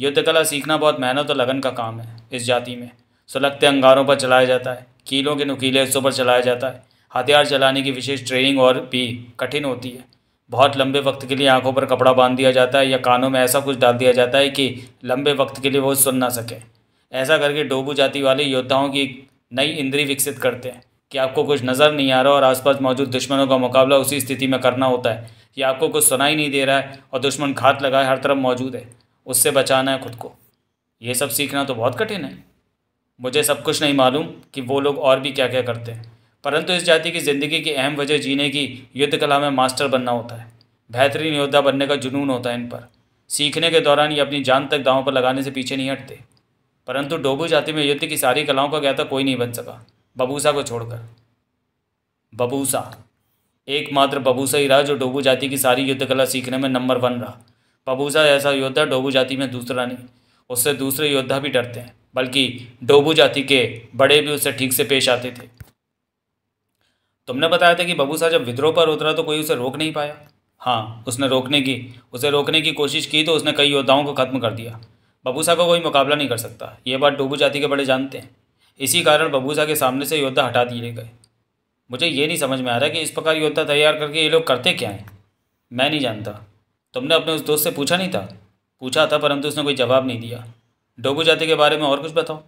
युद्ध कला सीखना बहुत मेहनत और लगन का काम है इस जाति में सुलगते अंगारों पर चलाया जाता है कीलों के नुकीले हिस्सों पर चलाया जाता है हथियार चलाने की विशेष ट्रेनिंग और भी कठिन होती है बहुत लंबे वक्त के लिए आंखों पर कपड़ा बांध दिया जाता है या कानों में ऐसा कुछ डाल दिया जाता है कि लंबे वक्त के लिए वो सुन ना सके ऐसा करके डोबू जाति वाले योद्धाओं की नई इंद्री विकसित करते हैं कि आपको कुछ नज़र नहीं आ रहा और आसपास मौजूद दुश्मनों का मुकाबला उसी स्थिति में करना होता है कि आपको कुछ सुनाई नहीं दे रहा है और दुश्मन घात लगाए हर तरफ मौजूद है उससे बचाना है खुद को ये सब सीखना तो बहुत कठिन है मुझे सब कुछ नहीं मालूम कि वो लोग और भी क्या क्या करते हैं परंतु इस जाति की ज़िंदगी की अहम वजह जीने की युद्ध कला में मास्टर बनना होता है बेहतरीन योद्धा बनने का जुनून होता है इन पर सीखने के दौरान ये अपनी जान तक दांव पर लगाने से पीछे नहीं हटते परंतु डोबू जाति में युद्ध की सारी कलाओं का ज्ञाता कोई नहीं बन सका बबूसा को छोड़कर बबूसा एकमात्र बबूसा ही रहा जो डोबू जाति की सारी युद्ध कला सीखने में नंबर वन रहा बबूसा जैसा योद्धा डोबू जाति में दूसरा नहीं उससे दूसरे योद्धा भी डरते हैं बल्कि डोबू जाति के बड़े भी उससे ठीक से पेश आते थे तुमने बताया था कि बबूसा जब विद्रोह पर उतरा तो कोई उसे रोक नहीं पाया हाँ उसने रोकने की उसे रोकने की कोशिश की तो उसने कई योद्धाओं को ख़त्म कर दिया बबूसा का को कोई मुकाबला नहीं कर सकता ये बात डोबू जाति के बड़े जानते हैं इसी कारण बबूसा के सामने से योद्धा हटा दिए गए मुझे ये नहीं समझ में आ रहा कि इस प्रकार योद्धा तैयार करके ये लोग करते क्या हैं मैं नहीं जानता तुमने अपने उस दोस्त से पूछा नहीं था पूछा था परंतु उसने कोई जवाब नहीं दिया डोगू जाति के बारे में और कुछ बताओ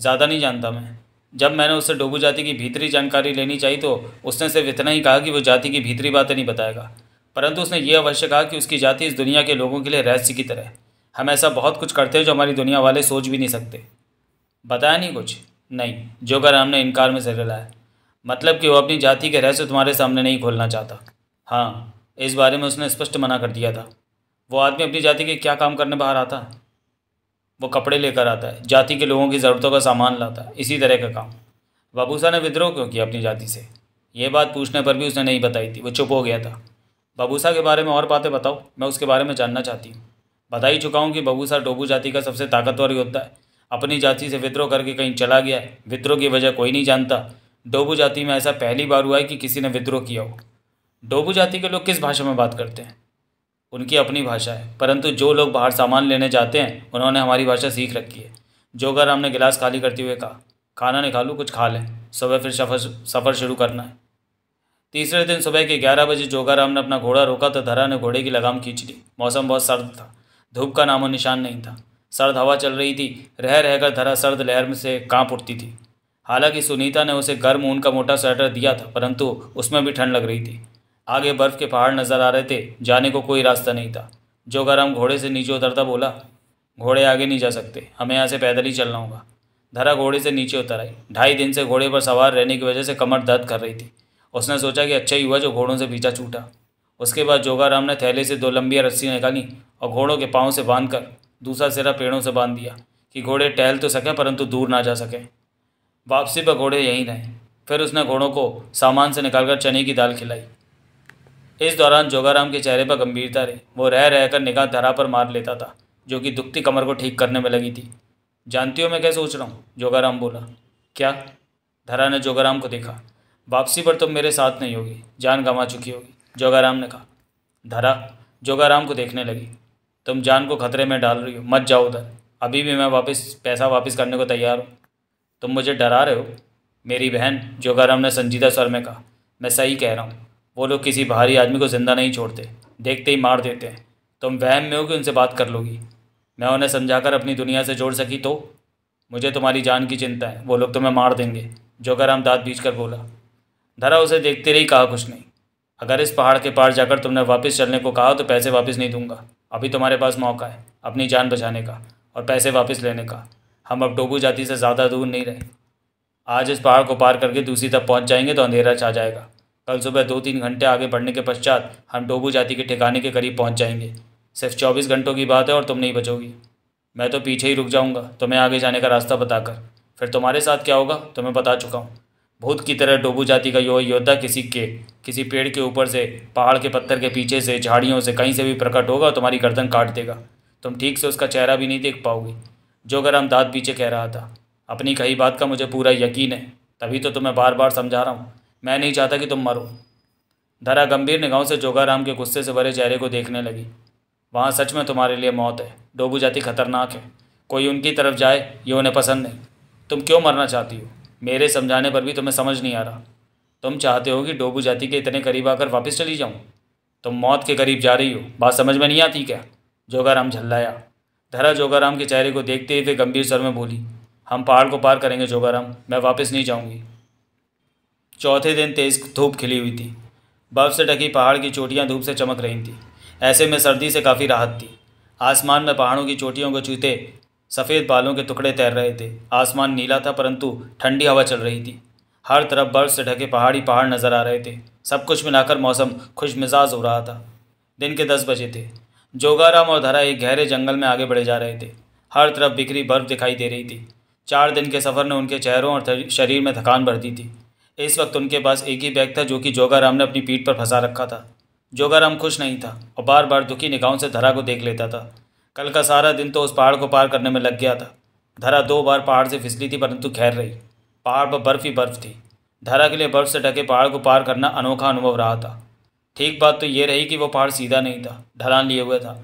ज़्यादा नहीं जानता मैं जब मैंने उससे डोगू जाति की भीतरी जानकारी लेनी चाहिए तो उसने सिर्फ इतना ही कहा कि वो जाति की भीतरी बातें नहीं बताएगा परंतु उसने ये अवश्य कहा कि उसकी जाति इस दुनिया के लोगों के लिए रहस्य की तरह हम ऐसा बहुत कुछ करते हैं जो हमारी दुनिया वाले सोच भी नहीं सकते बताया नहीं कुछ नहीं जो कर हमने इनकार में सिर लाया मतलब कि वो अपनी जाति के रहस्य तुम्हारे सामने नहीं खोलना चाहता हाँ इस बारे में उसने स्पष्ट मना कर दिया था वो आदमी अपनी जाति के क्या काम करने बाहर आता है वो कपड़े लेकर आता है जाति के लोगों की ज़रूरतों का सामान लाता है इसी तरह का काम बाबूसा ने विद्रोह क्यों किया अपनी जाति से यह बात पूछने पर भी उसने नहीं बताई थी वो चुप हो गया था बाबूसा के बारे में और बातें बताओ मैं उसके बारे में जानना चाहती हूँ बता ही चुका हूँ कि बबूसा डोबू जाति का सबसे ताकतवर योद्धा है अपनी जाति से विद्रोह करके कहीं चला गया है विद्रोह की वजह कोई नहीं जानता डोबू जाति में ऐसा पहली बार हुआ है कि किसी ने विद्रोह किया हो डोबू जाति के लोग किस भाषा में बात करते हैं उनकी अपनी भाषा है परंतु जो लोग बाहर सामान लेने जाते हैं उन्होंने हमारी भाषा सीख रखी है घर ने गिलास खाली करते हुए कहा खाना लूँ कुछ खा लें सुबह फिर सफ़र सफ़र शुरू करना है तीसरे दिन सुबह के ग्यारह बजे जोगाराम ने अपना घोड़ा रोका तो धरा ने घोड़े की लगाम खींच ली मौसम बहुत सर्द था धूप का नामो निशान नहीं था सर्द हवा चल रही थी रह रहकर धरा सर्द लहर में से कांप उठती थी हालांकि सुनीता ने उसे गर्म ऊन का मोटा स्वेटर दिया था परंतु उसमें भी ठंड लग रही थी आगे बर्फ़ के पहाड़ नज़र आ रहे थे जाने को कोई रास्ता नहीं था जोगाराम घोड़े से नीचे उतरता बोला घोड़े आगे नहीं जा सकते हमें यहाँ से पैदल ही चलना होगा धरा घोड़े से नीचे उतर आई ढाई दिन से घोड़े पर सवार रहने की वजह से कमर दर्द कर रही थी उसने सोचा कि अच्छा ही हुआ जो घोड़ों से पीछा छूटा उसके बाद जोगाराम ने थैले से दो लंबियाँ रस्सी निकाली और घोड़ों के पाँव से बांध कर दूसरा सिरा पेड़ों से बांध दिया कि घोड़े टहल तो सकें परंतु दूर ना जा सकें वापसी पर घोड़े यहीं रहें फिर उसने घोड़ों को सामान से निकालकर चने की दाल खिलाई इस दौरान जोगाराम के चेहरे पर गंभीरता रही वो रह रहकर निगाह धरा पर मार लेता था जो कि दुखती कमर को ठीक करने में लगी थी जानती हो मैं क्या सोच रहा हूँ जोगाराम बोला क्या धरा ने जोगाराम को देखा वापसी पर तुम मेरे साथ नहीं होगी जान गंवा चुकी होगी जोगाराम ने कहा धरा जोगाराम को देखने लगी तुम जान को खतरे में डाल रही हो मत जाओ उधर अभी भी मैं वापस पैसा वापस करने को तैयार हूँ तुम मुझे डरा रहे हो मेरी बहन जोगाराम ने संजीदा स्वर में कहा मैं सही कह रहा हूँ वो लोग किसी बाहरी आदमी को ज़िंदा नहीं छोड़ते देखते ही मार देते हैं तुम वहम में हो कि उनसे बात कर लोगी मैं उन्हें समझाकर अपनी दुनिया से जोड़ सकी तो मुझे तुम्हारी जान की चिंता है वो लोग तुम्हें मार देंगे हम दाँत बीच कर बोला धरा उसे देखते रही कहा कुछ नहीं अगर इस पहाड़ के पार जाकर तुमने वापस चलने को कहा तो पैसे वापस नहीं दूंगा अभी तुम्हारे पास मौका है अपनी जान बचाने का और पैसे वापस लेने का हम अब डोबू जाति से ज़्यादा दूर नहीं रहे आज इस पहाड़ को पार करके दूसरी तरफ पहुंच जाएंगे तो अंधेरा छा जाएगा कल सुबह दो तीन घंटे आगे बढ़ने के पश्चात हम डोबू जाति के ठिकाने के करीब पहुंच जाएंगे सिर्फ चौबीस घंटों की बात है और तुम नहीं बचोगी मैं तो पीछे ही रुक जाऊंगा तुम्हें आगे जाने का रास्ता बताकर फिर तुम्हारे साथ क्या होगा तुम्हें बता चुका हूँ भूत की तरह डोबू जाति का यो योद्धा किसी के किसी पेड़ के ऊपर से पहाड़ के पत्थर के पीछे से झाड़ियों से कहीं से भी प्रकट होगा और तुम्हारी गर्दन काट देगा तुम ठीक से उसका चेहरा भी नहीं देख पाओगी जो गर्म दाँत पीछे कह रहा था अपनी कही बात का मुझे पूरा यकीन है तभी तो तुम्हें बार बार समझा रहा हूँ मैं नहीं चाहता कि तुम मरो धरा गंभीर निगाहों से जोगाराम के गुस्से से भरे चेहरे को देखने लगी वहाँ सच में तुम्हारे लिए मौत है डोबू जाति खतरनाक है कोई उनकी तरफ जाए ये उन्हें पसंद नहीं तुम क्यों मरना चाहती हो मेरे समझाने पर भी तुम्हें समझ नहीं आ रहा तुम चाहते हो कि डोबू जाति के इतने करीब आकर वापस चली जाऊँ तुम मौत के करीब जा रही हो बात समझ में नहीं आती क्या जोगाराम झल्लाया धरा जोगाराम के चेहरे को देखते ही गंभीर सर में बोली हम पहाड़ को पार करेंगे जोगाराम मैं वापस नहीं जाऊँगी चौथे दिन तेज धूप खिली हुई थी बर्फ़ से ढकी पहाड़ की चोटियाँ धूप से चमक रही थीं ऐसे में सर्दी से काफ़ी राहत थी आसमान में पहाड़ों की चोटियों को छूते सफ़ेद बालों के टुकड़े तैर रहे थे आसमान नीला था परंतु ठंडी हवा चल रही थी हर तरफ बर्फ़ से ढके पहाड़ी पहाड़ नज़र आ रहे थे सब कुछ मिलाकर मौसम खुश मिजाज हो रहा था दिन के दस बजे थे जोगाराम और धरा एक गहरे जंगल में आगे बढ़े जा रहे थे हर तरफ बिखरी बर्फ़ दिखाई दे रही थी चार दिन के सफ़र ने उनके चेहरों और शरीर में थकान भर दी थी इस वक्त उनके पास एक ही बैग था जो कि जोगाराम ने अपनी पीठ पर फंसा रखा था जोगाराम खुश नहीं था और बार बार दुखी निगाहों से धरा को देख लेता था कल का सारा दिन तो उस पहाड़ को पार करने में लग गया था धरा दो बार पहाड़ से फिसली थी परंतु खैर रही पहाड़ पर बर्फ़ ही बर्फ़ थी धरा के लिए बर्फ़ से ढके पहाड़ को पार करना अनोखा अनुभव रहा था ठीक बात तो ये रही कि वो पहाड़ सीधा नहीं था ढलान लिए हुए था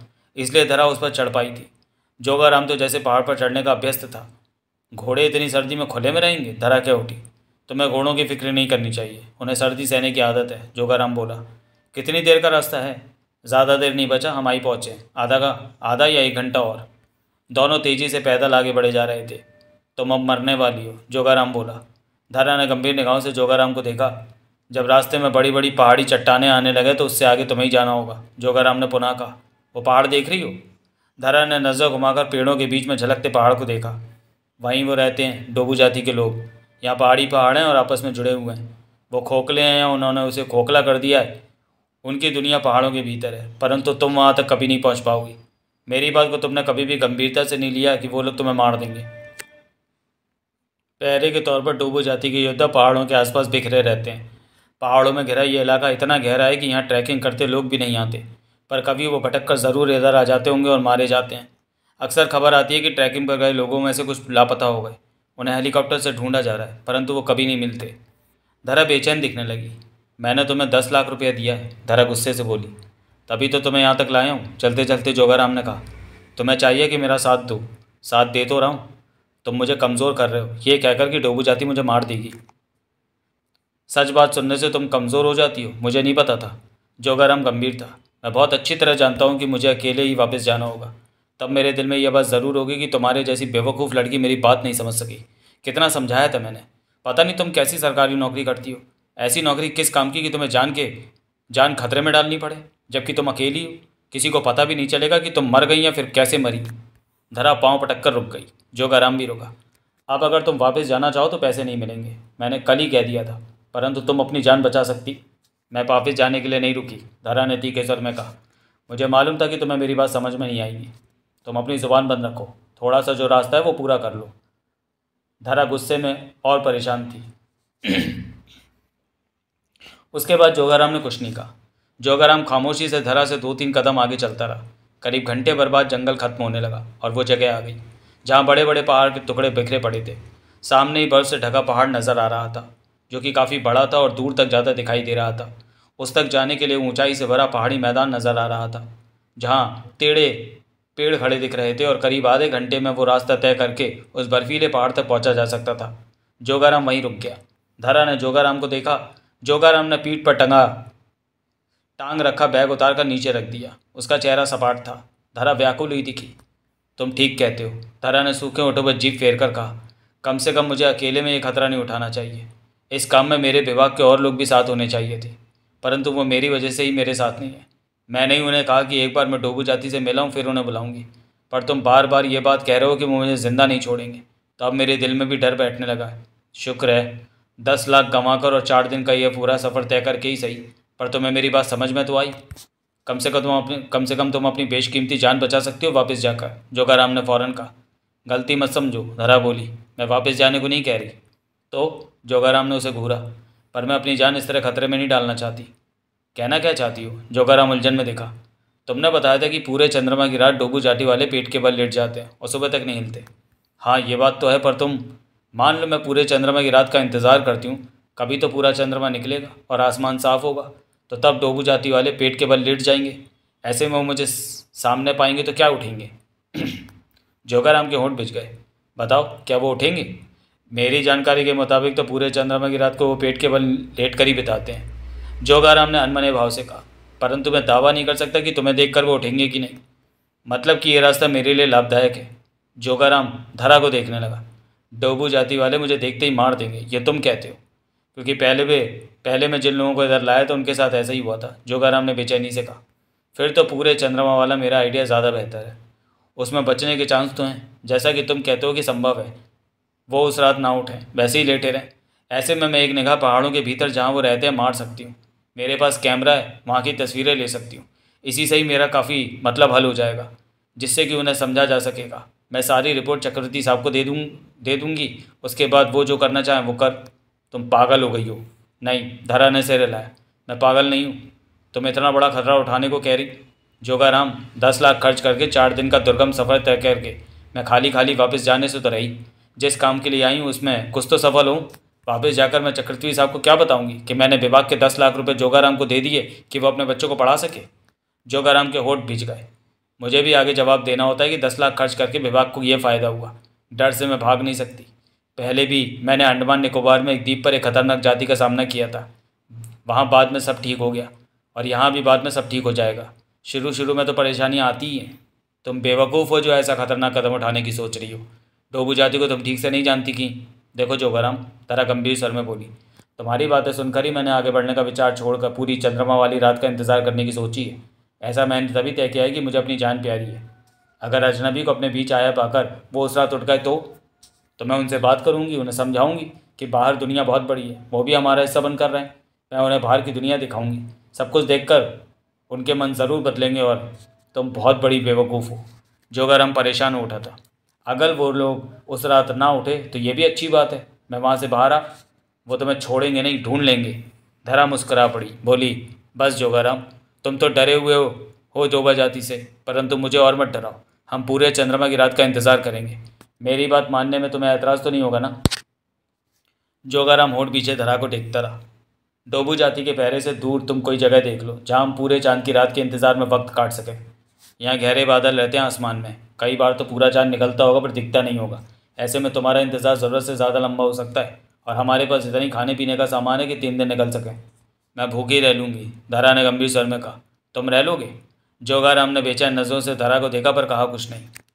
इसलिए धरा उस पर चढ़ पाई थी जोगाराम तो जैसे पहाड़ पर चढ़ने का अभ्यस्त था घोड़े इतनी सर्दी में खुले में रहेंगे धरा क्या उठी तुम्हें तो घोड़ों की फिक्र नहीं करनी चाहिए उन्हें सर्दी सहने की आदत है जोगाराम बोला कितनी देर का रास्ता है ज़्यादा देर नहीं बचा हम आई पहुँचे आधा का आधा या एक घंटा और दोनों तेज़ी से पैदल आगे बढ़े जा रहे थे तुम तो अब मरने वाली हो जोगाराम बोला धारा ने गंभीर निगाहों से जोगाराम को देखा जब रास्ते में बड़ी बड़ी पहाड़ी चट्टाने आने लगे तो उससे आगे तुम्हें ही जाना होगा जोगाराम ने पुनः कहा वो पहाड़ देख रही हो धारा ने नज़र घुमाकर पेड़ों के बीच में झलकते पहाड़ को देखा वहीं वो रहते हैं डोबू जाति के लोग यहाँ पहाड़ी पहाड़ हैं और आपस में जुड़े हुए हैं वो खोखले हैं उन्होंने उसे खोखला कर दिया है उनकी दुनिया पहाड़ों के भीतर है परंतु तुम वहाँ तक कभी नहीं पहुँच पाओगी मेरी बात को तुमने कभी भी गंभीरता से नहीं लिया कि वो लोग तुम्हें मार देंगे पहरे के तौर पर डूबो जाति के योद्धा पहाड़ों के आसपास बिखरे रहते हैं पहाड़ों में घिरा ये इलाका इतना गहरा है कि यहाँ ट्रैकिंग करते लोग भी नहीं आते पर कभी वो भटक कर ज़रूर इधर आ जाते होंगे और मारे जाते हैं अक्सर खबर आती है कि ट्रैकिंग पर गए लोगों में से कुछ लापता हो गए उन्हें हेलीकॉप्टर से ढूंढा जा रहा है परंतु वो कभी नहीं मिलते धरा बेचैन दिखने लगी मैंने तुम्हें दस लाख रुपया दिया है धरा गुस्से से बोली तभी तो तुम्हें यहाँ तक लाया हूँ चलते चलते जोगाराम ने कहा तुम्हें चाहिए कि मेरा साथ दो साथ दे तो रहा हूँ तुम मुझे कमज़ोर कर रहे हो ये कहकर कि डोबू जाती मुझे मार देगी सच बात सुनने से तुम कमज़ोर हो जाती हो मुझे नहीं पता था जोगाराम गंभीर था मैं बहुत अच्छी तरह जानता हूँ कि मुझे अकेले ही वापस जाना होगा तब मेरे दिल में यह बात ज़रूर होगी कि तुम्हारे जैसी बेवकूफ़ लड़की मेरी बात नहीं समझ सकी कितना समझाया था मैंने पता नहीं तुम कैसी सरकारी नौकरी करती हो ऐसी नौकरी किस काम की कि तुम्हें जान के जान खतरे में डालनी पड़े जबकि तुम अकेली हो किसी को पता भी नहीं चलेगा कि तुम मर गई या फिर कैसे मरी धरा पाँव पटक कर रुक गई जो आराम भी रुका अब अगर तुम वापस जाना चाहो तो पैसे नहीं मिलेंगे मैंने कल ही कह दिया था परंतु तुम अपनी जान बचा सकती मैं वापस जाने के लिए नहीं रुकी धरा ने तीखे सर में कहा मुझे मालूम था कि तुम्हें मेरी बात समझ में नहीं आएगी तुम अपनी ज़ुबान बंद रखो थोड़ा सा जो रास्ता है वो पूरा कर लो धरा गुस्से में और परेशान थी उसके बाद जोगाराम ने कुछ नहीं कहा जोगाराम खामोशी से धरा से दो तीन कदम आगे चलता रहा करीब घंटे भर बाद जंगल खत्म होने लगा और वो जगह आ गई जहाँ बड़े बड़े पहाड़ के टुकड़े बिखरे पड़े थे सामने ही बर्फ से ढका पहाड़ नज़र आ रहा था जो कि काफ़ी बड़ा था और दूर तक जाता दिखाई दे रहा था उस तक जाने के लिए ऊंचाई से भरा पहाड़ी मैदान नज़र आ रहा था जहाँ टेढ़े पेड़ खड़े दिख रहे थे और करीब आधे घंटे में वो रास्ता तय करके उस बर्फीले पहाड़ तक पहुंचा जा सकता था जोगाराम वहीं रुक गया धरा ने जोगाराम को देखा जोगाराम ने पीठ पर टंगा टांग रखा बैग उतार कर नीचे रख दिया उसका चेहरा सपाट था धरा व्याकुल हुई दिखी तुम ठीक कहते हो धरा ने सूखे ऑटो पर जीप फेर कर कहा कम से कम मुझे अकेले में ये खतरा नहीं उठाना चाहिए इस काम में मेरे विभाग के और लोग भी साथ होने चाहिए थे परंतु वो मेरी वजह से ही मेरे साथ नहीं है मैंने ही उन्हें कहा कि एक बार मैं डोबू जाति से मिला हूँ फिर उन्हें बुलाऊंगी पर तुम बार बार ये बात कह रहे हो कि वो मुझे ज़िंदा नहीं छोड़ेंगे तो अब मेरे दिल में भी डर बैठने लगा है शुक्र है दस लाख गंवा और चार दिन का यह पूरा सफ़र तय करके ही सही पर तुम्हें मेरी बात समझ में तो आई कम से कम तुम अपने कम से कम तुम अपनी बेशकीमती जान बचा सकते हो वापस जाकर जोगाराम ने फ़ौरन कहा गलती मत समझो धरा बोली मैं वापस जाने को नहीं कह रही तो जोगाराम ने उसे घूरा पर मैं अपनी जान इस तरह खतरे में नहीं डालना चाहती कहना क्या चाहती हो जोगाराम उलझन में देखा तुमने बताया था कि पूरे चंद्रमा की रात डोबू जाटी वाले पेट के बल लेट जाते हैं और सुबह तक नहीं हिलते हाँ ये बात तो है पर तुम मान लो मैं पूरे चंद्रमा की रात का इंतज़ार करती हूँ कभी तो पूरा चंद्रमा निकलेगा और आसमान साफ होगा तो तब डोबू जाती वाले पेट के बल लेट जाएंगे ऐसे में वो मुझे सामने पाएंगे तो क्या उठेंगे जोगाराम के होंठ बिछ गए बताओ क्या वो उठेंगे मेरी जानकारी के मुताबिक तो पूरे चंद्रमा की रात को वो पेट के बल लेट कर ही बिताते हैं जोगाराम ने अनमने भाव से कहा परंतु मैं दावा नहीं कर सकता कि तुम्हें देखकर वो उठेंगे कि नहीं मतलब कि ये रास्ता मेरे लिए लाभदायक है जोगाराम धरा को देखने लगा डोबू जाति वाले मुझे देखते ही मार देंगे ये तुम कहते हो क्योंकि पहले भी पहले मैं जिन लोगों को इधर लाया तो उनके साथ ऐसा ही हुआ था जोगाराम ने बेचैनी से कहा फिर तो पूरे चंद्रमा वाला मेरा आइडिया ज़्यादा बेहतर है उसमें बचने के चांस तो हैं जैसा कि तुम कहते हो कि संभव है वो उस रात ना उठें वैसे ही लेटे रहें ऐसे में मैं एक निगाह पहाड़ों के भीतर जहाँ वो रहते हैं मार सकती हूँ मेरे पास कैमरा है वहाँ की तस्वीरें ले सकती हूँ इसी से ही मेरा काफ़ी मतलब हल हो जाएगा जिससे कि उन्हें समझा जा सकेगा मैं सारी रिपोर्ट चक्रवर्ती साहब को दे दूँ दे दूँगी उसके बाद वो जो करना चाहें वो कर तुम पागल हो गई हो नहीं धरा ने सिर रिलाया मैं पागल नहीं हूँ तुम इतना बड़ा खतरा उठाने को कह रही जोगा राम दस लाख खर्च करके चार दिन का दुर्गम सफ़र तय करके मैं खाली खाली वापस जाने से तो रही जिस काम के लिए आई हूँ उसमें कुछ तो सफल हूँ वापस जाकर मैं चक्रवर्ती साहब को क्या बताऊंगी कि मैंने विभाग के दस लाख रुपए जोगाराम को दे दिए कि वो अपने बच्चों को पढ़ा सके जोगाराम के होठ भिज गए मुझे भी आगे जवाब देना होता है कि दस लाख खर्च करके विभाग को ये फ़ायदा हुआ डर से मैं भाग नहीं सकती पहले भी मैंने अंडमान निकोबार में एक द्वीप पर एक खतरनाक जाति का सामना किया था वहाँ बाद में सब ठीक हो गया और यहाँ भी बाद में सब ठीक हो जाएगा शुरू शुरू में तो परेशानियाँ आती ही हैं तुम बेवकूफ़ हो जो ऐसा खतरनाक कदम उठाने की सोच रही हो डोबू जाति को तुम ठीक से नहीं जानती कि देखो जोगाराम तारा गंभीर स्वर में बोली तुम्हारी बातें सुनकर ही मैंने आगे बढ़ने का विचार छोड़कर पूरी चंद्रमा वाली रात का इंतजार करने की सोची है ऐसा मैंने तभी तय किया है कि मुझे अपनी जान प्यारी है अगर अजनबी को अपने बीच आया पाकर वो उस रात उठ गए तो तो मैं उनसे बात करूंगी उन्हें समझाऊंगी कि बाहर दुनिया बहुत बड़ी है वो भी हमारा हिस्सा बन कर रहे हैं मैं उन्हें बाहर की दुनिया दिखाऊंगी सब कुछ देख उनके मन ज़रूर बदलेंगे और तुम बहुत बड़ी बेवकूफ़ हो जो अगर हम परेशान हो उठा था अगर वो लोग उस रात ना उठे तो ये भी अच्छी बात है मैं वहाँ से बाहर आ वो तो मैं छोड़ेंगे नहीं ढूंढ लेंगे धरा मुस्करा पड़ी बोली बस जोगाराम तुम तो डरे हुए हो हो जोबा जाति से परंतु मुझे और मत डराओ हम पूरे चंद्रमा की रात का इंतज़ार करेंगे मेरी बात मानने में तुम्हें ऐतराज़ तो नहीं होगा ना जोगाराम होठ पीछे धरा को देखता रहा डोबू जाति के पहरे से दूर तुम कोई जगह देख लो जहाँ हम पूरे चांद की रात के इंतज़ार में वक्त काट सकें यहाँ गहरे बादल रहते हैं आसमान में कई बार तो पूरा चाँद निकलता होगा पर दिखता नहीं होगा ऐसे में तुम्हारा इंतज़ार ज़रूरत से ज़्यादा लंबा हो सकता है और हमारे पास इतना ही खाने पीने का सामान है कि तीन दिन निकल सकें मैं भूखी रह लूँगी धरा ने गंभीर स्वर में कहा तुम रह लोगे जोगाराम ने बेचैन नज़रों से धरा को देखा पर कहा कुछ नहीं